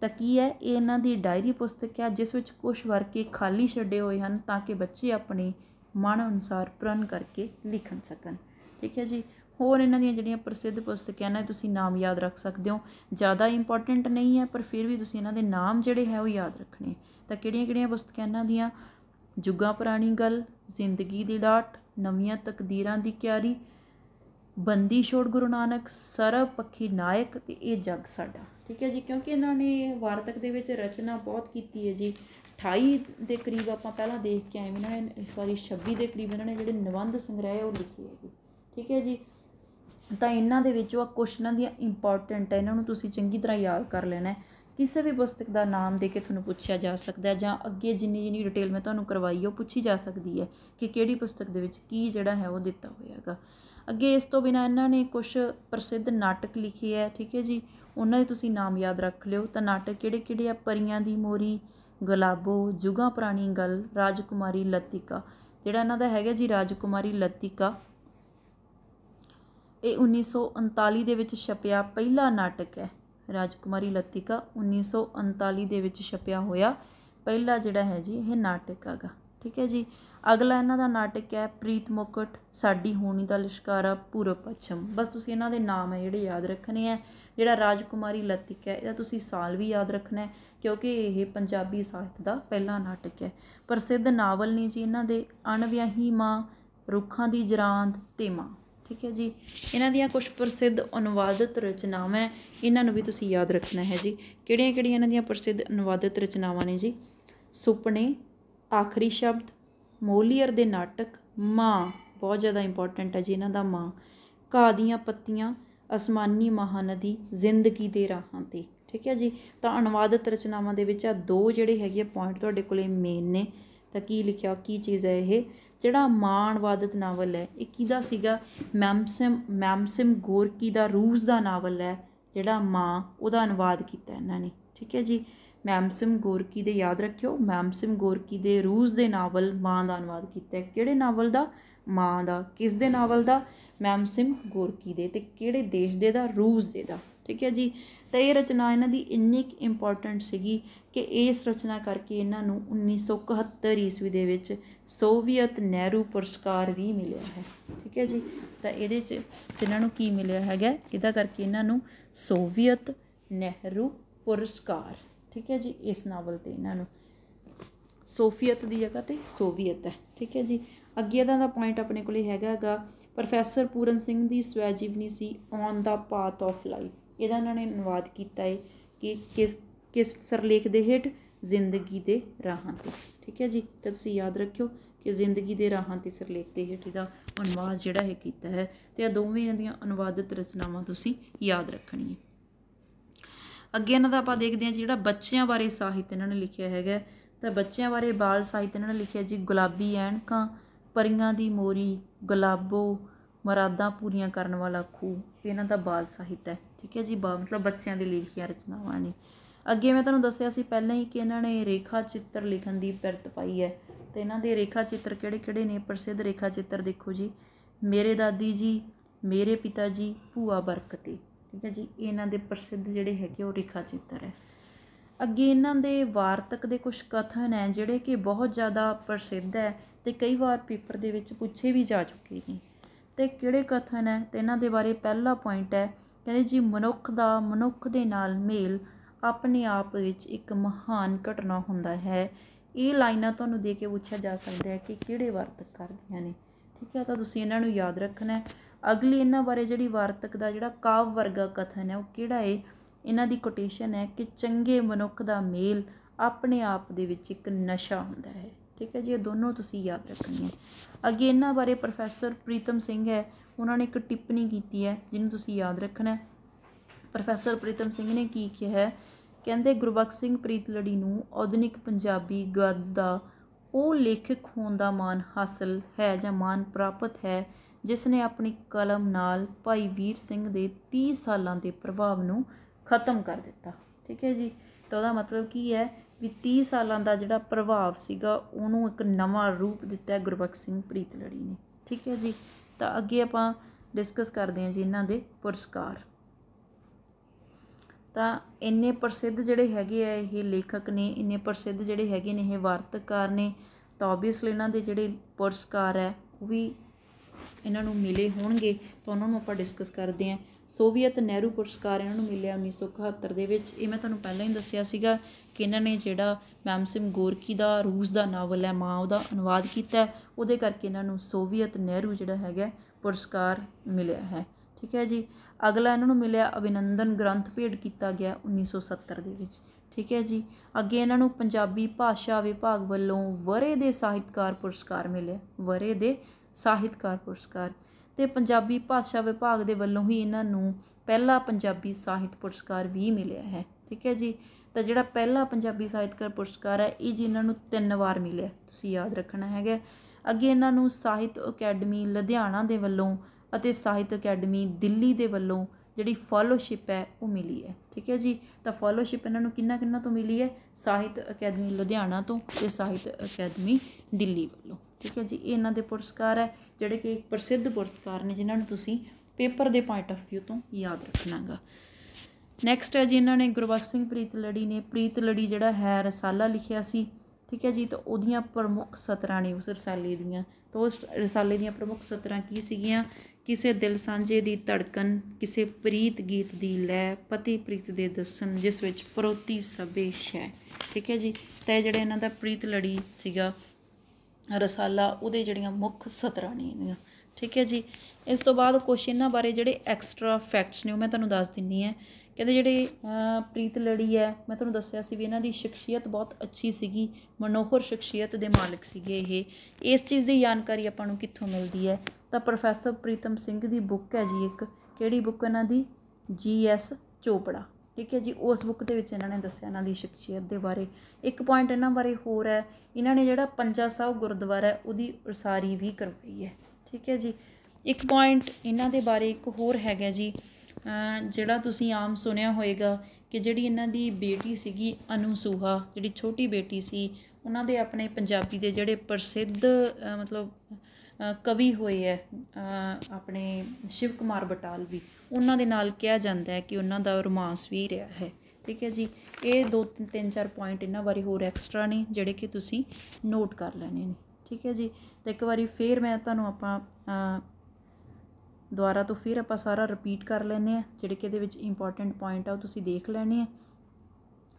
ਤਾਂ ਕੀ ਹੈ ਇਹ ਇਹਨਾਂ ਦੀ ਡਾਇਰੀ ਪੁਸਤਕ ਹੈ ਜਿਸ ਵਿੱਚ ਕੁਝ ਵਰਕੇ ਖਾਲੀ ਛੱਡੇ ਹੋਏ ਹਨ ਤਾਂ ਕਿ ਬੱਚੇ ਆਪਣੇ ਮਨ ਅਨੁਸਾਰ ਪ੍ਰਣ ਕਰਕੇ ਲਿਖਣ ਸਕਣ ਠੀਕ ਹੈ ਜੀ ਹੋਰ ਇਹਨਾਂ ਦੀਆਂ ਜਿਹੜੀਆਂ ਪ੍ਰਸਿੱਧ ਪੁਸਤਕਾਂ ਨੇ ਤੁਸੀਂ ਨਾਮ ਯਾਦ ਰੱਖ ਸਕਦੇ ਹੋ ਜ਼ਿਆਦਾ ਇੰਪੋਰਟੈਂਟ ਨਹੀਂ ਹੈ ਪਰ ਫਿਰ ਵੀ ਤੁਸੀਂ ਇਹਨਾਂ ਦੇ ਨਾਮ ਜਿਹੜੇ ਹੈ ਉਹ ਯਾਦ ਰੱਖਣੇ ਤਾਂ ਕਿਹੜੀਆਂ-ਕਿਹੜੀਆਂ ਪੁਸਤਕਾਂ ਇਹਨਾਂ ਦੀਆਂ ਜੁਗਾਂ ਪੁਰਾਣੀ ਗੱਲ ਜ਼ਿੰਦਗੀ ਦੀ ਡਾਟ ਨਵੀਆਂ ਤਕਦੀਰਾਂ ਦੀ ਕਿਆਰੀ ਬੰਦੀ ਛੋੜ ਗੁਰੂ ਨਾਨਕ ਸਰਬ ਪੱਖੀ ਨਾਇਕ ਤੇ ਇਹ ਜੱਗ ਸਾਡਾ ਠੀਕ ਹੈ ਜੀ ਕਿਉਂਕਿ ਇਹਨਾਂ ਨੇ ਵਾਰਤਕ ਦੇ ਵਿੱਚ ਰਚਨਾ ਬਹੁਤ ਕੀਤੀ ਹੈ ਜੀ 28 ਦੇ ਕਰੀਬ ਆਪਾਂ ਪਹਿਲਾਂ ਦੇਖ ਕੇ ਆਏ ਇਹਨਾਂ ਨੇ ਸੌਰੀ 26 ਦੇ ਕਰੀਬ ਇਹਨਾਂ ਨੇ ਜਿਹੜੇ ਨਿਬੰਧ ਸੰਗ੍ਰਹਿ ਉਹ ਲਿਖੇ ਹੈ ਜੀ ਠੀਕ ਹੈ ਜੀ ਤਾਂ ਇਹਨਾਂ ਦੇ ਵਿੱਚੋਂ ਆ ਕੁਸ਼ਨਾਂ ਦੀਆਂ ਇੰਪੋਰਟੈਂਟ ਹੈ ਇਹਨਾਂ ਨੂੰ ਤੁਸੀਂ ਚੰਗੀ ਤਰ੍ਹਾਂ ਯਾਦ ਕਰ ਲੈਣਾ ਹੈ ਕਿਸੇ ਵੀ ਪੁਸਤਕ ਦਾ ਨਾਮ ਦੇ ਕੇ ਤੁਹਾਨੂੰ ਪੁੱਛਿਆ ਜਾ ਸਕਦਾ ਹੈ ਜਾਂ ਅੱਗੇ ਜਿੰਨੀ ਜਿੰਨੀ ਡਿਟੇਲ ਮੈਂ ਤੁਹਾਨੂੰ ਕਰਵਾਈ ਉਹ ਪੁੱਛੀ ਜਾ ਸਕਦੀ ਹੈ ਕਿ ਕਿਹੜੀ ਪੁਸਤਕ ਦੇ ਵਿੱਚ ਕੀ ਜਿਹੜਾ ਹੈ ਉਹ ਦਿੱਤਾ ਹੋਇਆ ਹੈਗਾ ਅੱਗੇ ਇਸ ਤੋਂ ਬਿਨਾ ਇਹਨਾਂ ਨੇ ਕੁਝ ਪ੍ਰਸਿੱਧ ਨਾਟਕ ਲਿਖੇ ਹੈ ਠੀਕ ਹੈ ਜੀ ਉਹਨਾਂ ਦੇ ਤੁਸੀਂ ਨਾਮ ਯਾਦ ਰੱਖ ਲਿਓ ਤਾਂ ਨਾਟਕ ਕਿਹੜੇ ਕਿਹੜੇ ਆ ਪਰੀਆਂ ਦੀ ਮੋਰੀ ਗਲਾਬੋ ਜੁਗਾ ਪ੍ਰਾਣੀ ਗੱਲ ਰਾਜਕੁਮਾਰੀ ਲਤਿਕਾ ਜਿਹੜਾ ਇਹਨਾਂ ਦਾ ਹੈਗਾ ਜੀ ਰਾਜਕੁਮਾਰੀ ਲਤਿਕਾ ਇਹ 1939 ਦੇ ਵਿੱਚ ਛਪਿਆ ਪਹਿਲਾ ਨਾਟਕ ਹੈ ਰਾਜਕੁਮਾਰੀ ਲਤਿਕਾ 1939 ਦੇ ਵਿੱਚ ਛਪਿਆ ਹੋਇਆ ਪਹਿਲਾ ਜਿਹੜਾ ਹੈ ਜੀ ਇਹ ਨਾਟਕ ਹੈਗਾ ਠੀਕ ਹੈ ਜੀ ਅਗਲਾ ਇਹਨਾਂ ਦਾ ਨਾਟਕ ਹੈ ਪ੍ਰੀਤ ਮੁਕਟ ਸਾਡੀ ਹੋਣੀ ਦਾ ਲਸ਼ਕਾਰਾ ਪੂਰਬ ਪੱਛਮ ਬਸ ਤੁਸੀਂ ਇਹਨਾਂ ਦੇ ਨਾਮ ਹੈ ਜਿਹੜੇ ਯਾਦ ਰੱਖਣੇ ਆ ਜਿਹੜਾ ਰਾਜਕੁਮਾਰੀ ਲਤਿਕਾ ਹੈ ਇਹਦਾ ਤੁਸੀਂ ਸਾਲ ਵੀ ਯਾਦ ਰੱਖਣਾ ਕਿਉਂਕਿ ਇਹ ਪੰਜਾਬੀ ਸਾਹਿਤ ਦਾ ਪਹਿਲਾ ਨਾਟਕ ਹੈ ਪ੍ਰਸਿੱਧ ਨਾਵਲ ਨੇ ਜੀ ਇਹਨਾਂ ਦੇ ਅਣਵਿਆਹੀ ਮਾਂ ਰੁੱਖਾਂ ਦੀ ਜਰਾਂਦ ਤੇ ਮਾਂ ਠੀਕ ਹੈ ਜੀ ਇਹਨਾਂ ਦੀਆਂ ਕੁਝ ਪ੍ਰਸਿੱਧ ਅਨੁਵਾਦਿਤ ਰਚਨਾਵਾਂ ਹੈ ਇਹਨਾਂ ਨੂੰ ਵੀ ਤੁਸੀਂ ਯਾਦ ਰੱਖਣਾ ਹੈ ਜੀ ਕਿਹੜੀਆਂ ਕਿਹੜੀਆਂ ਇਹਨਾਂ ਦੀਆਂ ਪ੍ਰਸਿੱਧ ਅਨੁਵਾਦਿਤ ਰਚਨਾਵਾਂ ਨੇ ਜੀ ਸੁਪਨੇ ਆਖਰੀ ਸ਼ਬਦ ਮੋਲੀਅਰ ਦੇ ਨਾਟਕ ਮਾਂ ਬਹੁਤ ਜ਼ਿਆਦਾ ਇੰਪੋਰਟੈਂਟ ਹੈ ਜੀ ਇਹਨਾਂ ਦਾ ਮਾਂ ਕਾ ਦੀਆਂ ਪੱਤੀਆਂ ਅਸਮਾਨੀ ਮਹਾਨਦੀ ਜ਼ਿੰਦਗੀ ਦੇ ਰਾਹਾਂ ਤੇ ਠੀਕ ਹੈ ਜੀ ਤਾਂ ਅਨੁਵਾਦਿਤ ਰਚਨਾਵਾਂ ਦੇ ਵਿੱਚ ਆ ਦੋ ਜਿਹੜੇ ਹੈਗੇ ਆ ਪੁਆਇੰਟ ਤੁਹਾਡੇ ਕੋਲੇ ਮੇਨ ਨੇ ਤਾਂ ਕੀ ਲਿਖਿਆ ਕੀ ਚੀਜ਼ ਹੈ ਇਹ ਜਿਹੜਾ ਮਾਣਵਾਦਤ ਨਾਵਲ ਹੈ ਇਹ ਕਿਹਦਾ ਸੀਗਾ ਮੈਮਸਿਮ ਮੈਮਸਿਮ ਗੋਰਕੀ ਦਾ ਰੂਸ ਦਾ ਨਾਵਲ ਹੈ ਜਿਹੜਾ ਮਾਂ ਉਹਦਾ ਅਨੁਵਾਦ ਕੀਤਾ ਇਹਨਾਂ ਨੇ ਠੀਕ ਹੈ ਜੀ ਮੈਮਸਿਮ ਗੋਰਕੀ ਦੇ ਯਾਦ ਰੱਖਿਓ ਮੈਮਸਿਮ ਗੋਰਕੀ ਦੇ ਰੂਸ ਦੇ ਨਾਵਲ ਮਾਂ ਦਾ ਅਨੁਵਾਦ ਕੀਤਾ ਹੈ ਕਿਹੜੇ ਨਾਵਲ ਦਾ ਮਾਂ ਦਾ ਕਿਸ ਦੇ ਨਾਵਲ ਦਾ ਮੈਮਸਿਮ ਗੋਰਕੀ ਦੇ ਤੇ ਕਿਹੜੇ ਦੇਸ਼ ਦੇ ਦਾ ਰੂਸ ਦੇ ਦਾ ਠੀਕ ਹੈ ਜੀ ਤਾਂ ਇਹ ਰਚਨਾ ਇਹਨਾਂ ਦੀ ਇੰਨੀ ਇੰਪੋਰਟੈਂਟ ਸੀਗੀ ਕਿ ਇਸ ਰਚਨਾ ਕਰਕੇ ਇਹਨਾਂ ਨੂੰ 1971 ਈਸਵੀ ਦੇ ਵਿੱਚ ਸੋਵੀਅਤ ਨਹਿਰੂ ਪੁਰਸਕਾਰ ਵੀ ਮਿਲਿਆ ਹੈ ਠੀਕ ਹੈ ਜੀ ਤਾਂ ਇਹਦੇ 'ਚ ਇਹਨਾਂ ਨੂੰ ਕੀ ਮਿਲਿਆ ਹੈਗਾ ਇਹਦਾ ਕਰਕੇ ਇਹਨਾਂ ਨੂੰ ਸੋਵੀਅਤ ਨਹਿਰੂ ਪੁਰਸਕਾਰ ਠੀਕ ਹੈ ਜੀ ਇਸ ਨਾਵਲ ਤੇ ਇਹਨਾਂ ਨੂੰ ਸੋਫੀਅਤ ਦੀ ਜਗ੍ਹਾ ਤੇ ਸੋਵੀਅਤ ਹੈ ਠੀਕ ਹੈ ਜੀ ਅੱਗੇ ਦਾ ਦਾ ਪੁਆਇੰਟ ਆਪਣੇ ਕੋਲੇ ਹੈਗਾ ਹੈਗਾ ਪ੍ਰੋਫੈਸਰ ਪੂਰਨ ਸਿੰਘ ਦੀ ਸਵੈ ਜੀਵਨੀ ਸੀ on the path of life ਇਹਦਾ ਇਹਨਾਂ ਨੇ ਅਨੁਵਾਦ ਕੀਤਾ ਹੈ ਕਿ ਕਿਸ ਕਿ ਸਰਲੇਖ ਦੇ ਹੇਠ ਜ਼ਿੰਦਗੀ ਦੇ ਰਾਹਾਂ ਤੇ ਠੀਕ ਹੈ ਜੀ ਤਾਂ ਤੁਸੀਂ ਯਾਦ ਰੱਖਿਓ ਕਿ ਜ਼ਿੰਦਗੀ ਦੇ ਰਾਹਾਂ ਤੇ ਸਰਲੇਖ ਦੇ ਹੇਠ ਦਾ ਅਨੁਵਾਦ ਜਿਹੜਾ ਹੈ ਕੀਤਾ ਹੈ ਤੇ ਆ ਦੋਵੇਂ ਇਹਨਾਂ ਦੀਆਂ ਅਨੁਵਾਦਿਤ ਰਚਨਾਵਾਂ ਤੁਸੀਂ ਯਾਦ ਰੱਖਣੀ ਹੈ ਅੱਗੇ ਇਹਨਾਂ ਦਾ ਆਪਾਂ ਦੇਖਦੇ ਹਾਂ ਜਿਹੜਾ ਬੱਚਿਆਂ ਬਾਰੇ ਸਾਹਿਤ ਇਹਨਾਂ ਨੇ ਲਿਖਿਆ ਹੈਗਾ ਤਾਂ ਬੱਚਿਆਂ ਬਾਰੇ ਬਾਲ ਸਾਹਿਤ ਇਹਨਾਂ ਨੇ ਲਿਖਿਆ ਜੀ ਗੁਲਾਬੀ ਐਣਕਾਂ ਪਰੀਆਂ ਦੀ ਮੋਰੀ ਗੁਲਾਬੋ ਮਰਾਦਾਂ ਪੂਰੀਆਂ ਕਰਨ ਵਾਲਾ ਖੂ ਇਹਨਾਂ ਦਾ ਬਾਲ ਸਾਹਿਤ ਹੈ ਠੀਕ ਹੈ ਜੀ ਬਾ ਮਤਲਬ ਬੱਚਿਆਂ ਦੇ ਲਿਖੀਆਂ ਰਚਨਾਵਾਂ ਨੇ ਅੱਗੇ ਮੈਂ ਤੁਹਾਨੂੰ ਦੱਸਿਆ ਸੀ ਪਹਿਲਾਂ ਹੀ ਕਿ ਇਹਨਾਂ ਨੇ ਰੇਖਾ ਚਿੱਤਰ ਲਿਖਣ ਦੀ ਪਿਰਤ ਪਾਈ ਹੈ ਤੇ ਇਹਨਾਂ ਦੇ ਰੇਖਾ ਚਿੱਤਰ ਕਿਹੜੇ ਕਿਹੜੇ ਨੇ ਪ੍ਰਸਿੱਧ ਰੇਖਾ ਚਿੱਤਰ ਦੇਖੋ ਜੀ ਮੇਰੇ ਦਾਦੀ ਜੀ ਮੇਰੇ ਪਿਤਾ ਜੀ ਭੂਆ ਬਰਕਤੀ ਠੀਕ ਹੈ ਜੀ ਇਹਨਾਂ ਦੇ ਪ੍ਰਸਿੱਧ ਜਿਹੜੇ ਹੈਗੇ ਉਹ ਰੇਖਾ ਚਿੱਤਰ ਹੈ ਅੱਗੇ ਇਹਨਾਂ ਦੇ ਵਾਰਤਕ ਦੇ ਕੁਝ ਕਥਨ ਹੈ ਜਿਹੜੇ ਕਿ ਬਹੁਤ ਜ਼ਿਆਦਾ ਪ੍ਰਸਿੱਧ ਹੈ ਤੇ ਕਈ ਵਾਰ ਪੇਪਰ ਦੇ ਵਿੱਚ ਪੁੱਛੇ ਵੀ ਜਾ ਚੁੱਕੇ ਨੇ ਤੇ ਕਿਹੜੇ ਕਥਨ ਹੈ ਤੇ ਇਹਨਾਂ ਦੇ ਬਾਰੇ ਪਹਿਲਾ ਪੁਆਇੰਟ ਹੈ ਕਹਿੰਦੇ ਜੀ ਮਨੁੱਖ ਦਾ ਮਨੁੱਖ ਦੇ ਨਾਲ ਮੇਲ ਆਪਣੇ ਆਪ ਵਿੱਚ ਇੱਕ ਮਹਾਨ ਘਟਨਾ ਹੁੰਦਾ ਹੈ ਇਹ ਲਾਈਨਾਂ ਤੁਹਾਨੂੰ ਦੇ ਕੇ ਪੁੱਛਿਆ ਜਾ ਸਕਦਾ ਹੈ ਕਿ ਕਿਹੜੇ ਵਰਤਕ ਕਰਦੀਆਂ ਨੇ ਠੀਕ ਹੈ ਤਾਂ ਤੁਸੀਂ ਇਹਨਾਂ ਨੂੰ ਯਾਦ ਰੱਖਣਾ ਹੈ ਅਗਲੀ ਇਹਨਾਂ ਬਾਰੇ ਜਿਹੜੀ ਵਾਰਤਕ ਦਾ ਜਿਹੜਾ ਕਾਵ ਵਰਗਾ ਕਥਨ ਹੈ ਉਹ ਕਿਹੜਾ ਹੈ ਇਹਨਾਂ ਦੀ ਕੋਟੇਸ਼ਨ ਹੈ ਕਿ ਚੰਗੇ ਮਨੁੱਖ ਦਾ ਮੇਲ ਆਪਣੇ ਆਪ ਦੇ ਵਿੱਚ ਇੱਕ ਨਸ਼ਾ ਹੁੰਦਾ ਹੈ ਠੀਕ ਹੈ ਜੀ ਇਹ ਦੋਨੋਂ ਤੁਸੀਂ ਯਾਦ ਰੱਖਣੀ ਹੈ ਅੱਗੇ ਇਹਨਾਂ ਬਾਰੇ ਪ੍ਰੋਫੈਸਰ ਪ੍ਰੀਤਮ ਸਿੰਘ ਹੈ ਉਹਨਾਂ ਨੇ ਇੱਕ ਟਿੱਪਣੀ ਕੀਤੀ ਹੈ ਜਿਹਨੂੰ ਤੁਸੀਂ ਯਾਦ ਰੱਖਣਾ ਹੈ ਪ੍ਰੋਫੈਸਰ ਪ੍ਰੀਤਮ ਸਿੰਘ ਨੇ ਕੀ ਕਿਹਾ ਹੈ ਕਹਿੰਦੇ ਗੁਰਬਖਸ਼ ਸਿੰਘ ਪ੍ਰੀਤਲੜੀ ਨੂੰ ਆਧੁਨਿਕ ਪੰਜਾਬੀ ਗੱਦ ਦਾ ਉਹ ਲੇਖਕ ਹੋਣ ਦਾ ਮਾਨ ਹਾਸਲ ਹੈ ਜਾਂ ਮਾਨ ਪ੍ਰਾਪਤ ਹੈ ਜਿਸ ਨੇ ਆਪਣੀ ਕਲਮ ਨਾਲ ਭਾਈ ਵੀਰ ਸਿੰਘ ਦੇ 30 ਸਾਲਾਂ ਦੇ ਪ੍ਰਭਾਵ ਨੂੰ ਖਤਮ ਕਰ ਦਿੱਤਾ ਠੀਕ ਹੈ ਜੀ ਤਾਂ ਉਹਦਾ ਮਤਲਬ ਕੀ ਹੈ ਵੀ 30 ਸਾਲਾਂ ਦਾ ਜਿਹੜਾ ਪ੍ਰਭਾਵ ਸੀਗਾ ਉਹਨੂੰ ਇੱਕ ਨਵਾਂ ਰੂਪ ਦਿੱਤਾ ਗੁਰਬਖਸ਼ ਸਿੰਘ ਪ੍ਰੀਤਲੜੀ ਨੇ ਠੀਕ ਹੈ ਜੀ ਤਾਂ ਅੱਗੇ ਆਪਾਂ ਡਿਸਕਸ ਕਰਦੇ ਹਾਂ ਜੀ ਇਹਨਾਂ ਦੇ ਪੁਰਸਕਾਰ ਤਾਂ ਇੰਨੇ ਪ੍ਰਸਿੱਧ ਜਿਹੜੇ ਹੈਗੇ ਆ ਇਹ ਲੇਖਕ ਨੇ ਇੰਨੇ ਪ੍ਰਸਿੱਧ ਜਿਹੜੇ ਹੈਗੇ ਨੇ ਇਹ ਵਾਰਤਕਾਰ ਨੇ ਤਾਂ ਆਬਵੀਅਸਲੀ ਇਹਨਾਂ ਦੇ ਜਿਹੜੇ ਪੁਰਸਕਾਰ ਹੈ ਉਹ ਵੀ ਇਹਨਾਂ ਨੂੰ ਮਿਲੇ ਹੋਣਗੇ ਤਾਂ ਉਹਨਾਂ ਨੂੰ ਆਪਾਂ ਡਿਸਕਸ ਕਰਦੇ ਆਂ ਸੋਵੀਅਤ ਨਹਿਰੂ ਪੁਰਸਕਾਰ ਇਹਨਾਂ ਨੂੰ ਮਿਲਿਆ 1971 ਦੇ ਵਿੱਚ ਇਹ ਮੈਂ ਤੁਹਾਨੂੰ ਪਹਿਲਾਂ ਹੀ ਦੱਸਿਆ ਸੀਗਾ ਕਿ ਇਹਨਾਂ ਨੇ ਜਿਹੜਾ ਮੈਮਸਿਮ ਗੋਰਕੀ ਦਾ ਰੂਸ ਦਾ ਨਾਵਲ ਹੈ ਮਾਂ ਉਹਦਾ ਅਨੁਵਾਦ ਕੀਤਾ ਉਹਦੇ ਕਰਕੇ ਇਹਨਾਂ ਨੂੰ ਸੋਵੀਅਤ ਨਹਿਰੂ ਜਿਹੜਾ ਹੈਗਾ ਪੁਰਸਕਾਰ ਮਿਲਿਆ ਹੈ ਠੀਕ ਹੈ ਜੀ ਅਗਲਾ ਇਹਨਾਂ ਨੂੰ ਮਿਲਿਆ ਅਭਿਨੰਦਨ ਗ੍ਰੰਥ ਭੇਟ ਕੀਤਾ ਗਿਆ 1970 ਦੇ ਵਿੱਚ ਠੀਕ ਹੈ ਜੀ ਅੱਗੇ ਇਹਨਾਂ ਨੂੰ ਪੰਜਾਬੀ ਭਾਸ਼ਾ ਵਿਭਾਗ ਵੱਲੋਂ ਵਰੇ ਦੇ ਸਾਹਿਤਕਾਰ ਪੁਰਸਕਾਰ ਮਿਲੇ ਵਰੇ ਦੇ ਸਾਹਿਤਕਾਰ ਪੁਰਸਕਾਰ ਤੇ ਪੰਜਾਬੀ ਭਾਸ਼ਾ ਵਿਭਾਗ ਦੇ ਵੱਲੋਂ ਹੀ ਇਹਨਾਂ ਨੂੰ ਪਹਿਲਾ ਪੰਜਾਬੀ ਸਾਹਿਤ ਪੁਰਸਕਾਰ ਵੀ ਮਿਲਿਆ ਹੈ ਠੀਕ ਹੈ ਜੀ ਤਾਂ ਜਿਹੜਾ ਪਹਿਲਾ ਪੰਜਾਬੀ ਸਾਹਿਤਕਾਰ ਪੁਰਸਕਾਰ ਹੈ ਇਹ ਜੀ ਇਹਨਾਂ ਨੂੰ ਤਿੰਨ ਵਾਰ ਮਿਲਿਆ ਤੁਸੀਂ ਯਾਦ ਰੱਖਣਾ ਹੈਗਾ ਅੱਗੇ ਇਹਨਾਂ ਨੂੰ ਸਾਹਿਤ ਅਕੈਡਮੀ ਲੁਧਿਆਣਾ ਦੇ ਵੱਲੋਂ ਅਤੇ ਸਾਹਿਤ ਅਕੈਡਮੀ ਦਿੱਲੀ ਦੇ ਵੱਲੋਂ ਜਿਹੜੀ ਫਾਲੋਸ਼ਿਪ ਹੈ ਉਹ ਮਿਲੀ ਹੈ ਠੀਕ ਹੈ ਜੀ ਤਾਂ ਫਾਲੋਸ਼ਿਪ ਇਹਨਾਂ ਨੂੰ ਕਿੰਨਾ ਕਿੰਨਾ ਤੋਂ ਮਿਲੀ ਹੈ ਸਾਹਿਤ ਅਕੈਡਮੀ ਲੁਧਿਆਣਾ ਤੋਂ ਤੇ ਸਾਹਿਤ ਅਕੈਡਮੀ ਦਿੱਲੀ ਵੱਲੋਂ ਠੀਕ ਹੈ ਜੀ ਇਹ ਇਹਨਾਂ ਦੇ ਪੁਰਸਕਾਰ ਹੈ ਜਿਹੜੇ ਕਿ ਪ੍ਰਸਿੱਧ ਪੁਰਸਕਾਰ ਨੇ ਜਿਨ੍ਹਾਂ ਨੂੰ ਤੁਸੀਂ ਪੇਪਰ ਦੇ ਪੁਆਇੰਟ ਆਫ View ਤੋਂ ਯਾਦ ਰੱਖਣਾਗਾ ਨੈਕਸਟ ਹੈ ਜੀ ਇਹਨਾਂ ਨੇ ਗੁਰਬਖਸ਼ ਸਿੰਘ ਪ੍ਰੀਤ ਲੜੀ ਨੇ ਪ੍ਰੀਤ ਲੜੀ ਜਿਹੜਾ ਹੈ ਰਸਾਲਾ ਲਿਖਿਆ ਸੀ ਠੀਕ ਹੈ ਜੀ ਤਾਂ ਉਹਦੀਆਂ ਪ੍ਰਮੁੱਖ ਸਤਰਾਂ ਨੇ ਉਸ ਰਸਾਲੇ ਦੀਆਂ ਤਾਂ ਉਸ ਰਸਾਲੇ ਦੀਆਂ ਪ੍ਰਮੁੱਖ ਸਤਰਾਂ ਕੀ ਸੀਗੀਆਂ ਕਿਸੇ ਦਿਲ ਸਾਂਝੇ ਦੀ ਧੜਕਨ ਕਿਸੇ ਪ੍ਰੀਤ ਗੀਤ ਦੀ ਲੈ ਪਤੀ ਪ੍ਰੀਤ ਦੇ ਦਰਸ਼ਨ ਜਿਸ ਵਿੱਚ ਪ੍ਰੋਤੀ ਸਭੇ ਸ਼ੈ ਠੀਕ ਹੈ ਜੀ ਤੇ ਜਿਹੜੇ ਇਹਨਾਂ ਦਾ ਪ੍ਰੀਤ ਲੜੀ ਸੀਗਾ ਰਸਾਲਾ ਉਹਦੇ ਜਿਹੜੀਆਂ ਮੁੱਖ ਸਤਰਾਂ ਨੇ ਠੀਕ ਹੈ ਜੀ ਇਸ ਤੋਂ ਬਾਅਦ ਕੁਝ ਇਹਨਾਂ ਬਾਰੇ ਜਿਹੜੇ ਐਕਸਟਰਾ ਫੈਕਟਸ ਨੇ ਉਹ ਮੈਂ ਤੁਹਾਨੂੰ ਦੱਸ ਦਿੰਨੀ ਹੈ ਕਹਿੰਦੇ ਜਿਹੜੇ ਪ੍ਰੀਤ ਲੜੀ ਹੈ ਮੈਂ ਤੁਹਾਨੂੰ ਦੱਸਿਆ ਸੀ ਵੀ ਇਹਨਾਂ ਦੀ ਸ਼ਖਸੀਅਤ ਬਹੁਤ ਅੱਛੀ ਸੀਗੀ ਮਨੋਹਰ ਸ਼ਖਸੀਅਤ ਦੇ ਮਾਲਕ ਸੀਗੇ ਇਹ ਇਸ ਚੀਜ਼ ਦੀ ਜਾਣਕਾਰੀ ਆਪਾਂ ਨੂੰ ਕਿੱਥੋਂ ਮਿਲਦੀ ਹੈ ਤਾਂ ਪ੍ਰੋਫੈਸਰ ਪ੍ਰੀਤਮ ਸਿੰਘ ਦੀ ਬੁੱਕ ਹੈ ਜੀ ਇੱਕ ਕਿਹੜੀ ਬੁੱਕ ਇਹਨਾਂ ਦੀ ਜੀ ਐਸ ਚੋਪੜਾ ਠੀਕ ਹੈ ਜੀ ਉਸ ਬੁੱਕ ਦੇ ਵਿੱਚ ਇਹਨਾਂ ਨੇ ਦੱਸਿਆ ਇਹਨਾਂ ਦੀ ਸ਼ਖਸੀਅਤ ਦੇ ਬਾਰੇ ਇੱਕ ਪੁਆਇੰਟ ਇਹਨਾਂ ਬਾਰੇ ਹੋਰ ਹੈ ਇਹਨਾਂ ਨੇ ਜਿਹੜਾ ਪੰਜਾ ਸਾਹਿਬ ਗੁਰਦੁਆਰਾ ਹੈ ਉਹਦੀ ਉਸਾਰੀ ਵੀ ਕਰਵਾਈ ਹੈ ਠੀਕ ਹੈ ਜੀ ਇੱਕ ਪੁਆਇੰਟ ਇਹਨਾਂ ਦੇ ਬਾਰੇ ਇੱਕ ਹੋਰ ਹੈਗਾ ਜੀ ਜਿਹੜਾ ਤੁਸੀਂ ਆਮ ਸੁਣਿਆ ਹੋਵੇਗਾ ਕਿ ਜਿਹੜੀ ਇਹਨਾਂ ਦੀ ਬੇਟੀ ਸੀਗੀ ਅਨੂਸੂਹਾ ਜਿਹੜੀ ਛੋਟੀ ਬੇਟੀ ਸੀ ਉਹਨਾਂ ਦੇ ਆਪਣੇ ਪੰਜਾਬੀ ਦੇ ਜਿਹੜੇ ਪ੍ਰਸਿੱਧ ਮਤਲਬ ਕਵੀ ਹੋਏ ਹੈ ਆਪਣੇ ਸ਼ਿਵ ਕੁਮਾਰ ਬਟਾਲਵੀ ਉਹਨਾਂ ਦੇ ਨਾਲ ਕਿਹਾ ਜਾਂਦਾ ਹੈ ਕਿ ਉਹਨਾਂ ਦਾ ਰੋਮਾਂਸ ਵੀ ਰਿਹਾ ਹੈ ਠੀਕ ਹੈ ਜੀ ਇਹ ਦੋ ਤਿੰਨ ਚਾਰ ਪੁਆਇੰਟ ਇਹਨਾਂ ਬਾਰੇ ਹੋਰ ਐਕਸਟਰਾ ਨੇ ਜਿਹੜੇ ਕਿ ਤੁਸੀਂ ਨੋਟ ਕਰ ਲੈਣੇ ਨੇ ਠੀਕ ਹੈ ਜੀ ਤੇ ਇੱਕ ਵਾਰੀ ਫੇਰ ਮੈਂ ਤੁਹਾਨੂੰ ਆਪਾਂ ਦੁਬਾਰਾ ਤੋਂ ਫਿਰ ਆਪਾਂ ਸਾਰਾ ਰਿਪੀਟ ਕਰ ਲੈਨੇ ਆ ਜਿਹੜੇ ਕਿ ਇਹਦੇ ਵਿੱਚ ਇੰਪੋਰਟੈਂਟ ਪੁਆਇੰਟ ਆ ਉਹ ਤੁਸੀਂ ਦੇਖ ਲੈਣੇ ਆ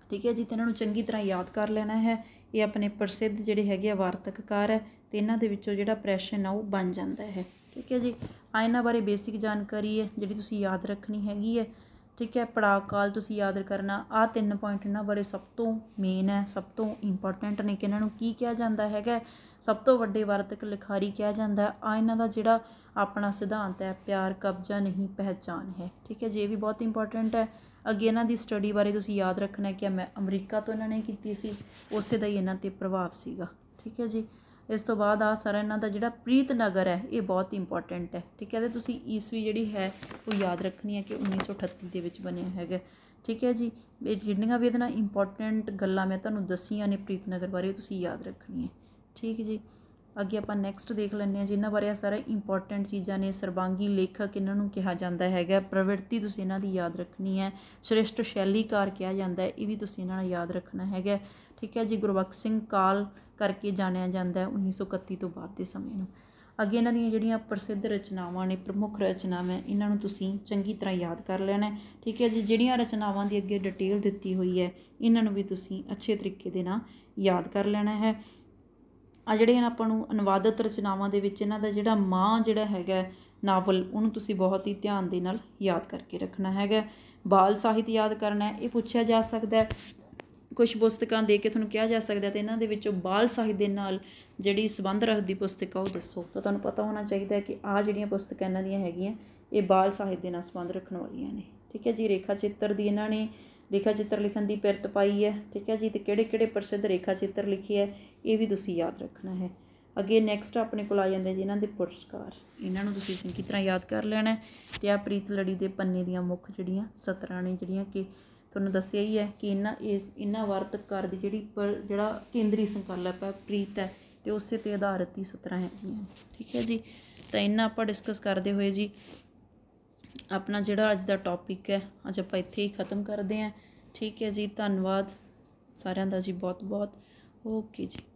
ਠੀਕ ਹੈ ਜੀ ਤੇ ਇਹਨਾਂ ਨੂੰ ਚੰਗੀ ਤਰ੍ਹਾਂ ਯਾਦ ਕਰ ਲੈਣਾ ਹੈ ਇਹ ਆਪਣੇ ਪ੍ਰਸਿੱਧ ਜਿਹੜੇ ਹੈਗੇ ਆ ਵਾਰਤਕਕਾਰ ਹੈ ਤੇ ਇਹਨਾਂ ਦੇ ਵਿੱਚੋਂ ਜਿਹੜਾ ਪ੍ਰੈਸ਼ਨ ਆ ਉਹ ਬਣ ਜਾਂਦਾ ਹੈ ਠੀਕ ਹੈ ਜੀ ਆ ਇਹਨਾਂ ਬਾਰੇ ਬੇਸਿਕ ਜਾਣਕਾਰੀ ਹੈ ਜਿਹੜੀ ਤੁਸੀਂ ਯਾਦ ਰੱਖਣੀ ਹੈਗੀ ਹੈ ਠੀਕ ਹੈ ਪੜਾਅ ਕਾਲ ਤੁਸੀਂ ਯਾਦ ਕਰਨਾ ਆ ਤਿੰਨ ਪੁਆਇੰਟ ਇਹਨਾਂ ਬਾਰੇ ਸਭ ਤੋਂ ਮੇਨ ਹੈ ਸਭ ਤੋਂ ਇੰਪੋਰਟੈਂਟ ਨੇ ਕਿ ਇਹਨਾਂ ਨੂੰ ਕੀ ਕਿਹਾ ਜਾਂਦਾ ਹੈਗਾ ਸਭ ਤੋਂ ਵੱਡੇ ਵਰਤਕ ਲਿਖਾਰੀ ਕਿਹਾ ਜਾਂਦਾ ਆ ਇਹਨਾਂ ਦਾ ਜਿਹੜਾ ਆਪਣਾ ਸਿਧਾਂਤ ਹੈ ਪਿਆਰ ਕਬਜ਼ਾ ਨਹੀਂ ਪਹਿਚਾਨ ਹੈ ਠੀਕ ਹੈ ਜੇ ਵੀ ਬਹੁਤ ਇੰਪੋਰਟੈਂਟ ਹੈ ਅੱਗੇ ਇਹਨਾਂ ਦੀ ਸਟੱਡੀ ਬਾਰੇ ਤੁਸੀਂ ਯਾਦ ਰੱਖਣਾ ਕਿ ਅਮਰੀਕਾ ਤੋਂ ਇਹਨਾਂ ਨੇ ਕੀਤੀ ਸੀ ਉਸੇ ਦਾ ਹੀ ਇਹਨਾਂ ਤੇ ਪ੍ਰਭਾਵ ਸੀਗਾ ਠੀਕ ਹੈ ਜੀ ਇਸ ਤੋਂ ਬਾਅਦ ਆ ਸਾਰਾ ਇਹਨਾਂ ਦਾ ਜਿਹੜਾ ਪ੍ਰੀਤ ਨਗਰ ਹੈ ਇਹ ਬਹੁਤ ਇੰਪੋਰਟੈਂਟ ਹੈ ਠੀਕ ਹੈ ਤੇ ਤੁਸੀਂ ਈਸਵੀ ਜਿਹੜੀ ਹੈ ਉਹ ਯਾਦ ਰੱਖਣੀ ਹੈ ਕਿ 1938 ਦੇ ਵਿੱਚ ਬਣਿਆ ਹੈਗਾ ਠੀਕ ਹੈ ਜੀ ਇਹ ਜਿੰਨੀਆਂ ਵੀ ਇਹਦੇ ਨਾਲ ਇੰਪੋਰਟੈਂਟ ਗੱਲਾਂ ਮੈਂ ਤੁਹਾਨੂੰ ਦੱਸੀਆਂ ਨੇ ਪ੍ਰੀਤ ਨਗਰ ਬਾਰੇ ਤੁਸੀਂ ਯਾਦ ਰੱਖਣੀ ਹੈ ਠੀਕ ਜੀ ਅੱਗੇ ਆਪਾਂ ਨੈਕਸਟ ਦੇਖ ਲੈਂਦੇ ਆ ਜਿੰਨਾ ਬਾਰੇ ਆ ਸਾਰੇ ਇੰਪੋਰਟੈਂਟ ਚੀਜ਼ਾਂ ਨੇ ਸਰਬਾਂਗੀ ਲੇਖਕ ਇਹਨਾਂ ਨੂੰ ਕਿਹਾ ਜਾਂਦਾ ਹੈਗਾ ਪ੍ਰਵਿਰਤੀ ਤੁਸੀਂ ਇਹਨਾਂ ਦੀ ਯਾਦ ਰੱਖਣੀ ਹੈ ਸ੍ਰੇਸ਼ਟ ਸ਼ੈਲੀਕਾਰ ਕਿਹਾ ਜਾਂਦਾ ਹੈ ਇਹ ਵੀ ਤੁਸੀਂ ਇਹਨਾਂ ਨਾਲ ਯਾਦ ਰੱਖਣਾ ਹੈਗਾ ਠੀਕ ਹੈ ਜੀ ਗੁਰਬਖਸ਼ ਸਿੰਘ ਕਾਲ ਕਰਕੇ ਜਾਣਿਆ ਜਾਂਦਾ ਹੈ 1931 ਤੋਂ ਬਾਅਦ ਦੇ ਸਮੇਂ ਨੂੰ ਅੱਗੇ ਇਹਨਾਂ ਦੀਆਂ ਜਿਹੜੀਆਂ ਪ੍ਰਸਿੱਧ ਰਚਨਾਵਾਂ ਨੇ ਪ੍ਰਮੁੱਖ ਰਚਨਾਵਾਂ ਇਹਨਾਂ ਨੂੰ ਤੁਸੀਂ ਚੰਗੀ ਤਰ੍ਹਾਂ ਯਾਦ ਕਰ ਲੈਣਾ ਠੀਕ ਹੈ ਜੀ ਜਿਹੜੀਆਂ ਰਚਨਾਵਾਂ ਦੀ ਅੱਗੇ ਡਿਟੇਲ ਦਿੱਤੀ ਹੋਈ ਹੈ ਇਹਨਾਂ ਨੂੰ ਵੀ ਤੁਸੀਂ ਅੱਛੇ ਤਰੀਕੇ ਦੇ ਨਾਲ ਯਾਦ ਕਰ ਲੈਣਾ ਹੈ ਆ ਜਿਹੜੇ ਆਪਾਂ ਨੂੰ ਅਨੁਵਾਦਿਤ ਰਚਨਾਵਾਂ ਦੇ ਵਿੱਚ ਇਹਨਾਂ ਦਾ ਜਿਹੜਾ ਮਾਂ ਜਿਹੜਾ ਹੈਗਾ ਨਾਵਲ ਉਹਨੂੰ ਤੁਸੀਂ ਬਹੁਤ ਹੀ ਧਿਆਨ ਦੇ ਨਾਲ ਯਾਦ ਕਰਕੇ ਰੱਖਣਾ ਹੈਗਾ ਬਾਲ ਸਾਹਿਤ ਯਾਦ ਕਰਨਾ ਹੈ ਇਹ ਪੁੱਛਿਆ ਜਾ ਸਕਦਾ ਹੈ ਕੁਝ ਪੁਸਤਕਾਂ ਦੇ ਕੇ ਤੁਹਾਨੂੰ ਕਿਹਾ ਜਾ ਸਕਦਾ ਤੇ ਇਹਨਾਂ ਦੇ ਵਿੱਚੋਂ ਬਾਲ ਸਾਹਿਤ ਦੇ ਨਾਲ ਜਿਹੜੀ ਸੰਬੰਧ ਰੱਖਦੀ ਪੁਸਤਕ ਆ ਉਹ ਦੱਸੋ ਤਾਂ ਤੁਹਾਨੂੰ ਪਤਾ ਹੋਣਾ ਚਾਹੀਦਾ ਕਿ ਆ ਜਿਹੜੀਆਂ ਪੁਸਤਕਾਂ ਇਹਨਾਂ ਦੀਆਂ ਹੈਗੀਆਂ ਇਹ ਬਾਲ ਸਾਹਿਤ ਦੇ ਨਾਲ ਸੰਬੰਧ ਰੱਖਣ ਵਾਲੀਆਂ ਨੇ ਠੀਕ ਹੈ ਜੀ ਰੇਖਾ ਚਿੱਤਰ ਦੀ ਇਹਨਾਂ ਨੇ ਰੇਖਾ ਚਿੱਤਰ ਲਿਖਣ ਦੀ ਪਿਰਤ ਪਾਈ ਹੈ ਠੀਕ ਹੈ ਜੀ ਤੇ ਕਿਹੜੇ ਕਿਹੜੇ ਪ੍ਰਸਿੱਧ ਰੇਖਾ ਚਿੱਤਰ ਲਿਖੇ ਹੈ ਇਹ ਵੀ ਤੁਸੀਂ ਯਾਦ ਰੱਖਣਾ ਹੈ ਅੱਗੇ ਨੈਕਸਟ ਆਪਣੇ ਕੋਲ ਆ ਜਾਂਦੇ ਜੀ ਇਹਨਾਂ ਦੇ ਪੁਰਸਕਾਰ ਇਹਨਾਂ ਨੂੰ ਤੁਸੀਂ ਚੰਗੀ ਤਰ੍ਹਾਂ ਯਾਦ ਕਰ ਲੈਣਾ ਤੇ ਆ ਪ੍ਰੀਤ ਲੜੀ ਦੇ ਪੰਨੇ ਦੀਆਂ ਮੁੱਖ ਜਿਹੜੀਆਂ ਸਤਰਾਂ ਨੇ ਜਿਹੜੀਆਂ ਕਿ ਤੁਹਾਨੂੰ ਦੱਸਿਆ ਹੀ ਹੈ ਕਿ ਇਹਨਾਂ ਇਸ ਇਹਨਾਂ ਵਰਤ ਕਰ ਦੀ ਜਿਹੜੀ ਪਰ ਜਿਹੜਾ ਕੇਂਦਰੀ ਸੰਕਲਪ ਹੈ ਪ੍ਰੀਤ ਹੈ ਤੇ ਉਸੇ ਤੇ ਆਧਾਰਿਤ ਹੀ ਸਤਰਾਂ ਹੈਗੀਆਂ ਠੀਕ ਹੈ ਜੀ ਤਾਂ ਇਹਨਾਂ ਆਪਾਂ ਡਿਸਕਸ ਕਰਦੇ ਹੋਏ ਜੀ ਆਪਣਾ ਜਿਹੜਾ ਅੱਜ ਦਾ ਟੌਪਿਕ ਹੈ ਅੱਜ ਆਪਾਂ ਇੱਥੇ ਹੀ ਖਤਮ ਕਰਦੇ ਹਾਂ ਠੀਕ ਹੈ ਜੀ ਧੰਨਵਾਦ ਸਾਰਿਆਂ ਦਾ ਜੀ ਬਹੁਤ ਬਹੁਤ ਓਕੇ ਜੀ